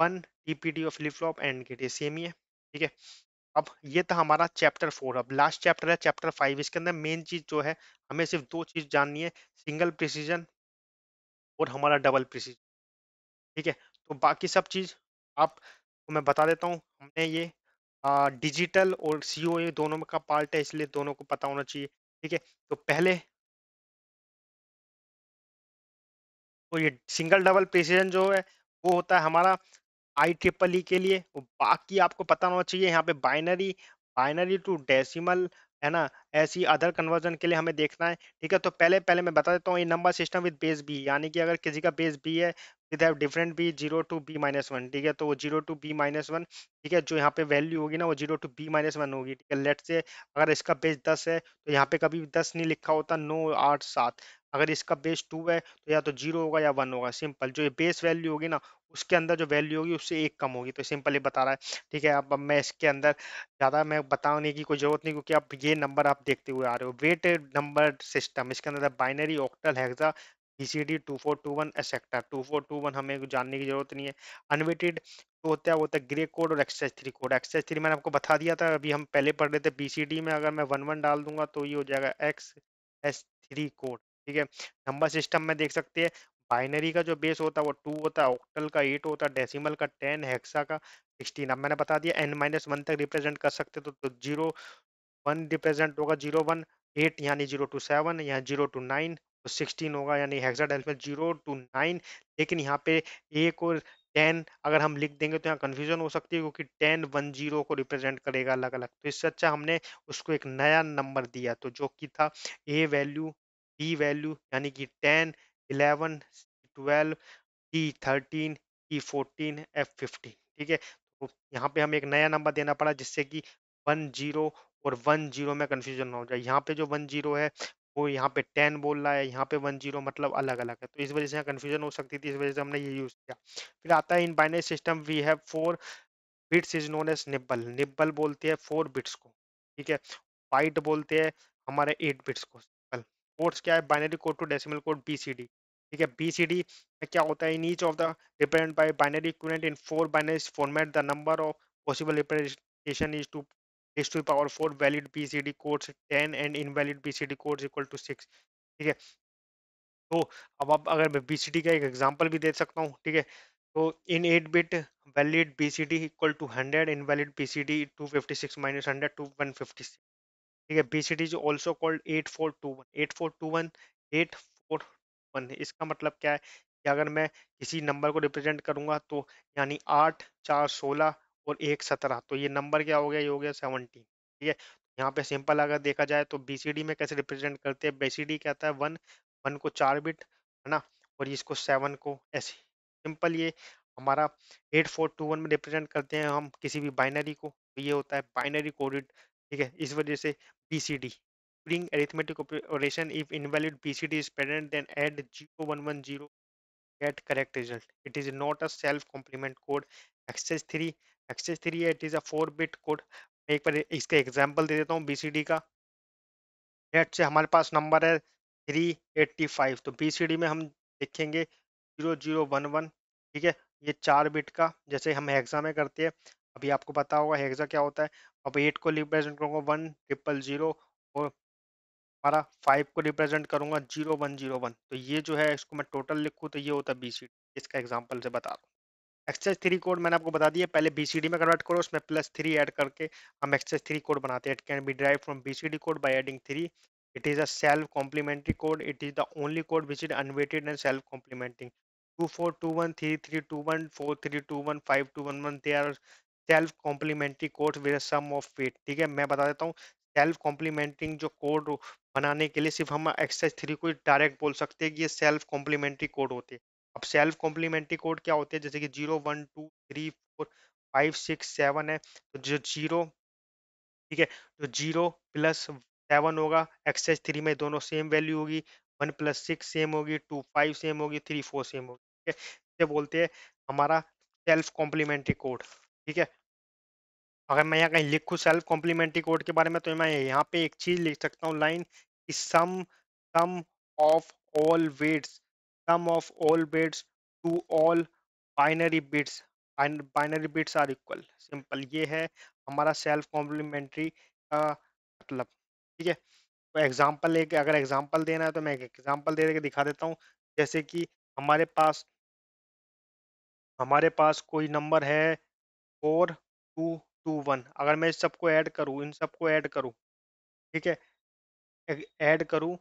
वन टी पी डी और फ्लिप एंड गेट ये सेम ही है ठीक है अब ये था हमारा चैप्टर फोर अब लास्ट चैप्टर है चैप्टर फाइव इसके अंदर मेन चीज़ जो है हमें सिर्फ दो चीज़ जाननी है सिंगल प्रिसीजन और हमारा डबल प्रिसीजन ठीक है तो बाकी सब चीज़ आप तो मैं बता देता हूँ हमने ये आ, डिजिटल और सी दोनों का पार्ट है इसलिए दोनों को पता होना चाहिए ठीक है तो पहले तो ये सिंगल डबल प्रिसीजन जो है वो होता है हमारा आई ट्रिपल ई के लिए बाकी आपको पता होना चाहिए यहाँ पे बाइनरी बाइनरी टू डेसिमल है ना ऐसी अदर कन्वर्जन के लिए हमें देखना है ठीक है तो पहले पहले मैं बता देता हूँ ये number system with base B यानी कि अगर किसी का बेस बी है with have different B zero to B minus one ठीक है तो वो zero to B minus one ठीक है जो यहाँ पे वैल्यू होगी ना वो zero to B minus one होगी ठीक है लेट से अगर इसका बेस दस है तो यहाँ पे कभी दस नहीं लिखा होता नौ आठ सात अगर इसका बेस टू है तो या तो जीरो होगा या वन होगा सिंपल जो ये बेस वैल्यू होगी ना उसके अंदर जो वैल्यू होगी उससे एक कम होगी तो सिंपल ये बता रहा है ठीक है अब मैं इसके अंदर ज़्यादा मैं बताने की कोई ज़रूरत नहीं क्योंकि आप ये नंबर आप देखते हुए आ रहे हो वेट नंबर सिस्टम इसके अंदर binary octal hexa B C D two four two one एसेक्टा टू फोर टू वन हमें जानने की जरूरत नहीं है अनवेटेड जो होता है वो होता है ग्रे कोड और excess three code excess three मैंने आपको बता दिया था अभी हम पहले पढ़ रहे थे बी सी डी में अगर मैं वन वन डाल दूंगा तो ये हो जाएगा एक्स एस थ्री कोड ठीक है नंबर सिस्टम में देख सकते हैं बाइनरी का जो बेस होता है वो टू होता है ऑक्टल का एट होता है डेसिमल का टेन हेक्सा का सिक्सटीन अब मैंने बता दिया एन माइनस वन तक रिप्रेजेंट कर सकते तो, तो जीरो वन रिप्रेजेंट होगा जीरो वन एट यानी जीरो टू सेवन या जीरो टू नाइन तो सिक्सटीन होगा यानी hexadecimal zero to nine लेकिन यहाँ पे एक और टेन अगर हम लिख देंगे तो यहाँ कन्फ्यूजन हो सकती है क्योंकि टेन वन जीरो को रिप्रेजेंट करेगा अलग अलग तो इससे अच्छा हमने उसको एक नया नंबर दिया तो जो कि था ए वैल्यू डी वैल्यू यानी कि ten eleven twelve D thirteen E fourteen F fifteen ठीक है तो यहाँ पे हमें एक नया नंबर देना पड़ा जिससे कि वन जीरो और वन जीरो में कन्फ्यूजन ना हो जाए यहाँ पे जो वन जीरो है वो यहाँ पे टेन बोल रहा है यहाँ पे वन जीरो मतलब अलग अलग है तो इस वजह से यहाँ कन्फ्यूजन हो सकती थी इस वजह से हमने ये यूज़ किया फिर आता है in binary system we have four bits is known as nibble nibble बोलते हैं फोर बिट्स को ठीक है वाइट बोलते हैं हमारे एट बिट्स को कोड्स क्या है binary code to decimal code B C D ठीक है बी सी डी में क्या होता है in each of the represent by binary equivalent in four binary format the number of possible representation is two is to power 4 valid bcd codes 10 and invalid bcd codes equal to 6 ठीक है तो अब आप अगर मैं bcd का एक example भी दे सकता हूँ ठीक है तो in 8 bit valid bcd equal to 100 invalid bcd 256 minus 100 to 156 ठीक है B C is also called eight four two one eight four two one eight four one इसका मतलब क्या है कि अगर मैं किसी नंबर को रिप्रेजेंट करूंगा तो यानी आठ चार सोलह और एक सत्रह तो ये नंबर क्या हो गया ये हो गया सेवनटीन ठीक है यहाँ पे सिंपल अगर देखा जाए तो बी सी डी में कैसे रिप्रेजेंट करते हैं बी सी डी कहता है वन वन को चार बिट है ना और इसको सेवन को ऐसे सिंपल ये हमारा एट फोर टू वन में रिप्रेजेंट करते हैं हम किसी भी बाइनरी को तो ये होता है बाइनरी कोडेड ठीक है इस वजह से B C D bring arithmetic operation if invalid B C D is present then add zero one one zero get correct result it is not a self complement code excess three excess three it is a four bit code एक बार इसका example दे देता हूँ B C D का नेट से हमारे पास नंबर है थ्री एट्टी फाइव तो बी सी डी में हम देखेंगे जीरो जीरो वन वन ठीक है ये चार बिट का जैसे हम एग्जाम करते हैं अभी आपको पता होगा हेक्सा क्या होता है अब एट को रिप्रेजेंट करूंगा वन ट्रिपल जीरो और हमारा फाइव को रिप्रेजेंट करूंगा जीरो वन जीरो वन तो ये जो है इसको मैं टोटल लिखूँ तो ये होता है बी सी डी इसका एग्जाम्पल से बता रहा हूँ एक्सेस थ्री कोड मैंने आपको बता दिया पहले बी में कन्वर्ट करो उसमें प्लस थ्री एड करके हम एक्सेस थ्री कोड बनाते हैं it can be drive from B C D code by adding three it it is is a self complementary code code the only which is unweighted and self complementing two four two one three three two one four three two one five two one one they are self complementary code with sum of weight ठीक है मैं बता देता हूँ self complementing जो code बनाने के लिए सिर्फ हम एक्सरसाइज थ्री को डायरेक्ट बोल सकते हैं कि ये सेल्फ कॉम्प्लीमेंट्री कोड होते हैं अब सेल्फ कॉम्प्लीमेंट्री कोड क्या होते हैं जैसे कि zero one two three four five six seven है तो जो जीरो ठीक है तो जीरो प्लस सेवन होगा एक्सरसाइज थ्री में दोनों सेम वैल्यू होगी वन प्लस सिक्स सेम होगी टू फाइव सेम होगी थ्री फोर सेम होगी ठीक है बोलते हैं हमारा सेल्फ कॉम्प्लीमेंट्री कोड ठीक है अगर मैं यहाँ कहीं लिखूँ सेल्फ कॉम्प्लीमेंट्री कोड के बारे में तो मैं यहाँ पे एक चीज लिख सकता हूँ लाइन कि sum sum of all weights sum of all weights to all binary bits binary bits are equal simple ये है हमारा सेल्फ कॉम्प्लीमेंट्री का मतलब ठीक है तो एग्जांपल एक अगर एग्जांपल देना है तो मैं एक एग्जांपल दे देकर दिखा देता हूँ जैसे कि हमारे पास हमारे पास कोई नंबर है फोर टू टू वन अगर मैं इस सबको ऐड करूँ इन सबको ऐड करूँ ठीक है ऐड करूँ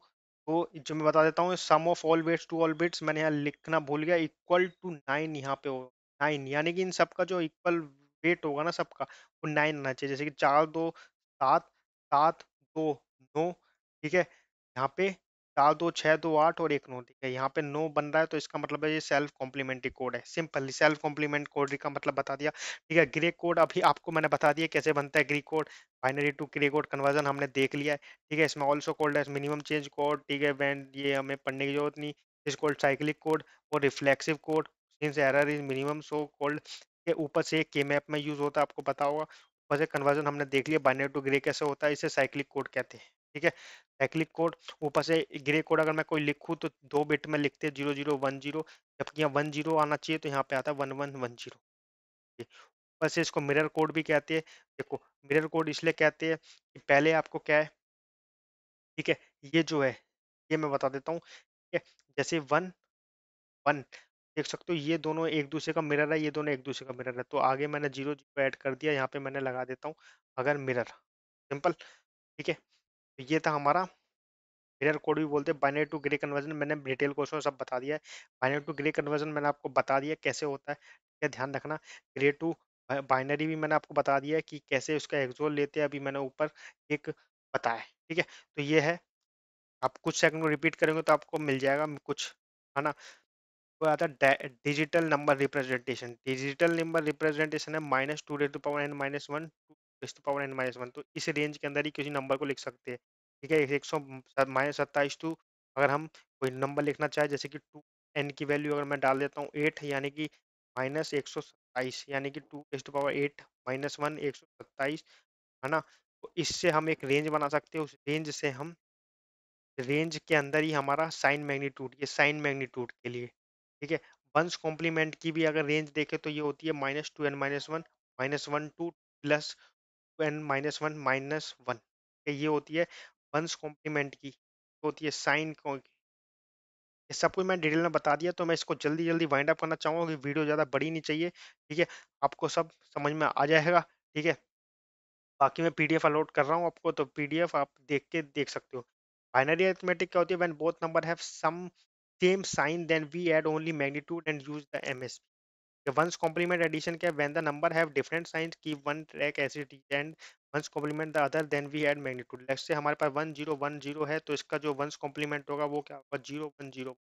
तो जो मैं बता देता हूँ sum of all bits to all bits मैंने यहाँ लिखना भूल गया इक्वल टू नाइन यहाँ पे हो नाइन यानी कि इन सबका जो इक्वल वेट होगा ना सबका वो नाइन आना चाहिए जैसे कि चार दो सात सात दो नौ ठीक है यहाँ पे चार दो छः दो आठ और एक नौ ठीक है यहाँ पे नो बन रहा है तो इसका मतलब है ये सेल्फ कॉम्प्लीमेंट्री कोड है सिंपल सेल्फ कॉम्प्लीमेंट कोड का मतलब बता दिया ठीक है ग्रे कोड अभी आपको मैंने बता दिया कैसे बनता है gray code binary to gray code conversion हमने देख लिया है ठीक है इसमें ऑल्सो कोल्ड है मिनिमम चेंज कोड ठीक है वैन ये हमें पढ़ने की जरूरत नहीं इस कोल्ड साइक्लिक कोड और reflexive code since error is minimum so called के ऊपर से के मैप में यूज होता है आपको पता होगा ऊपर से कन्वर्जन हमने देख लिया बाइनरी टू ग्रे कैसे होता है इसे साइक्लिक कोड कहते हैं ठीक है एक्लिक कोड ऊपर से ग्रे कोड अगर मैं कोई लिखूँ तो दो बिट में लिखते जीरो जीरो वन जीरो जबकि यहाँ वन जीरो आना चाहिए तो यहाँ पे आता है वन वन वन जीरो ऊपर से इसको मिरर कोड भी कहते हैं देखो मिरर कोड इसलिए कहते हैं कि पहले आपको क्या है ठीक है ये जो है ये मैं बता देता हूँ ठीक है जैसे वन वन देख सकते हो ये दोनों एक दूसरे का मिरर है ये दोनों एक दूसरे का मिरर है तो आगे मैंने जीरो जीरो ऐड कर दिया यहाँ पे मैंने लगा देता हूँ अगर मिरर सिंपल ठीक है तो ये था हमारा मिरर कोड भी बोलते हैं बाइनरी टू ग्रे कन्वर्जन मैंने डिटेल कोर्स में सब बता दिया है बाइनरी टू ग्रे कन्वर्जन मैंने आपको बता दिया कैसे होता है है ध्यान रखना ग्रे टू बाइनरी भी मैंने आपको बता दिया है कि कैसे उसका एग्जोल लेते हैं अभी मैंने ऊपर एक बताया ठीक है तो ये है आप कुछ सेकंड में रिपीट करेंगे तो आपको मिल जाएगा कुछ है ना वो आता है digital number representation digital number representation है minus two raise to power N minus one to plus two to power N minus one तो इस रेंज के अंदर ही किसी नंबर को लिख सकते हैं ठीक है एक सौ माइनस सत्ताईस टू अगर हम कोई नंबर लिखना चाहें जैसे कि टू एन की वैल्यू अगर मैं डाल देता हूँ एट यानी कि माइनस एक सौ सत्ताईस यानी कि two S to power eight minus one एक सौ सत्ताईस है ना तो इससे हम एक रेंज बना सकते हैं उस रेंज से हम रेंज के अंदर ही हमारा साइन मैग्नीट्यूड ये साइन मैग्नीट्यूड के लिए ठीक है वंस कॉम्प्लीमेंट की भी अगर रेंज देखें तो ये होती है minus two N minus one minus one to plus N minus one minus one ये होती है वंस कॉम्प्लीमेंट की होती है साइन ये सब कुछ मैं डिटेल में बता दिया तो मैं इसको जल्दी जल्दी वाइंड अप करना चाहूँगा कि वीडियो ज़्यादा बड़ी नहीं चाहिए ठीक है आपको सब समझ में आ जाएगा ठीक है बाकी मैं पीडीएफ अपलोड कर रहा हूँ आपको तो पीडीएफ आप देख के देख सकते हो बाइनरी एथमेटिक क्या होती है when both number have sum same sign then we add only magnitude and use the M one's complement addition क्या when the number have different signs की one track acidity and one's complement the other then we add magnitude left से हमारे पास one zero one zero है तो इसका जो once complement होगा वो क्या होगा जीरो वन जीरो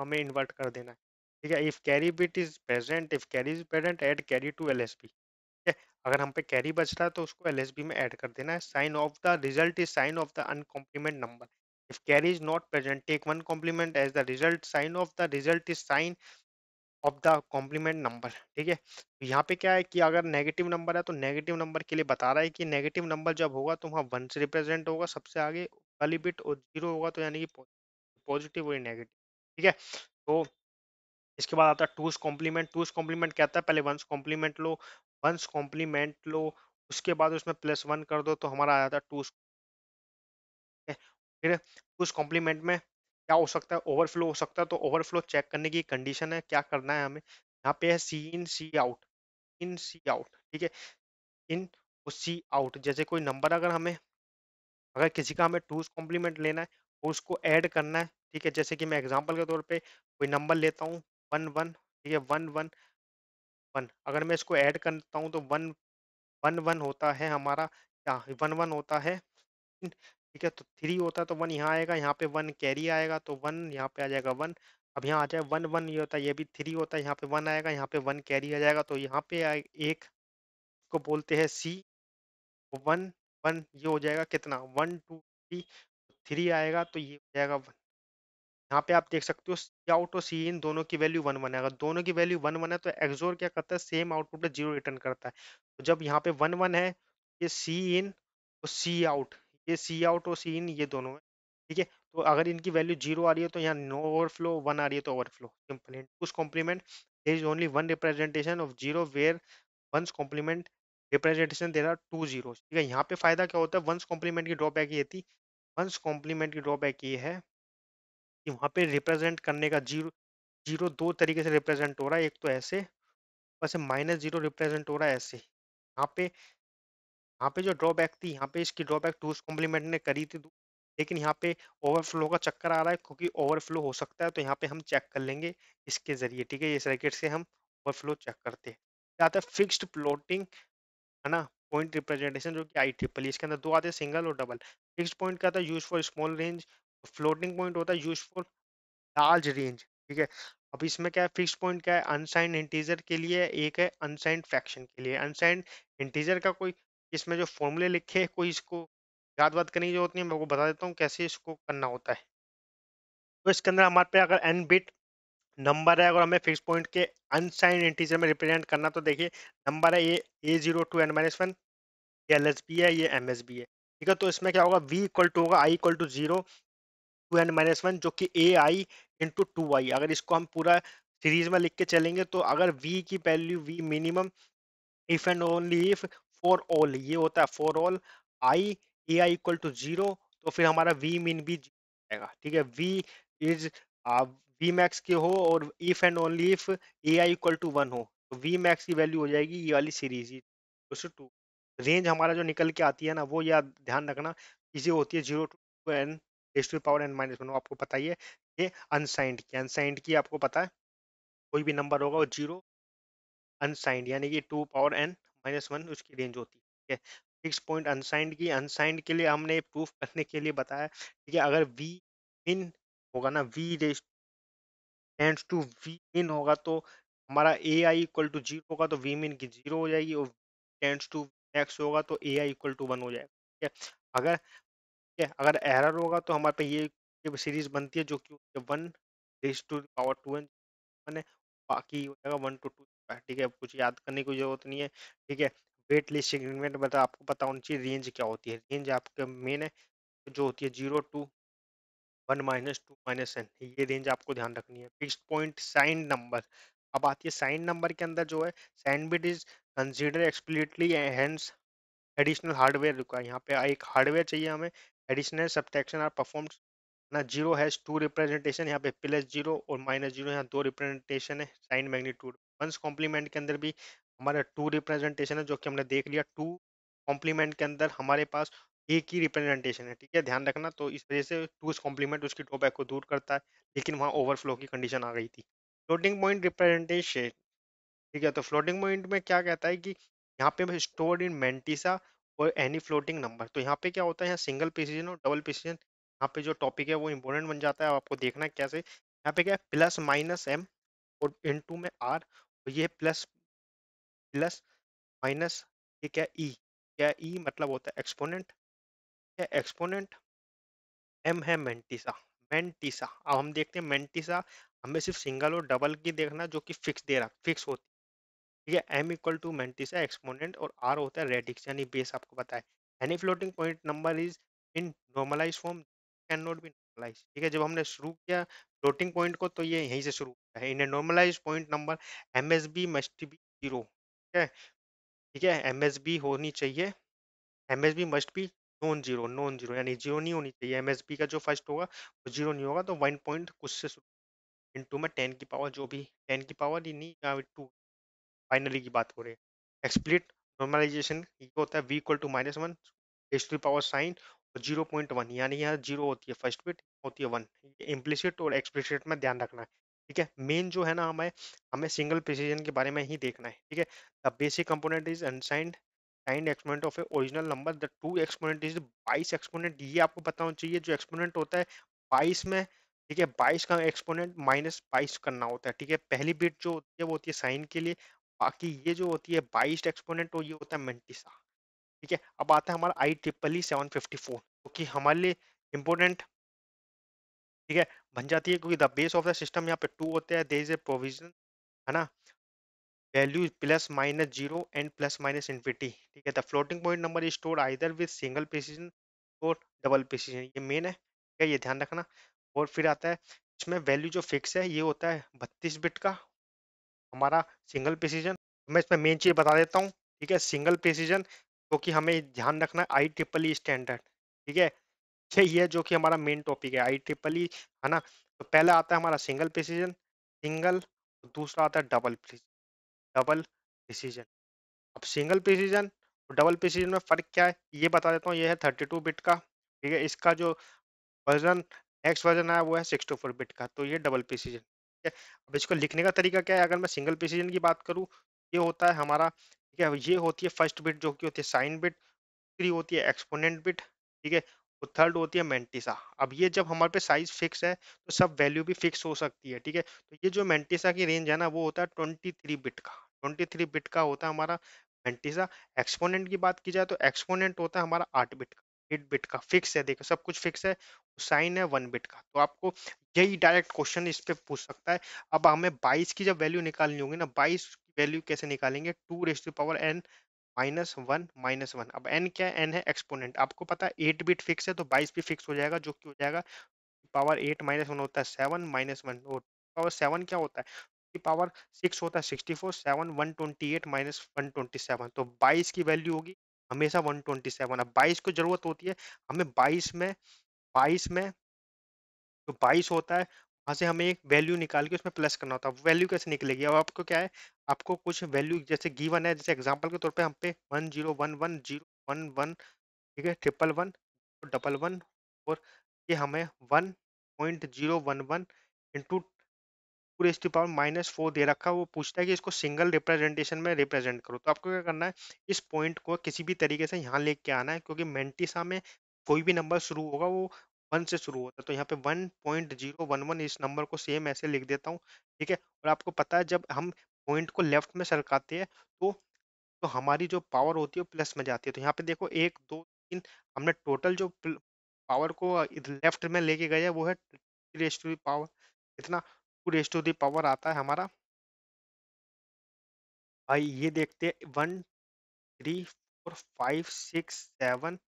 हमें इन्वर्ट कर देना है ठीक है if carry bit is present if carry is present add carry to L S B ठीक है अगर हम पे कैरी बच रहा है तो उसको एल में एड कर देना है sign of the result is sign of the uncomplement number if carry is not present take one complement as the result sign of the result is sign of the complement number ठीक है तो यहाँ पे क्या है कि अगर negative number है तो नेगेटिव नंबर के लिए बता रहा है कि नेगेटिव नंबर जब होगा तो वहाँ वन से रिप्रेजेंट होगा सबसे आगे वाली बिट और जीरो होगा तो यानी कि पॉजिटिव और नेगेटिव ठीक है तो इसके बाद आता है टूज कॉम्प्लीमेंट टूज कॉम्प्लीमेंट कहता है पहले वंस कॉम्प्लीमेंट लो वंस कॉम्प्लीमेंट लो उसके बाद उसमें प्लस वन कर दो तो हमारा आ जाता है टूस फिर टूज कॉम्प्लीमेंट में क्या हो सकता है ओवरफ्लो हो सकता है तो ओवरफ्लो चेक करने की कंडीशन है क्या करना है हमें यहाँ पे है सी इन सी आउट इन सी आउट ठीक है इन और सी आउट जैसे कोई नंबर अगर हमें अगर किसी का हमें टूज कॉम्प्लीमेंट लेना है और तो उसको ऐड करना है ठीक है जैसे कि मैं एग्जाम्पल के तौर पर कोई नंबर लेता हूँ वन वन ठीक है वन वन वन अगर मैं इसको ऐड करता हूँ तो वन वन वन होता है हमारा क्या वन वन होता है ठीक है तो थ्री होता है तो वन यहाँ आएगा यहाँ पे वन कैरी आएगा तो वन यहाँ पे आ जाएगा वन अब यहाँ आ जाए वन वन ये होता है ये भी थ्री होता है यहाँ पे वन आएगा यहाँ पे वन कैरी आ जाएगा तो यहाँ पे एक को बोलते हैं सी तो वन वन ये हो जाएगा कितना वन टू थ्री तो थ्री आएगा तो ये हो जाएगा वन यहाँ पे आप देख सकते हो सी आउट और सी इन दोनों की वैल्यू वन वन है अगर दोनों की वैल्यू वन वन है तो एक्सोर क्या करता है सेम आउटपुट जीरो रिटर्न करता है तो जब यहाँ पे वन वन है ये सी इन और सी आउट ये सी आउट और सी इन ये दोनों है ठीक है तो अगर इनकी वैल्यू जीरो आ रही है तो यहाँ नो ओवरफ्लो वन आ रही है तो overflow simple and two's complement there is only one representation of zero where one's complement representation दे रहा टू जीरो ठीक है यहाँ पे फायदा क्या होता है वंस कॉम्प्लीमेंट की ड्रॉबैक ये थी वंस कॉम्प्लीमेंट की ड्रॉबैक ये है कि वहाँ पे रिप्रेजेंट करने का जीरो जीरो दो तरीके से रिप्रेजेंट हो रहा है एक तो ऐसे वैसे माइनस जीरो रिप्रेजेंट हो रहा है ऐसे यहाँ पे यहाँ पे जो ड्रॉबैक थी यहाँ पे इसकी ड्रॉबैक टूस कॉम्प्लीमेंट ने करी थी लेकिन यहाँ पे ओवरफ्लो का चक्कर आ रहा है क्योंकि ओवरफ्लो हो सकता है तो यहाँ पे हम चेक कर लेंगे इसके जरिए ठीक है ये सर्किट से हम ओवरफ्लो चेक करते हैं क्या आता है फिक्स्ड प्लॉटिंग है ना पॉइंट रिप्रेजेंटेशन जो कि आई ट्रिपल e, इसके अंदर दो आते हैं सिंगल और डबल फिक्स्ड पॉइंट क्या होता है use for small range floating point होता है यूज फॉर लार्ज रेंज ठीक है अब इसमें क्या है फिक्स पॉइंट क्या है अनसाइंड इंटीजर के लिए एक है अनसाइंड फ्रैक्शन के लिए अनसाइंड इंटीजर का कोई इसमें जो फॉर्मूले लिखे हैं कोई इसको याद वाद करने की जरूरत नहीं है मैं आपको बता देता हूँ कैसे इसको करना होता है तो इसके अंदर हमारे पे अगर एन बिट नंबर है अगर हमें फिक्स पॉइंट के अनसाइन इंटीजर में रिप्रेजेंट करना तो देखिए नंबर है ये A zero to N minus one ये एल एस बी है ये एम एस बी है ठीक है तो इसमें क्या होगा वी इक्वल टू होगा I equal to zero to N minus one जो कि ए आई इंटू टू आई अगर इसको हम पूरा सीरीज में लिख के चलेंगे तो अगर वी की value V minimum if and only if for all ये होता है for all I A I equal to zero तो फिर हमारा वी मिन भी जीरो ठीक है वी इज वी मैक्स के हो और if and only if A I equal to one हो तो वी मैक्स की वैल्यू हो जाएगी ये वाली सीरीज टू रेंज हमारा जो निकल के आती है ना वो याद ध्यान रखना चीज़ें होती है zero to N S to power N minus one आपको पता ही है ये अनसाइंड की अनसाइंड की आपको पता है कोई भी नंबर होगा वो जीरो अनसाइंड यानी कि two power N minus one उसकी रेंज होती है ठीक है फिक्स पॉइंट अनसाइंड की अनसाइंड के लिए हमने प्रूफ करने के लिए बताया ठीक है अगर वी इन होगा ना V raise tends to V in होगा तो हमारा A I equal to zero होगा तो वी मिन की जीरो हो जाएगी और टेंड्स टू एक्स होगा तो A I equal to one हो जाएगा ठीक है अगर ठीक है अगर एरर होगा तो हमारे पे ये सीरीज बनती है जो कि one raise to power two N है बाकी हो जाएगा वन टू टू सकता है ठीक है कुछ याद करने की जरूरत नहीं है ठीक है वेट लिस्ट एग्रीमेंट मतलब आपको पता होना चाहिए रेंज क्या होती है रेंज आपके मेन है जो होती है zero to one minus two minus N ये रेंज आपको ध्यान रखनी है फिक्स पॉइंट साइन नंबर अब आती है साइन नंबर के अंदर जो है sign bit is consider explicitly enhance additional hardware require यहाँ पे एक हार्डवेयर चाहिए हमें एडिशनल सब्ट्रैक्शन आर परफॉर्म ना जीरो हैज टू रिप्रेजेंटेशन यहाँ पे प्लस जीरो और माइनस जीरो यहाँ दो रिप्रेजेंटेशन है साइन मैग्नीट्यूड वंस कॉम्प्लीमेंट के अंदर भी हमारा टू रिप्रेजेंटेशन है जो कि हमने देख लिया टू कॉम्प्लीमेंट के अंदर हमारे पास एक ही रिप्रेजेंटेशन है ठीक है ध्यान रखना तो इस वजह से टूज कॉम्प्लीमेंट उसकी ड्रॉबैक को दूर करता है लेकिन वहाँ ओवरफ्लो की कंडीशन आ गई थी फ्लोटिंग पॉइंट रिप्रेजेंटेशन ठीक है तो फ्लोटिंग पॉइंट में क्या कहता है कि यहाँ पे स्टोर्ड इन मेंटिसा और एनी फ्लोटिंग नंबर तो यहाँ पे क्या होता है यहाँ सिंगल प्रिसीजन और डबल प्रिसीजन यहाँ पे जो टॉपिक है वो इम्पोर्टेंट बन जाता है आपको देखना है कैसे यहाँ पे क्या है प्लस माइनस एम और इन टू में आर तो ये प्लस प्लस माइनस ये क्या ई e? क्या ई e मतलब होता है एक्सपोनेंट क्या एक्सपोनेंट एम है मेंटिसा मेंटिसा अब हम देखते हैं मेंटिसा हमें सिर्फ सिंगल और डबल की देखना जो कि फिक्स दे रहा फिक्स होती ठीक है M equal to mantissa exponent और आर होता है रेडिक्स यानी बेस आपको पता है any floating point number is in normalize form can not be normalize ठीक है जब हमने शुरू किया फ्लोटिंग पॉइंट को तो ये यहीं से शुरू है in normalize point number M S B must be zero ठीक है ठीक है एम एस बी होनी चाहिए M S B must be non zero non zero यानी जीरो नहीं होनी चाहिए एम एस बी का जो फर्स्ट होगा वो जीरो नहीं होगा तो वन पॉइंट कुछ से शुरू इंटू में टेन की पावर जो भी टेन की पावर ही नहीं या टू फाइनली की बात हो रही है एक्सप्लिट नॉर्मलाइजेशन ये होता है V equal to minus one S to power sign और जीरो पॉइंट वन यानी यहाँ जीरो होती है फर्स्ट बिट होती है वन इम्प्लिसिट और एक्सप्लिसिट में ध्यान रखना है ठीक है मेन जो है ना हमें हमें सिंगल प्रिसीजन के बारे में ही देखना है ठीक है the basic component is unsigned signed exponent of a original number the two exponent is bias exponent ये आपको पता होना चाहिए जो एक्सपोनेंट होता है बाईस में ठीक है बाईस का एक्सपोनेंट माइनस बाईस करना होता है ठीक है पहली बिट जो होती है वो होती है साइन के लिए बाकी ये जो होती है बाईस एक्सपोनेंट ये होता है मेंटिसा ठीक है अब आता है हमारा I triple E seven fifty four क्योंकि हमारे लिए इम्पोर्टेंट ठीक है बन जाती है क्योंकि the base of the system यहाँ पे टू होते हैं देर इज ए प्रोविजन है ना value plus minus zero and plus minus infinity ठीक है the floating point number is store either with single precision और डबल प्रिसीजन ये मेन है ठीक है ये ध्यान रखना और फिर आता है इसमें वैल्यू जो फिक्स है ये होता है बत्तीस बिट का हमारा सिंगल प्रिसीजन मैं इसमें मेन चीज़ बता देता हूँ ठीक है सिंगल प्रिसीजन क्योंकि तो हमें ध्यान रखना है आई ट्रिपल ई स्टैंडर्ड ठीक है चाहिए जो कि हमारा मेन टॉपिक है आई ट्रिपल ई है ना तो पहला आता है हमारा सिंगल प्रिसीजन सिंगल दूसरा आता है डबल डबल प्रिसीजन अब सिंगल प्रिसीजन और डबल प्रिसीजन में फ़र्क क्या है ये बता देता हूँ ये है थर्टी टू बिट का ठीक है इसका जो वर्जन नेक्स्ट वर्जन आया वो है सिक्सटी फोर बिट का तो ये डबल प्रिसीजन ठीक है अब इसको लिखने का तरीका क्या है अगर मैं सिंगल प्रिसीजन की बात करूँ ये होता है हमारा ठीक है ये होती है फर्स्ट बिट जो कि होती है साइन बिट दूसरी होती है एक्सपोनेंट बिट ठीक है और थर्ड होती है मेंटिसा अब ये जब हमारे पे साइज फिक्स है तो सब वैल्यू भी फिक्स हो सकती है ठीक है तो ये जो मेंटिसा की रेंज है ना वो होता है ट्वेंटी थ्री बिट का ट्वेंटी थ्री बिट का होता है हमारा मेंटिसा एक्सपोनेंट की बात की जाए तो एक्सपोनेंट होता है हमारा आठ बिट का एट बिट का फिक्स है देखो सब कुछ फिक्स है साइन है वन बिट का तो आपको यही डायरेक्ट क्वेश्चन इस पे पूछ सकता है अब हमें बाईस की जब वैल्यू निकालनी होगी ना बाईस वैल्यू कैसे निकालेंगे two raised power N minus one minus one अब एन क्या है एन है एक्सपोनेंट आपको पता है एट बिट फिक्स है तो बाईस भी फिक्स हो जाएगा जो कि हो जाएगा पावर एट माइनस वन होता है seven minus one power seven क्या होता है पावर सिक्स होता है sixty four seven one twenty eight minus one twenty seven तो बाईस की वैल्यू होगी हमेशा वन ट्वेंटी सेवन अब बाईस को जरूरत होती है हमें बाईस में बाईस में जो तो बाईस होता है वहाँ से हमें एक वैल्यू निकाल के उसमें प्लस करना होता है वैल्यू कैसे निकलेगी अब आपको क्या है आपको कुछ वैल्यू जैसे गिवन है जैसे एग्जाम्पल के तौर पे हम पे one zero one one zero one one ठीक है ट्रिपल वन डबल वन और ये हमें one point zero one one into two raised power minus four दे रखा है वो पूछता है कि इसको सिंगल रिप्रेजेंटेशन में रिप्रेजेंट करो तो आपको क्या करना है इस पॉइंट को किसी भी तरीके से यहाँ लेके आना है क्योंकि मेंटिसा में कोई भी नंबर शुरू होगा वो वन से शुरू होता है तो यहाँ पे one point zero one one इस नंबर को सेम ऐसे लिख देता हूँ ठीक है और आपको पता है जब हम पॉइंट को लेफ्ट में सरकाते हैं तो तो हमारी जो पावर होती है वो प्लस में जाती है तो यहाँ पे देखो एक दो तीन हमने टोटल जो पावर को लेफ्ट में लेके गए वो है रेस टू दावर इतना टू रेस टू दावर आता है हमारा भाई ये देखते हैं one three four five six seven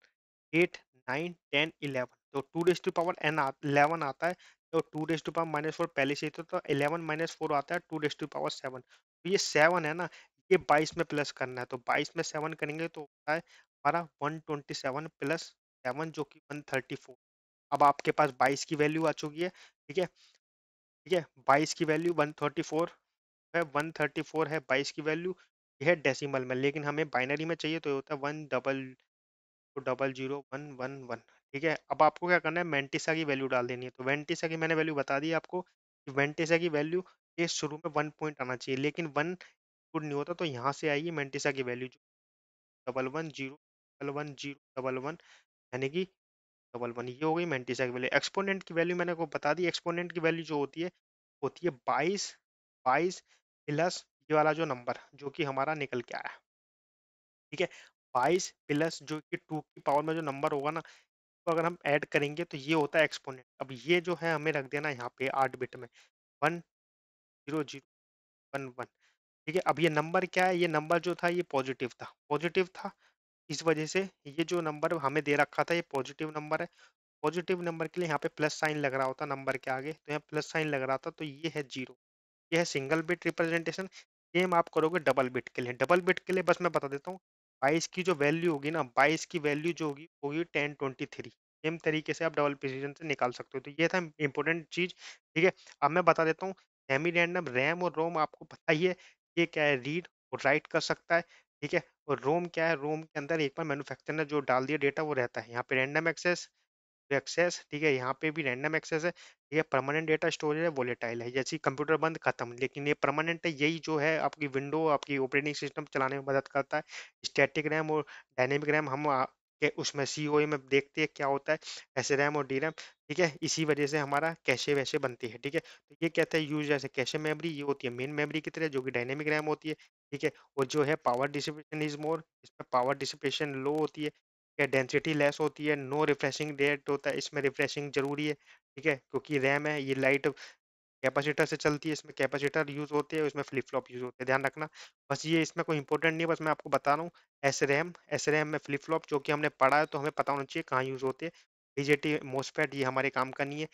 eight nine ten eleven तो two days to power n eleven आता है तो two days to power minus four पहले से तो इलेवन माइनस फोर आता है two days to power seven तो ये सेवन है ना ये बाईस में प्लस करना है तो बाईस में सेवन करेंगे तो होता है हमारा one twenty seven plus seven जो कि वन थर्टी फोर अब आपके पास बाईस की वैल्यू आ चुकी है ठीक है ठीक है बाईस की वैल्यू वन थर्टी फोर है वन थर्टी फोर है बाईस की वैल्यू यह है डेसिमल में लेकिन हमें बाइनरी में चाहिए तो होता है one double double zero one one one ठीक है अब आपको क्या करना है वेंटिसा की वैल्यू डाल देनी है तो वेंटिसा की मैंने वैल्यू बता दी आपको वेंटिसा की वैल्यू ये शुरू में वन पॉइंट आना चाहिए लेकिन वन गुड नहीं होता तो यहाँ से आएगी मेंटिसा की वैल्यू जो double one zero double one zero double one यानी कि डबल वन ये हो गई मेंटिसा की वैल्यू एक्सपोनेंट की वैल्यू मैंने आपको बता दी एक्सपोनेंट की वैल्यू जो होती है होती है बाईस बाईस प्लस ये वाला जो नंबर जो कि हमारा निकल के आया ठीक है बाईस प्लस जो कि टू की पावर में जो नंबर होगा ना अगर हम ऐड करेंगे तो ये होता है एक्सपोनेंट अब ये जो है हमें रख देना यहाँ पे आठ बिट में one zero zero one one ठीक है अब ये नंबर क्या है ये नंबर जो था ये पॉजिटिव था पॉजिटिव था इस वजह से ये जो नंबर हमें दे रखा था ये पॉजिटिव नंबर है पॉजिटिव नंबर के लिए यहाँ पे प्लस साइन लग रहा होता नंबर के आगे तो यहाँ प्लस साइन लग रहा था तो ये है जीरो ये है सिंगल बिट रिप्रेजेंटेशन सेम आप करोगे डबल बिट के लिए डबल बिट के लिए बस मैं बता देता हूँ 22 की जो वैल्यू होगी ना 22 की वैल्यू जो होगी होगी टेन ट्वेंटी थ्री सेम तरीके से आप डबल प्रिसीजन से निकाल सकते हो तो ये था इंपॉर्टेंट चीज़ ठीक है अब मैं बता देता हूँ सेमी रैंडम रैम और रोम आपको पता ही है ये क्या है रीड और राइट कर सकता है ठीक है और रोम क्या है रोम के अंदर एक बार मैनुफैक्चर ने जो डाल दिया डेटा वो रहता है यहाँ पे रैंडम एक्सेस एक्सेस ठीक है यहाँ पे भी रैंडम एक्सेस है ये परमानेंट डेटा स्टोरेज है वोलेटाइल है जैसे कंप्यूटर बंद खत्म लेकिन ये परमानेंट है यही जो है आपकी विंडो आपकी ऑपरेटिंग सिस्टम चलाने में मदद करता है स्टैटिक रैम और डायनेमिक रैम हम के उसमें सी ओ e में देखते हैं क्या होता है एस रैम और डी रैम ठीक है इसी वजह से हमारा कैशे वैसे बनती है ठीक है तो ये कहते हैं यूज जैसे कैशे मेमोरी ये होती है मेन मेमोरी की तरह जो कि डायनेमिक रैम होती है ठीक है और जो है पावर डिसिपेशन इज मोर इसमें पावर डिसिपेशन लो होती है है डेंसिटी लेस होती है नो रिफ्रेशिंग रेट होता है इसमें रिफ्रेशिंग जरूरी है ठीक है क्योंकि रैम है ये लाइट कैपेसिटर से चलती है इसमें कैपेसिटर यूज़ होते हैं इसमें फ्लिप फ्लॉप यूज़ होते हैं ध्यान रखना बस ये इसमें कोई इंपॉर्टेंट नहीं है बस मैं आपको बता रहा हूँ एस रैम एस रैम में फ्लिप फ्लॉप जो कि हमने पढ़ा है तो हमें पता होना चाहिए कहाँ यूज़ होते हैं बीजेटी मोसफेट ये हमारे काम का नहीं है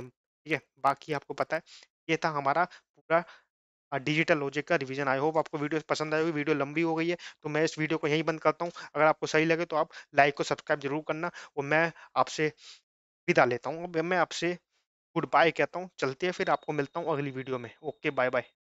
ठीक है बाकी आपको पता है ये था हमारा पूरा डिजिटल लॉजिक का रिवीजन आई होप आपको वीडियो पसंद आई होगी वीडियो लंबी हो गई है तो मैं इस वीडियो को यहीं बंद करता हूँ अगर आपको सही लगे तो आप लाइक को सब्सक्राइब जरूर करना और मैं आपसे विदा लेता हूँ अब मैं आपसे गुड बाय कहता हूँ चलते हैं फिर आपको मिलता हूँ अगली वीडियो में ओके बाय बाय